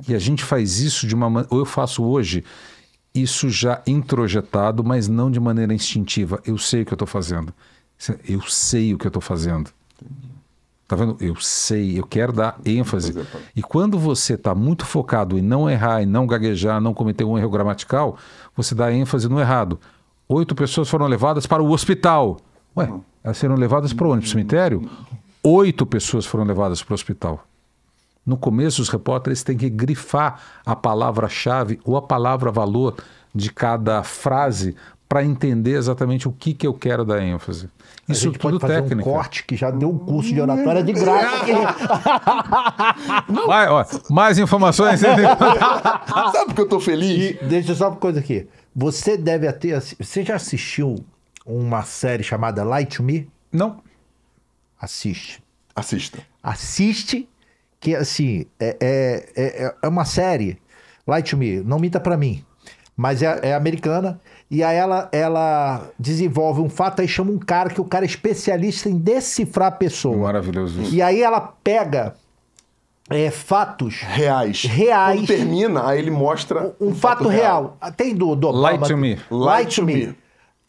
Speaker 3: E a gente faz isso de uma maneira. Eu faço hoje isso já introjetado, mas não de maneira instintiva. Eu sei o que eu estou fazendo. É, eu sei o que eu estou fazendo. Tá vendo? Eu sei, eu quero dar ênfase. E quando você está muito focado em não errar, em não gaguejar, não cometer um erro gramatical, você dá ênfase no errado. Oito pessoas foram levadas para o hospital. Ué, elas serão levadas para onde? Para o cemitério? Oito pessoas foram levadas para o hospital. No começo, os repórteres têm que grifar a palavra-chave ou a palavra-valor de cada frase para entender exatamente o que, que eu quero dar ênfase. Isso a gente tudo pode fazer técnica. um corte
Speaker 2: que já deu um curso de oratória de graça.
Speaker 3: Vai, ó, mais
Speaker 2: informações. Sabe que eu estou feliz? E deixa só uma coisa aqui. Você deve ter. Você já assistiu uma série chamada Light to Me? Não. Assiste. Assista. Assiste, que assim, é, é, é, é uma série. Light to Me, não minta para mim. Mas é, é, americana. E aí ela, ela desenvolve um fato, aí chama um cara que o cara é especialista em decifrar a pessoa. Maravilhoso. Isso. E aí ela pega é, fatos reais. Reais. Quando termina, aí ele mostra um, um fato, fato, real. real. Ah, tem do, do Obama. Lie to me. Light to me.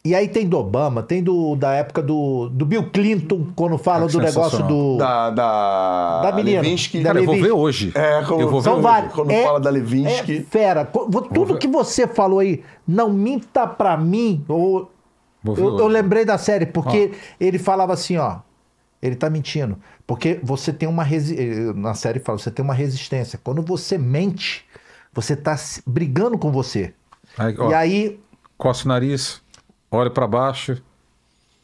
Speaker 2: E aí tem do Obama, tem do da época do, do Bill Clinton, quando fala é do negócio do. Da. Da, da menina. Levinsky. Da Cara, Levinsky. eu vou ver hoje. É, quando, eu vou ver são vários. Quando é, fala da Levinsky. É fera. Tudo que você falou aí, não minta pra mim. Ou, eu, eu, lembrei da série, porque ele falava assim, ó ele está mentindo. Porque você tem uma resistência. Eh, na série fala, você tem uma resistência. Quando você mente, você está brigando com você. Aí, ó, e aí. Coça
Speaker 3: o nariz, olha para baixo.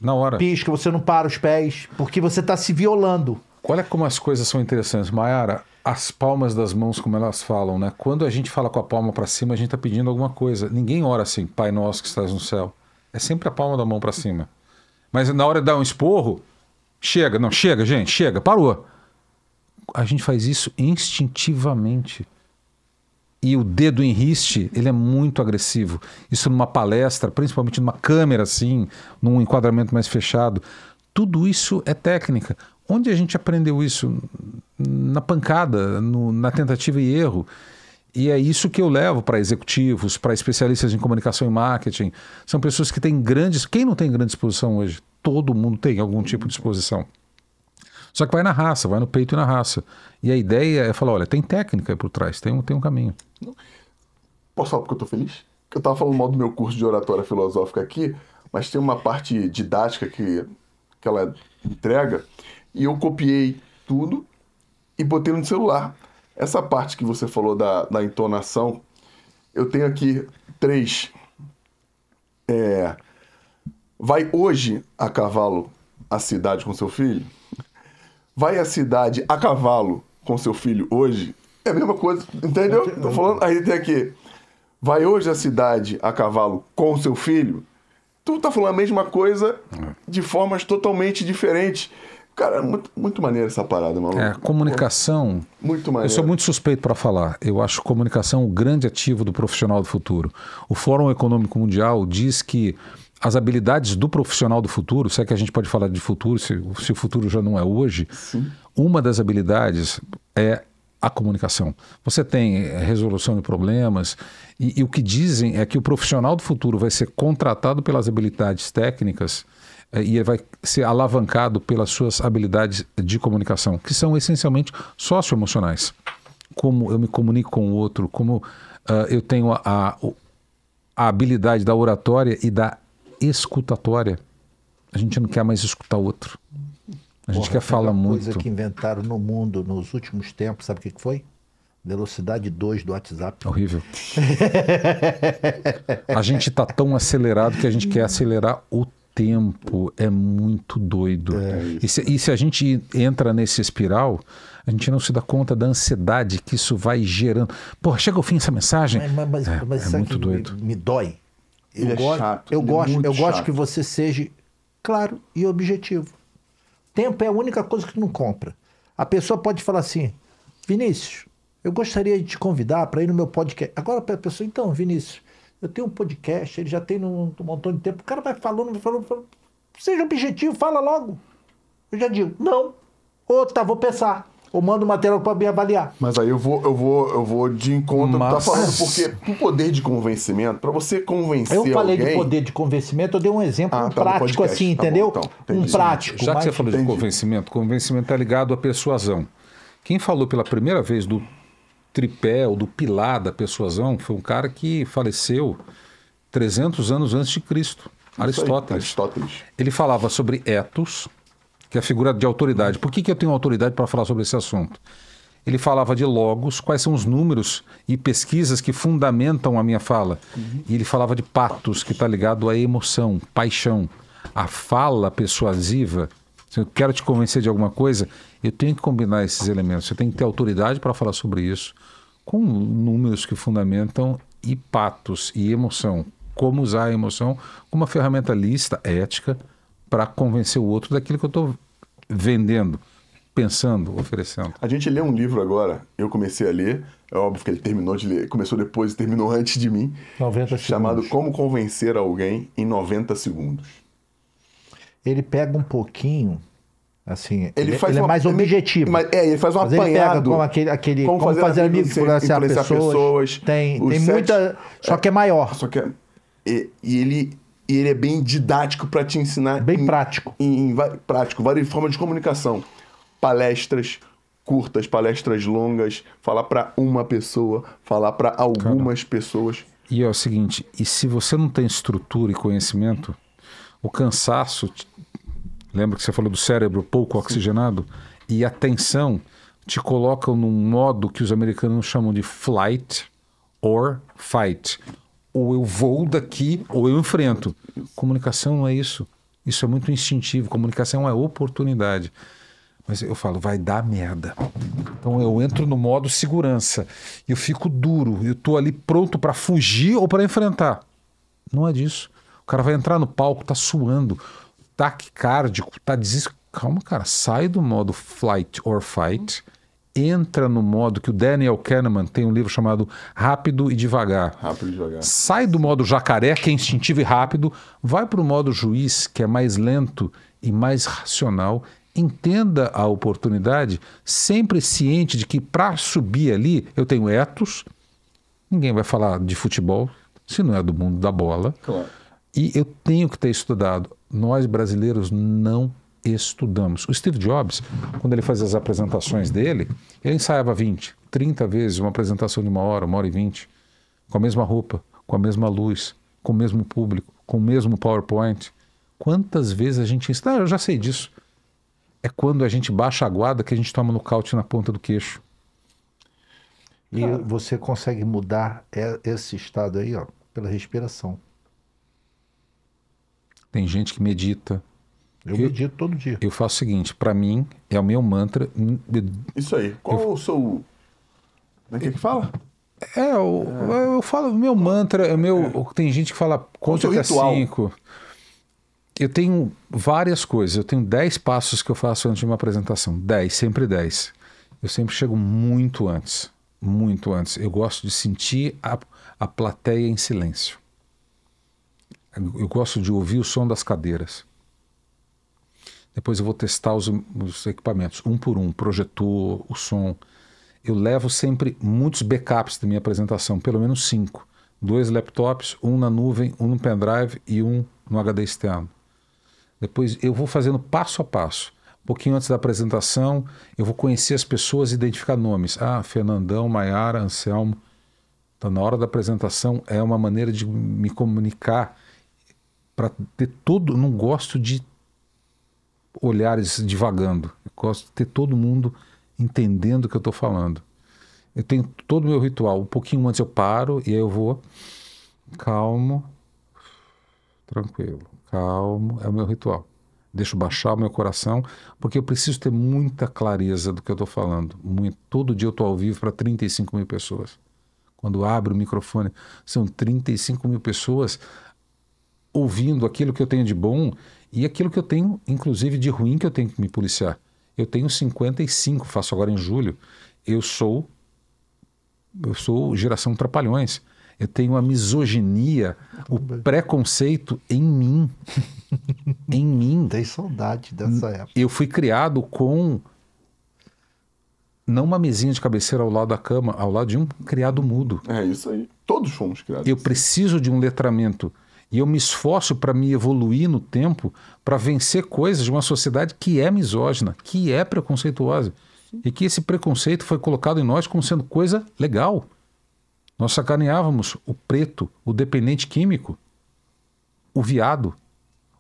Speaker 3: Na hora. Pisca, você não para os pés, porque você está se violando. Olha como as coisas são interessantes. Mayara, as palmas das mãos, como elas falam, né? Quando a gente fala com a palma para cima, a gente está pedindo alguma coisa. Ninguém ora assim, Pai Nosso que estás no céu. É sempre a palma da mão para cima. Mas na hora de dar um esporro, Chega, não, chega, gente, chega, parou. A gente faz isso instintivamente. E o dedo em riste, ele é muito agressivo. Isso numa palestra, principalmente numa câmera assim, num enquadramento mais fechado. Tudo isso é técnica. Onde a gente aprendeu isso? Na pancada, no, na tentativa e erro. E é isso que eu levo para executivos, para especialistas em comunicação e marketing. São pessoas que têm grandes. Quem não tem grande exposição hoje? Todo mundo tem algum tipo de exposição. Só que vai na raça, vai no peito e na raça. E a ideia é falar: olha, tem técnica aí por trás, tem um, tem um caminho.
Speaker 1: Posso falar porque eu estou feliz? Porque eu estava falando mal do meu curso de oratória filosófica aqui, mas tem uma parte didática que, que ela entrega, e eu copiei tudo e botei no celular. Essa parte que você falou da, da entonação, eu tenho aqui três. É, vai hoje a cavalo a cidade com seu filho? Vai a cidade a cavalo com seu filho hoje? É a mesma coisa, entendeu? Tô falando, aí tem aqui. Vai hoje a cidade a cavalo com seu filho? Tu tá falando a mesma coisa é. de formas totalmente diferentes. Cara, é muito, muito maneira essa parada, maluco. É, comunicação. Muito maneiro. Eu sou
Speaker 3: muito suspeito para falar. Eu acho comunicação o grande ativo do profissional do futuro. O Fórum Econômico Mundial diz que as habilidades do profissional do futuro, se é que a gente pode falar de futuro, se, se o futuro já não é hoje, Sim. uma das habilidades é a comunicação. Você tem eh, resolução de problemas, e, e o que dizem é que o profissional do futuro vai ser contratado pelas habilidades técnicas eh, e vai ser alavancado pelas suas habilidades de comunicação, que são essencialmente socioemocionais. Como eu me comunico com o outro, como uh, eu tenho a, a, a habilidade da oratória e da escutatória. A gente não quer mais escutar o outro. A gente Porra, quer falar muito. coisa que
Speaker 2: inventaram no mundo nos últimos tempos, sabe o que foi? Velocidade 2 do WhatsApp.
Speaker 3: Horrível. a gente está tão acelerado que a gente quer acelerar o tempo é muito doido. É e, se, e, se, a gente entra nesse espiral, a gente não se dá conta da ansiedade que isso vai gerando. Pô, chega ao fim essa mensagem. Mas, mas, é, mas é muito doido. Me, me dói. Ele eu é gosto, chato. Eu, é gosto, eu chato. gosto que
Speaker 2: você seja claro e objetivo. Tempo é a única coisa que não compra. A pessoa pode falar assim, Vinícius, eu gostaria de te convidar para ir no meu podcast. Agora a pessoa, então, Vinícius, eu tenho um podcast, ele já tem um, um montão de tempo. O cara vai falando, vai falando, falando. Seja objetivo, fala logo. Eu já digo, não. Ou tá, vou pensar. Ou mando material para me avaliar.
Speaker 1: Mas aí eu vou, eu vou, eu vou de encontro tá Mas... tá falando, porque o poder de convencimento, para você convencer alguém... Eu falei alguém... de poder
Speaker 2: de convencimento, eu dei um exemplo ah, um tá, prático tá assim, tá entendeu? Bom, então, um prático. Já que você falou
Speaker 3: de convencimento, convencimento é ligado à persuasão. Quem falou pela primeira vez do tripé ou do pilar da persuasão foi um cara que faleceu 300 anos antes de Cristo, Aristóteles. Aristóteles. Ele falava sobre etos, que é a figura de autoridade. Por que, que eu tenho autoridade para falar sobre esse assunto? Ele falava de logos, quais são os números e pesquisas que fundamentam a minha fala. Uhum. E ele falava de patos, que está ligado à emoção, paixão. A fala persuasiva, se eu quero te convencer de alguma coisa, eu tenho que combinar esses elementos. Eu tenho que ter autoridade para falar sobre isso, com números que fundamentam e patos e emoção. Como usar a emoção como uma ferramenta lista, ética, para convencer o outro daquilo que eu estou vendendo, pensando, oferecendo.
Speaker 1: A gente lê um livro agora, eu comecei a ler, é óbvio que ele terminou de ler, começou depois e terminou antes de mim, 90 chamado Como Convencer Alguém em 90 Segundos.
Speaker 2: Ele pega um pouquinho Assim, ele, ele é- faz ele é uma, é mais objetivo. Ele, é, ele faz uma apanhado. Como, aquele, aquele, como, como fazer, fazer amigos, influenciar, pessoas, pessoas. Tem, tem sete, muita. Só é, que é maior. Só que é, e, ele
Speaker 1: e ele é bem didático para te ensinar. Bem em, prático. Em, em, prático, várias formas de comunicação. Palestras curtas, palestras longas, falar para uma pessoa, falar para algumas Cara, pessoas.
Speaker 3: E é o seguinte, e se você não tem estrutura e conhecimento, o cansaço Lembra que você falou do cérebro pouco Sim. oxigenado? E a tensão te colocam num modo que os americanos chamam de flight or fight. Ou eu vou daqui ou eu enfrento. Comunicação não é isso. Isso é muito instintivo. Comunicação é oportunidade. Mas eu falo, vai dar merda. Então eu entro no modo segurança. Eu fico duro. Eu tô ali pronto para fugir ou para enfrentar. Não é disso. O cara vai entrar no palco, tá suando atac-cardíaco tá desesperado. Calma, cara, sai do modo flight or fight, entra no modo que o Daniel Kahneman tem um livro chamado Rápido e Devagar. Rápido e Devagar. Sai do modo jacaré, que é instintivo e rápido, vai para o modo juiz, que é mais lento e mais racional. Entenda a oportunidade, sempre ciente de que para subir ali eu tenho etos. Ninguém vai falar de futebol se não é do mundo da bola. Claro e eu tenho que ter estudado. Nós brasileiros não estudamos. O Steve Jobs, quando ele fazia as apresentações dele, ele ensaiava 20, 30 vezes uma apresentação de uma hora, uma hora e vinte, com a mesma roupa, com a mesma luz, com o mesmo público, com o mesmo PowerPoint. Quantas vezes a gente ensina? Ah, eu já sei disso. É quando a gente baixa a guarda que a gente toma no na ponta do queixo. E
Speaker 2: você consegue mudar esse estado aí, ó, pela respiração.
Speaker 3: Tem gente que medita. Eu, eu medito todo dia. Eu faço o seguinte, para mim é o meu mantra.
Speaker 1: Isso aí. Qual eu, o seu Como é que, é que fala?
Speaker 3: É, eu, é. eu falo meu mantra, é meu, é. tem gente que fala conta até ritual? cinco. Eu tenho várias coisas, eu tenho dez passos que eu faço antes de uma apresentação, dez, sempre dez. Eu sempre chego muito antes, muito antes. Eu gosto de sentir a, a plateia em silêncio eu gosto de ouvir o som das cadeiras. Depois eu vou testar os, os equipamentos, um por um, projetor, o som. Eu levo sempre muitos backups da minha apresentação, pelo menos cinco. Dois laptops, um na nuvem, um no pendrive e um no HD externo. Depois eu vou fazendo passo a passo. Um pouquinho antes da apresentação, eu vou conhecer as pessoas e identificar nomes. Ah, Fernandão, Maiara, Anselmo. Então, na hora da apresentação, é uma maneira de me comunicar para ter todo. Não gosto de olhares divagando. Eu gosto de ter todo mundo entendendo o que eu estou falando. Eu tenho todo o meu ritual. Um pouquinho antes eu paro e aí eu vou calmo, tranquilo, calmo. É o meu ritual. Deixo baixar o meu coração, porque eu preciso ter muita clareza do que eu estou falando. Muito. Todo dia eu estou ao vivo para 35 mil pessoas. Quando abro o microfone, são 35 mil pessoas ouvindo aquilo que eu tenho de bom e aquilo que eu tenho, inclusive, de ruim que eu tenho que me policiar. Eu tenho 55, faço agora em julho. Eu sou eu sou geração trapalhões. Eu tenho a misoginia, o preconceito em mim. em mim. Tem saudade dessa época. Eu fui criado com não uma mesinha de cabeceira ao lado da cama, ao lado de um criado mudo. É isso aí. Todos fomos criados. Eu assim. preciso de um letramento. E eu me esforço para me evoluir no tempo, para vencer coisas de uma sociedade que é misógina, que é preconceituosa. E que esse preconceito foi colocado em nós como sendo coisa legal. Nós sacaneávamos o preto, o dependente químico, o viado,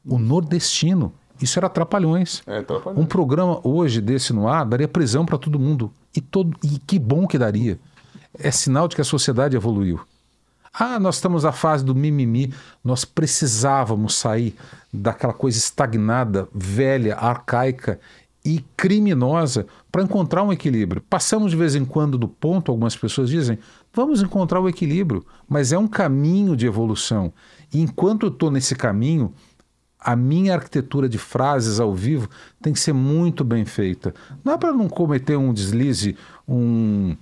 Speaker 3: o nordestino. Isso era trapalhões. É, trapalhões. Um programa hoje desse no ar daria prisão para todo mundo. E, todo, e que bom que daria. É sinal de que a sociedade evoluiu. Ah, nós estamos na fase do mimimi, nós precisávamos sair daquela coisa estagnada, velha, arcaica e criminosa para encontrar um equilíbrio. Passamos de vez em quando do ponto, algumas pessoas dizem, vamos encontrar o equilíbrio, mas é um caminho de evolução. E enquanto eu estou nesse caminho, a minha arquitetura de frases ao vivo tem que ser muito bem feita. Não é para não cometer um deslize, um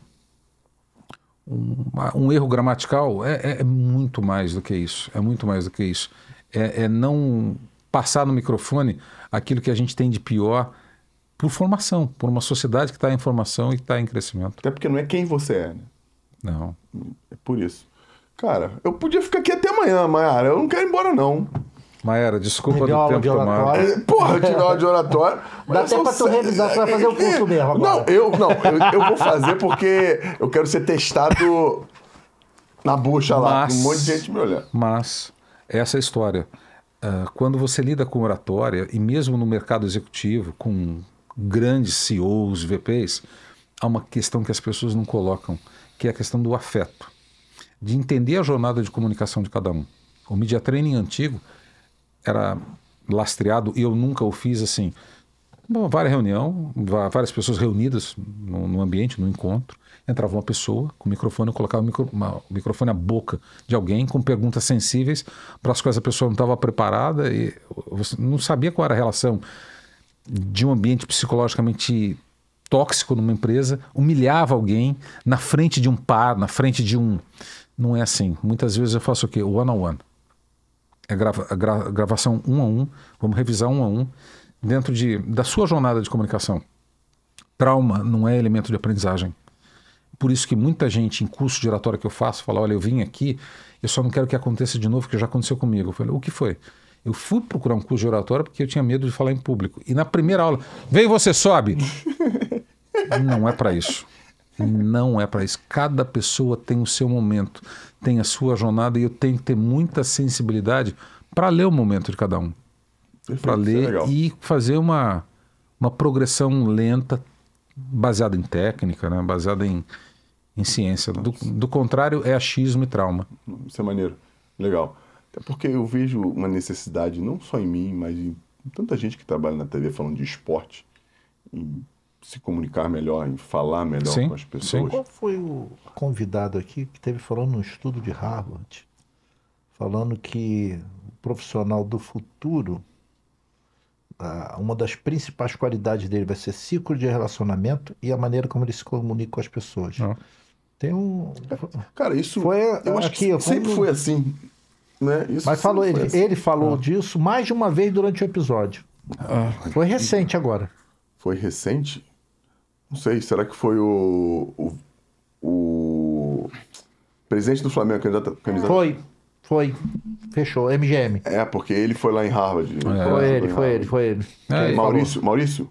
Speaker 3: um, um erro gramatical é, é, é, muito mais do que isso. É muito mais do que isso. É, é não passar no microfone aquilo que a gente tem de pior por formação, por uma sociedade que está em formação e está em crescimento.
Speaker 1: Até porque não é quem você é, né? Não. É por isso. Cara, eu podia ficar aqui até amanhã, Mayara. Eu não quero ir embora, não. Maera, desculpa do tempo de tomado. Porra, eu tive aula de oratório. Dá até pra tu revisar, tu vai fazer o curso mesmo agora. Não, eu, não, eu, eu vou fazer porque eu quero ser testado
Speaker 3: na bucha lá, mas, um monte de gente me olhando. Mas, essa é a história. Uh, quando você lida com oratória, e mesmo no mercado executivo, com grandes CEOs, VPs, há uma questão que as pessoas não colocam, que é a questão do afeto. De entender a jornada de comunicação de cada um. O media training antigo era lastreado e eu nunca o fiz assim. várias reunião, várias pessoas reunidas no, no, ambiente, no encontro. Entrava uma pessoa com o microfone, eu colocava o, micro, uma, o microfone à boca de alguém com perguntas sensíveis para as quais a pessoa não estava preparada e você não sabia qual era a relação de um ambiente psicologicamente tóxico numa empresa, humilhava alguém na frente de um par, na frente de um. Não é assim. Muitas vezes eu faço o quê? one-on-one é grava, é gra, gravação um a um, vamos revisar um a um, dentro de, da sua jornada de comunicação. Trauma não é elemento de aprendizagem. Por isso que muita gente em curso de oratória que eu faço fala: olha, eu vim aqui, eu só não quero que aconteça de novo, que já aconteceu comigo. Eu falei: o que foi? Eu fui procurar um curso de oratória porque eu tinha medo de falar em público. E na primeira aula, vem você sobe. não é para isso não é para isso. Cada pessoa tem o seu momento, tem a sua jornada e eu tenho que ter muita sensibilidade para ler o momento de cada um. Para é ler é e fazer uma, uma progressão lenta, baseada em técnica, né? baseada em, em ciência. Do, do, contrário, é achismo e trauma. Isso é maneiro. Legal. Até porque eu vejo
Speaker 1: uma necessidade, não só em mim, mas em tanta gente que trabalha na TV falando de esporte se comunicar melhor, em falar melhor sim, com as
Speaker 2: pessoas. Sim. Qual foi o convidado aqui que teve falando num estudo de Harvard, falando que o profissional do futuro, ah, uma das principais qualidades dele vai ser ciclo de relacionamento e a maneira como ele se comunica com as pessoas. Não. Ah. Tem um. Cara,
Speaker 1: isso. Foi, eu ah, acho aqui, que sempre foi assim.
Speaker 2: Né? Isso Mas falou, ele, assim. ele falou ah. disso mais de uma vez durante o episódio. Ah. Foi recente agora. Foi
Speaker 1: recente? Não sei, será que foi o. o, o presidente do Flamengo candidato, candidato? Foi,
Speaker 2: foi. Fechou, MGM.
Speaker 1: É, porque ele foi lá em Harvard. É. Foi, foi, ele, foi, ele, foi ele, foi é, ele, Maurício, Maurício?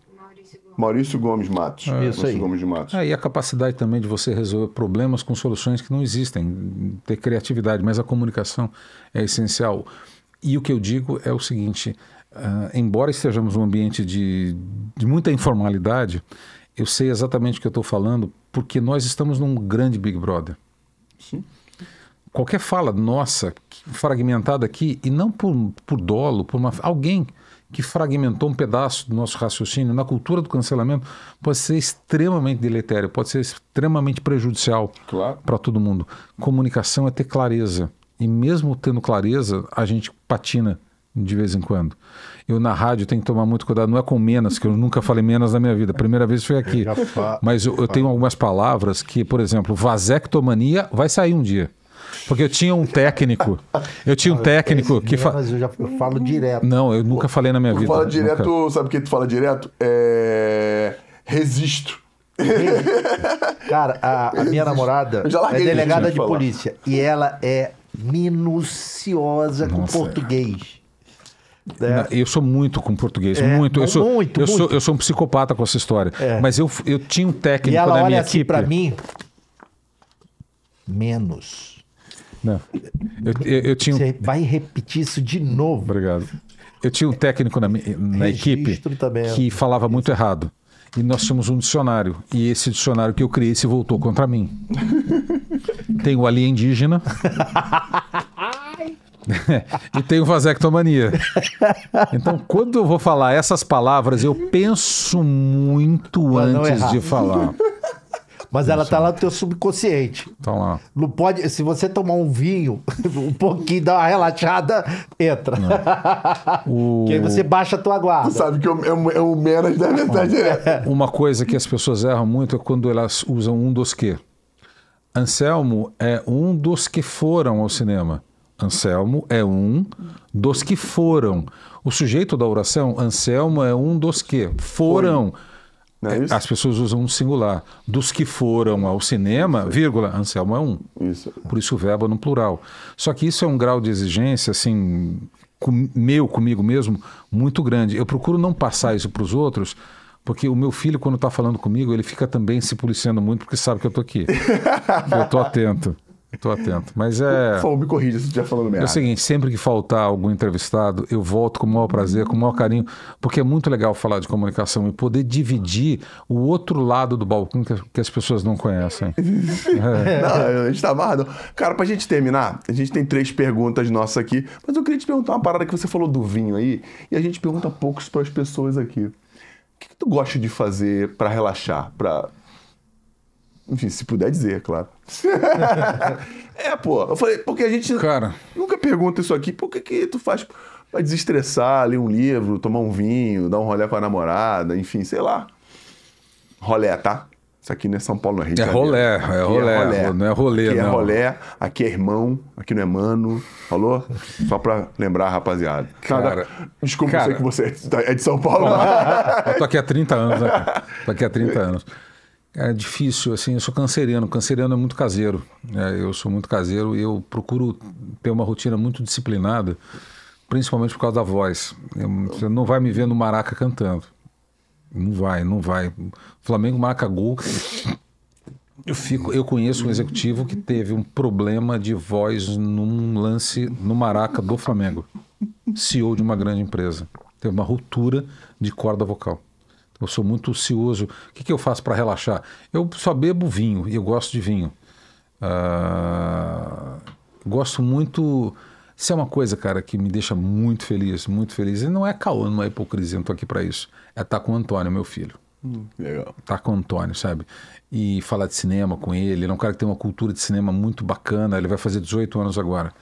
Speaker 1: Maurício Gomes Matos. É, isso aí. Gomes Matos.
Speaker 3: É, e a capacidade também de você resolver problemas com soluções que não existem, ter criatividade, mas a comunicação é essencial. E o que eu digo é o seguinte: uh, embora estejamos num ambiente de, de muita informalidade, eu sei exatamente o que eu estou falando, porque nós estamos num grande Big Brother. Sim. Qualquer fala nossa fragmentada aqui, e não por, por dolo, por uma, alguém que fragmentou um pedaço do nosso raciocínio na cultura do cancelamento, pode ser extremamente deletério, pode ser extremamente prejudicial claro. para todo mundo. Comunicação é ter clareza. E mesmo tendo clareza, a gente patina de vez em quando. Eu na rádio tenho que tomar muito cuidado, não é com menos, que eu nunca falei menos na minha vida. Primeira vez foi aqui. Mas eu, eu tenho algumas palavras que, por exemplo, vasectomania vai sair um dia. Porque eu tinha um técnico. Eu tinha um técnico é, é, que. Mas Eu, já,
Speaker 1: eu falo direto.
Speaker 3: Não, eu nunca falei na minha tu vida. Fala direto, nunca.
Speaker 1: sabe o que tu fala direto? É. Resisto. Cara, a, a minha Resisto. namorada é
Speaker 2: delegada de polícia e ela é minuciosa Nossa, com português.
Speaker 3: É. Eu sou muito com português, é, muito. Eu sou, muito, eu, muito. Sou, eu sou um psicopata com essa história. É. Mas eu, eu tinha um técnico e ela na olha minha assim equipe. para mim,
Speaker 2: menos.
Speaker 3: Não. Eu, eu, eu tinha. Você vai repetir isso de novo. Obrigado. Eu tinha um técnico na, na equipe também. que falava muito errado. E nós tínhamos um dicionário. E esse dicionário que eu criei se voltou contra mim. Tem o indígena. e tenho vasectomania. Então, quando eu vou falar essas palavras, eu penso muito pra antes de falar.
Speaker 2: Mas ela tá lá no teu subconsciente. Tá lá. Não pode, se você tomar um vinho, um pouquinho, dá uma relaxada, entra. O... Que aí você baixa a tua guarda. Tu sabe que eu, eu, eu menos da verdade
Speaker 3: direta. Uma coisa que as pessoas erram muito é quando elas usam um dos que. Anselmo é um dos que foram ao cinema. Anselmo é um dos que foram. O sujeito da oração, Anselmo, é um dos que foram. É As pessoas usam um singular. Dos que foram ao cinema, vírgula, Anselmo é um. Isso. Por isso o verbo no plural. Só que isso é um grau de exigência, assim, com, meu, comigo mesmo, muito grande. Eu procuro não passar isso para os outros, porque o meu filho, quando está falando comigo, ele fica também se policiando muito porque sabe que eu estou aqui. eu estou atento. Estou atento. Mas é. Por
Speaker 1: me corrija se estiver falando merda. É o
Speaker 3: seguinte: sempre que faltar algum entrevistado, eu volto com o maior prazer, com o maior carinho, porque é muito legal falar de comunicação e poder dividir o outro lado do balcão que, as pessoas não conhecem. é. Não,
Speaker 1: a gente está amarrado. Cara, a gente terminar, a gente tem três perguntas nossas aqui, mas eu queria te perguntar uma parada que você falou do vinho aí, e a gente pergunta poucos para as pessoas aqui. O que, que tu gosta de fazer para relaxar, para enfim, se puder dizer, é claro. é, pô. Eu falei, porque a gente Cara. nunca pergunta isso aqui. Por que, que tu faz pra desestressar, ler um livro, tomar um vinho, dar um rolé com a namorada, enfim, sei lá. Rolé, tá? Isso aqui não é São Paulo, não é Rio é, é, é rolé, é rolé, é rolé, não é rolê, aqui é não. é rolé, aqui é irmão, aqui não é mano, falou? Só pra lembrar, rapaziada. Cara, desculpa, cara, eu sei que você é de São Paulo. Bom, mas... Eu tô
Speaker 3: aqui há 30 anos, né? Tô aqui há 30 anos. É difícil, assim, eu sou canceriano, canceriano é muito caseiro, é, eu sou muito caseiro e eu procuro ter uma rotina muito disciplinada, principalmente por causa da voz. Eu, você não vai me ver no maraca cantando, não vai, não vai. Flamengo marca gol, eu, fico, eu conheço um executivo que teve um problema de voz num lance no maraca do Flamengo, CEO de uma grande empresa, teve uma ruptura de corda vocal. Eu sou muito ocioso. O que, que eu faço para relaxar? Eu só bebo vinho e eu gosto de vinho. Uh, gosto muito. Isso é uma coisa, cara, que me deixa muito feliz, muito feliz. E não é caô, não é hipocrisia, não tô aqui para isso. É estar tá com o Antônio, meu filho. Hum, legal. Tá com o Antônio, sabe? E falar de cinema com ele. Ele é um cara que tem uma cultura de cinema muito bacana. Ele vai fazer 18 anos agora.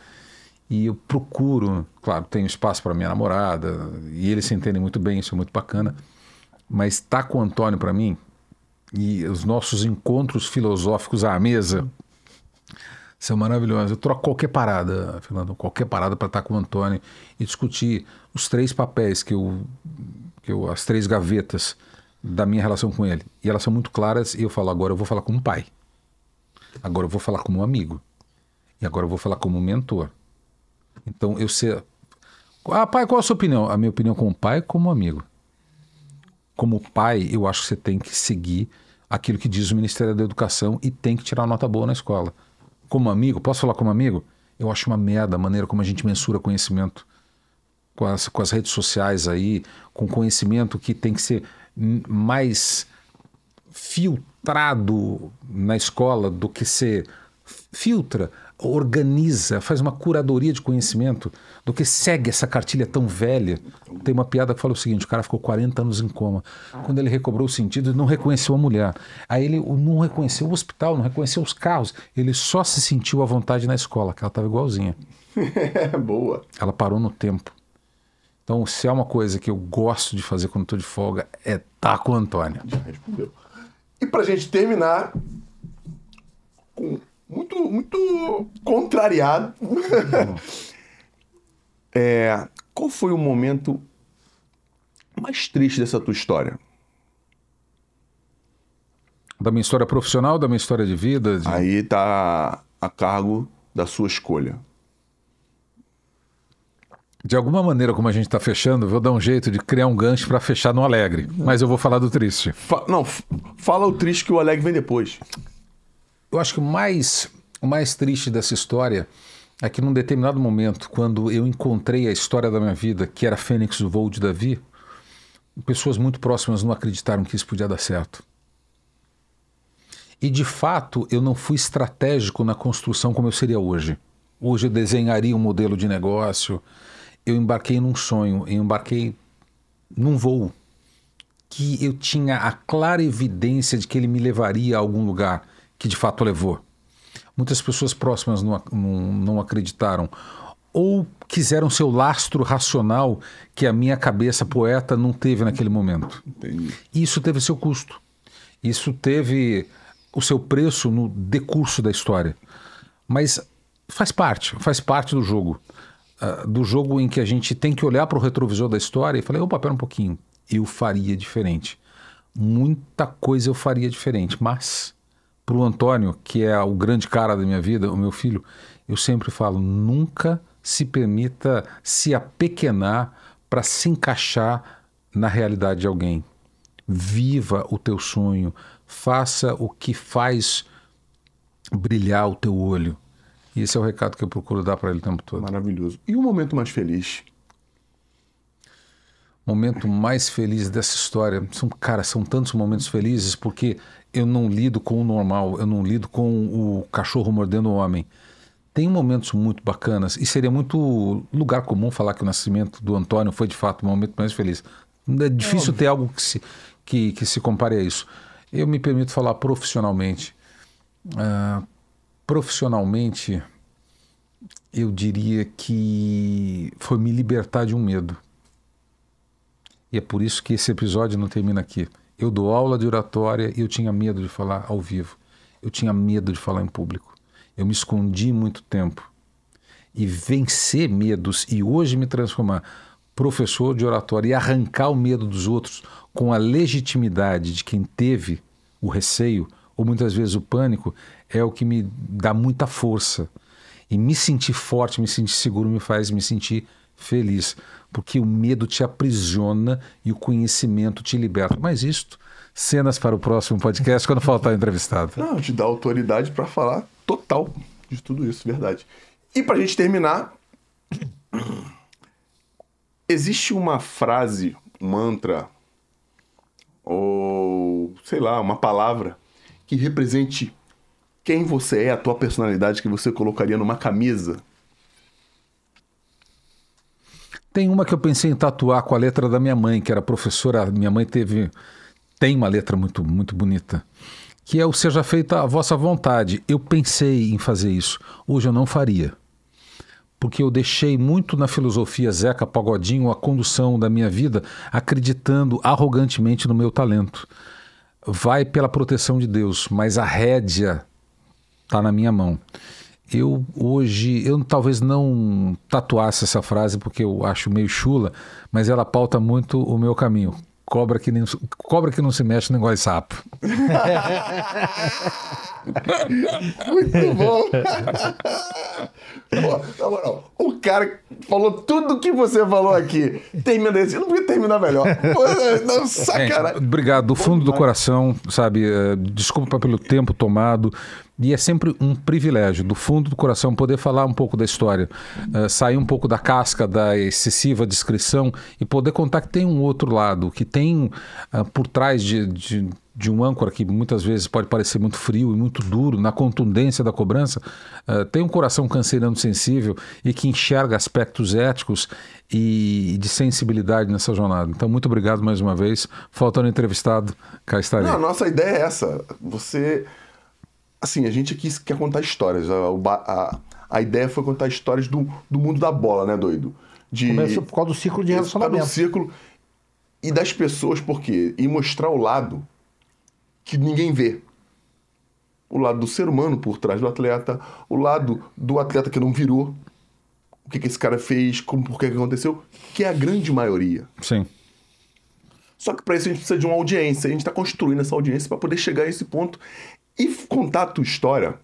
Speaker 3: E eu procuro, claro, tenho espaço para minha namorada. E eles se entendem muito bem, isso é muito bacana mas está com o Antônio para mim e os nossos encontros filosóficos à mesa são maravilhosos. Eu troco qualquer parada, Fernando, qualquer parada para estar tá com o Antônio e discutir os três papéis que eu, que eu, as três gavetas da minha relação com ele. E elas são muito claras e eu falo agora eu vou falar como pai. Agora eu vou falar como amigo. E agora eu vou falar como mentor. Então eu ser Ah, pai, qual a sua opinião? A minha opinião como pai, como amigo como pai, eu acho que você tem que seguir aquilo que diz o Ministério da Educação e tem que tirar nota boa na escola. Como amigo, posso falar como amigo? Eu acho uma merda a maneira como a gente mensura conhecimento com as, com as redes sociais aí, com conhecimento que tem que ser mais filtrado na escola do que ser filtra organiza, faz uma curadoria de conhecimento do que segue essa cartilha tão velha. Tem uma piada que fala o seguinte: o cara ficou 40 anos em coma. Quando ele recobrou o sentido, não reconheceu a mulher. Aí ele não reconheceu o hospital, não reconheceu os carros. Ele só se sentiu à vontade na escola, que ela estava igualzinha.
Speaker 1: Boa.
Speaker 3: Ela parou no tempo. Então, se é uma coisa que eu gosto de fazer quando estou de folga, é estar tá com o Antônio. Já respondeu.
Speaker 1: E para gente terminar, com muito, muito contrariado. é,
Speaker 3: qual foi o momento mais triste dessa tua história? Da minha história profissional, da minha história de vida? De... Aí tá a cargo da sua escolha. De alguma maneira, como a gente está fechando, vou dar um jeito de criar um gancho para fechar no alegre. Mas eu vou falar do triste.
Speaker 1: Fa não, fala o triste que o alegre vem depois
Speaker 3: eu acho que mais, o mais triste dessa história é que num determinado momento, quando eu encontrei a história da minha vida, que era Fênix do voo de Davi, pessoas muito próximas não acreditaram que isso podia dar certo. E de fato, eu não fui estratégico na construção como eu seria hoje. Hoje eu desenharia um modelo de negócio, eu embarquei num sonho, eu embarquei num voo que eu tinha a clara evidência de que ele me levaria a algum lugar que de fato levou. Muitas pessoas próximas não, não, não acreditaram ou quiseram seu lastro racional que a minha cabeça poeta não teve naquele momento. Entendi. Isso teve seu custo. Isso teve o seu preço no decurso da história. Mas faz parte, faz parte do jogo. Uh, do jogo em que a gente tem que olhar para o retrovisor da história e falar, opa, pera um pouquinho, eu faria diferente. Muita coisa eu faria diferente, mas para o Antônio, que é o grande cara da minha vida, o meu filho, eu sempre falo: nunca se permita se apequenar para se encaixar na realidade de alguém. Viva o teu sonho, faça o que faz brilhar o teu olho. E esse é o recado que eu procuro dar para ele o tempo todo. Maravilhoso. E o momento mais feliz momento mais feliz dessa história. São, cara, são tantos momentos felizes porque eu não lido com o normal, eu não lido com o cachorro mordendo o homem. Tem momentos muito bacanas e seria muito lugar comum falar que o nascimento do Antônio foi de fato o momento mais feliz. É difícil é ter algo que se, que, que se compare a isso. Eu me permito falar profissionalmente. Uh, profissionalmente, eu diria que foi me libertar de um medo. E é por isso que esse episódio não termina aqui. Eu dou aula de oratória e eu tinha medo de falar ao vivo. Eu tinha medo de falar em público. Eu me escondi muito tempo. E vencer medos e hoje me transformar professor de oratória e arrancar o medo dos outros com a legitimidade de quem teve o receio ou muitas vezes o pânico é o que me dá muita força. E me sentir forte, me sentir seguro me faz me sentir feliz, porque o medo te aprisiona e o conhecimento te liberta. Mas isto, cenas para o próximo podcast, quando faltar entrevistado. Não, te dá autoridade para falar total
Speaker 1: de tudo isso, verdade. E para a gente terminar, existe uma frase, um mantra, ou sei lá, uma palavra que represente quem você é, a tua personalidade que você colocaria numa camisa?
Speaker 3: Tem uma que eu pensei em tatuar com a letra da minha mãe, que era professora. Minha mãe teve tem uma letra muito muito bonita, que é o seja feita a vossa vontade. Eu pensei em fazer isso. Hoje eu não faria. Porque eu deixei muito na filosofia Zeca Pagodinho a condução da minha vida, acreditando arrogantemente no meu talento. Vai pela proteção de Deus, mas a rédea está na minha mão eu hoje, eu talvez não tatuasse essa frase porque eu acho meio chula, mas ela pauta muito o meu caminho. Cobra que, nem, cobra que não se mexe não engole sapo. muito bom. na
Speaker 1: moral, o cara falou tudo o que você falou aqui. Termina esse. Eu não podia terminar melhor. É, não, sacanagem.
Speaker 3: obrigado, do fundo do coração, sabe? Eh, desculpa pelo tempo tomado. E é sempre um privilégio, do fundo do coração, poder falar um pouco da história, uh, sair um pouco da casca da excessiva descrição e poder contar que tem um outro lado, que tem uh, por trás de, de, de, um âncora que muitas vezes pode parecer muito frio e muito duro, na contundência da cobrança, uh, tem um coração canceriano sensível e que enxerga aspectos éticos e, e de sensibilidade nessa jornada. Então, muito obrigado mais uma vez. Faltando entrevistado, cá estarei. Não, a nossa
Speaker 1: ideia é essa. Você assim, a gente aqui quer contar histórias. A, a, a ideia foi contar histórias do, do mundo da bola, né, doido? De, Começou por causa do ciclo de relacionamento. Por causa do ciclo e das pessoas, por quê? E mostrar o lado que ninguém vê. O lado do ser humano por trás do atleta, o lado do atleta que não virou, o que, que esse cara fez, como, por que, que aconteceu, que é a grande maioria. Sim. Só que para isso a gente precisa de uma audiência. A gente está construindo essa audiência para poder chegar a esse ponto e contar a tua história,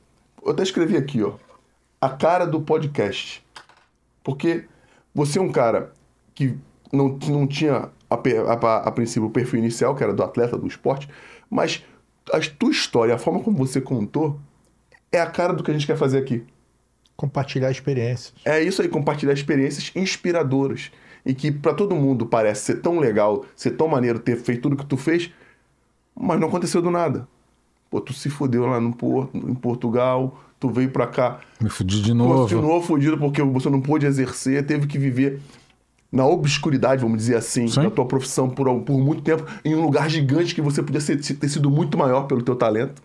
Speaker 1: eu até escrevi aqui, ó, a cara do podcast. Porque você é um cara que não, não tinha a, a, a princípio o perfil inicial, que era do atleta, do esporte, mas a tua história, a forma como você contou, é a cara do que a gente quer fazer
Speaker 2: aqui. Compartilhar experiências.
Speaker 1: É isso aí, compartilhar experiências inspiradoras. E que para todo mundo parece ser tão legal, ser tão maneiro ter feito tudo que tu fez, mas não aconteceu do nada. Pô, tu se fudeu lá no Porto, em Portugal, tu veio pra cá.
Speaker 3: Me fudi de novo. Continuou
Speaker 1: fudido porque você não pôde exercer, teve que viver na obscuridade, vamos dizer assim, Sim. da tua profissão por, por muito tempo, em um lugar gigante que você podia ser, ter sido muito maior pelo teu talento.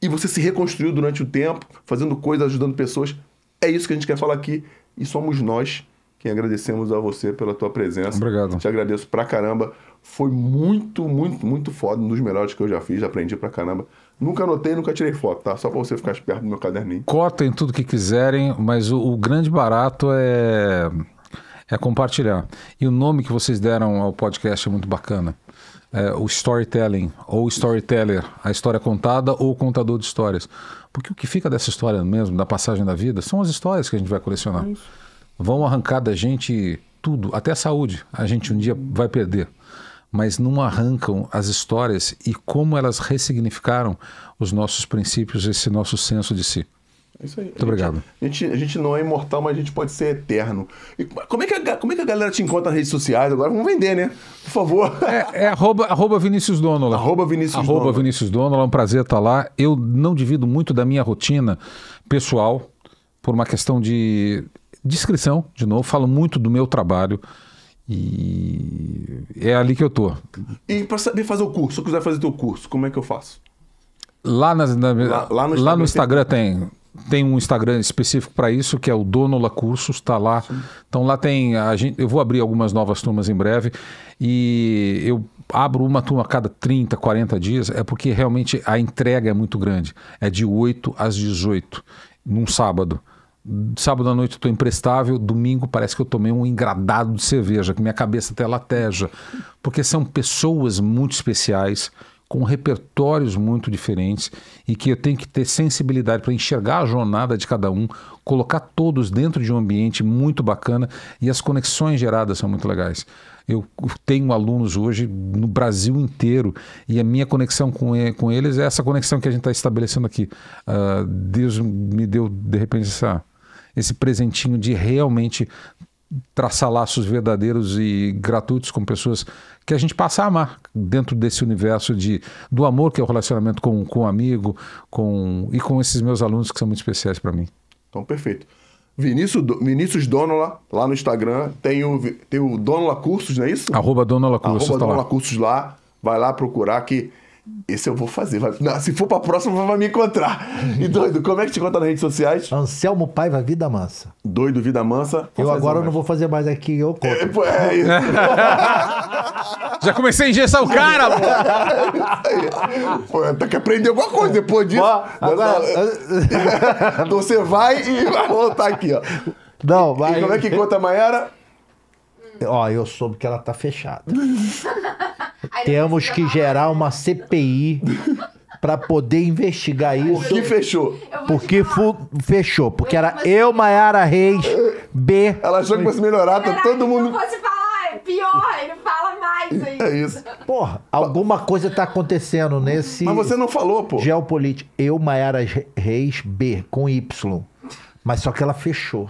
Speaker 1: E você se reconstruiu durante o tempo, fazendo coisas, ajudando pessoas. É isso que a gente quer falar aqui. E somos nós quem agradecemos a você pela tua presença. Obrigado. Te agradeço pra caramba foi muito, muito, muito foda, um dos melhores que eu já fiz, aprendi pra caramba. Nunca anotei, nunca tirei foto, tá? Só pra você ficar esperto no meu caderninho.
Speaker 3: Cortem tudo que quiserem, mas o, o grande barato é, é compartilhar. E o nome que vocês deram ao podcast é muito bacana. É, o storytelling, ou storyteller, a história contada ou contador de histórias. Porque o que fica dessa história mesmo, da passagem da vida, são as histórias que a gente vai colecionar. Vão arrancar da gente tudo, até a saúde, a gente um dia vai perder mas não arrancam as histórias e como elas ressignificaram os nossos princípios, esse nosso senso de si. É isso aí. Muito a obrigado.
Speaker 1: Gente, a gente, a gente não é imortal, mas a gente pode ser eterno. E como é que a, como é que a galera te encontra nas redes sociais agora? Vamos vender, né? Por favor. É, é arroba, arroba Vinícius Donola.
Speaker 3: Arroba Vinícius arroba Donola. Vinícius Donola. É um prazer estar lá. Eu não divido muito da minha rotina pessoal por uma questão de discrição, de novo. Falo muito do meu trabalho. E é ali que eu tô.
Speaker 1: E para saber fazer o curso, se eu quiser fazer teu curso, como é que eu faço?
Speaker 3: Lá, nas, na, lá, lá, no, Instagram lá no Instagram, tem, tem um Instagram específico para isso, que é o Donola Cursos, está lá. Sim. Então lá tem. A gente, eu vou abrir algumas novas turmas em breve. E eu abro uma turma a cada 30, 40 dias, é porque realmente a entrega é muito grande. É de 8 às 18, num sábado. Sábado à noite eu estou imprestável, domingo parece que eu tomei um engradado de cerveja, que minha cabeça até lateja. Porque são pessoas muito especiais, com repertórios muito diferentes e que eu tenho que ter sensibilidade para enxergar a jornada de cada um, colocar todos dentro de um ambiente muito bacana e as conexões geradas são muito legais. Eu tenho alunos hoje no Brasil inteiro e a minha conexão com, com eles é essa conexão que a gente está estabelecendo aqui. Uh, Deus me deu, de repente, essa esse presentinho de realmente traçar laços verdadeiros e gratuitos com pessoas que a gente passa a amar dentro desse universo de, do amor que é o relacionamento com, com amigo com, e com esses meus alunos que são muito especiais para mim.
Speaker 1: Então, perfeito. Vinícius, Vinícius Donola, lá no Instagram, tem o, tem o Donola Cursos, não é isso? Arroba
Speaker 3: Donola Cursos. Arroba tá lá.
Speaker 1: Cursos lá, vai lá procurar que esse eu vou fazer. Vai... Não, se for pra próxima, vai me encontrar. E doido, como é que te conta nas redes
Speaker 2: sociais? Anselmo Paiva Vida Mansa. Doido Vida Mansa. Eu agora mais. não vou fazer mais aqui, eu conto. É, é isso. Já comecei a engessar o cara,
Speaker 1: pô. Tem que aprender alguma coisa depois disso. Bom, agora... É-
Speaker 2: então você vai e vai voltar aqui, ó. Não, vai. E como é que conta a Mayara? Ó, eu soube que ela tá fechada. Temos que gerar uma CPI para poder investigar isso. Porque fechou. Porque fechou. Porque era eu, Maiara Reis, B. Ela achou que fosse melhorar, tá todo
Speaker 3: mundo. Não fosse falar, é pior, ele fala mais é ainda. É isso.
Speaker 2: Porra, alguma coisa tá acontecendo nesse. Mas você não falou, pô. Geopolítica. Eu, Maiara Reis, B, com Y. Mas só que ela fechou.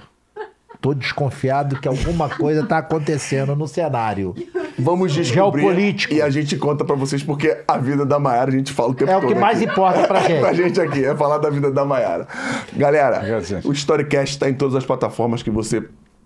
Speaker 2: Tô desconfiado que alguma coisa tá acontecendo no cenário. Vamos descobrir.
Speaker 1: Geopolítico. E a gente conta para vocês, porque a vida da Maiara a gente fala o tempo É o que aqui. mais importa pra gente. pra gente aqui, é falar da vida da Maiara. Galera, o Storycast está em todas as plataformas que você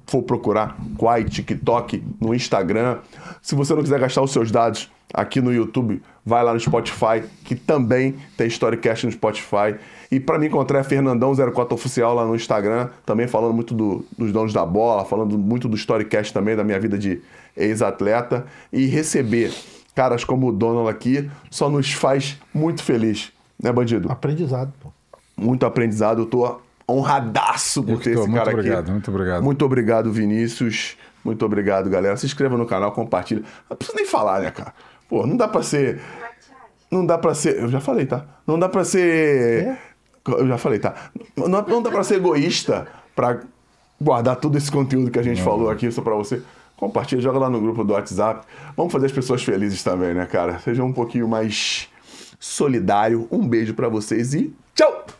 Speaker 1: for procurar. Quai, TikTok, no Instagram. Se você não quiser gastar os seus dados aqui no YouTube, vai lá no Spotify, que também tem Storycast no Spotify. E para me encontrar é Fernandão04 Oficial lá no Instagram, também falando muito do, dos donos da bola, falando muito do Storycast também, da minha vida de ex-atleta. E receber caras como o Donald aqui só nos faz muito feliz, né, bandido? Aprendizado, pô. Muito aprendizado, eu tô honradaço por ter esse muito cara obrigado, aqui. Muito obrigado, muito obrigado. Muito obrigado, Vinícius. Muito obrigado, galera. Se inscreva no canal, compartilha. Não precisa nem falar, né, cara? Pô, não dá pra ser. Não dá pra ser. Eu já falei, tá? Não dá pra ser. É? Eu já falei, tá? Não, não dá pra ser egoísta pra guardar todo esse conteúdo que a gente não. falou aqui só pra você. Compartilha, joga lá no grupo do WhatsApp. Vamos fazer as pessoas felizes também, né, cara? Seja um pouquinho mais solidário. Um beijo para vocês e tchau!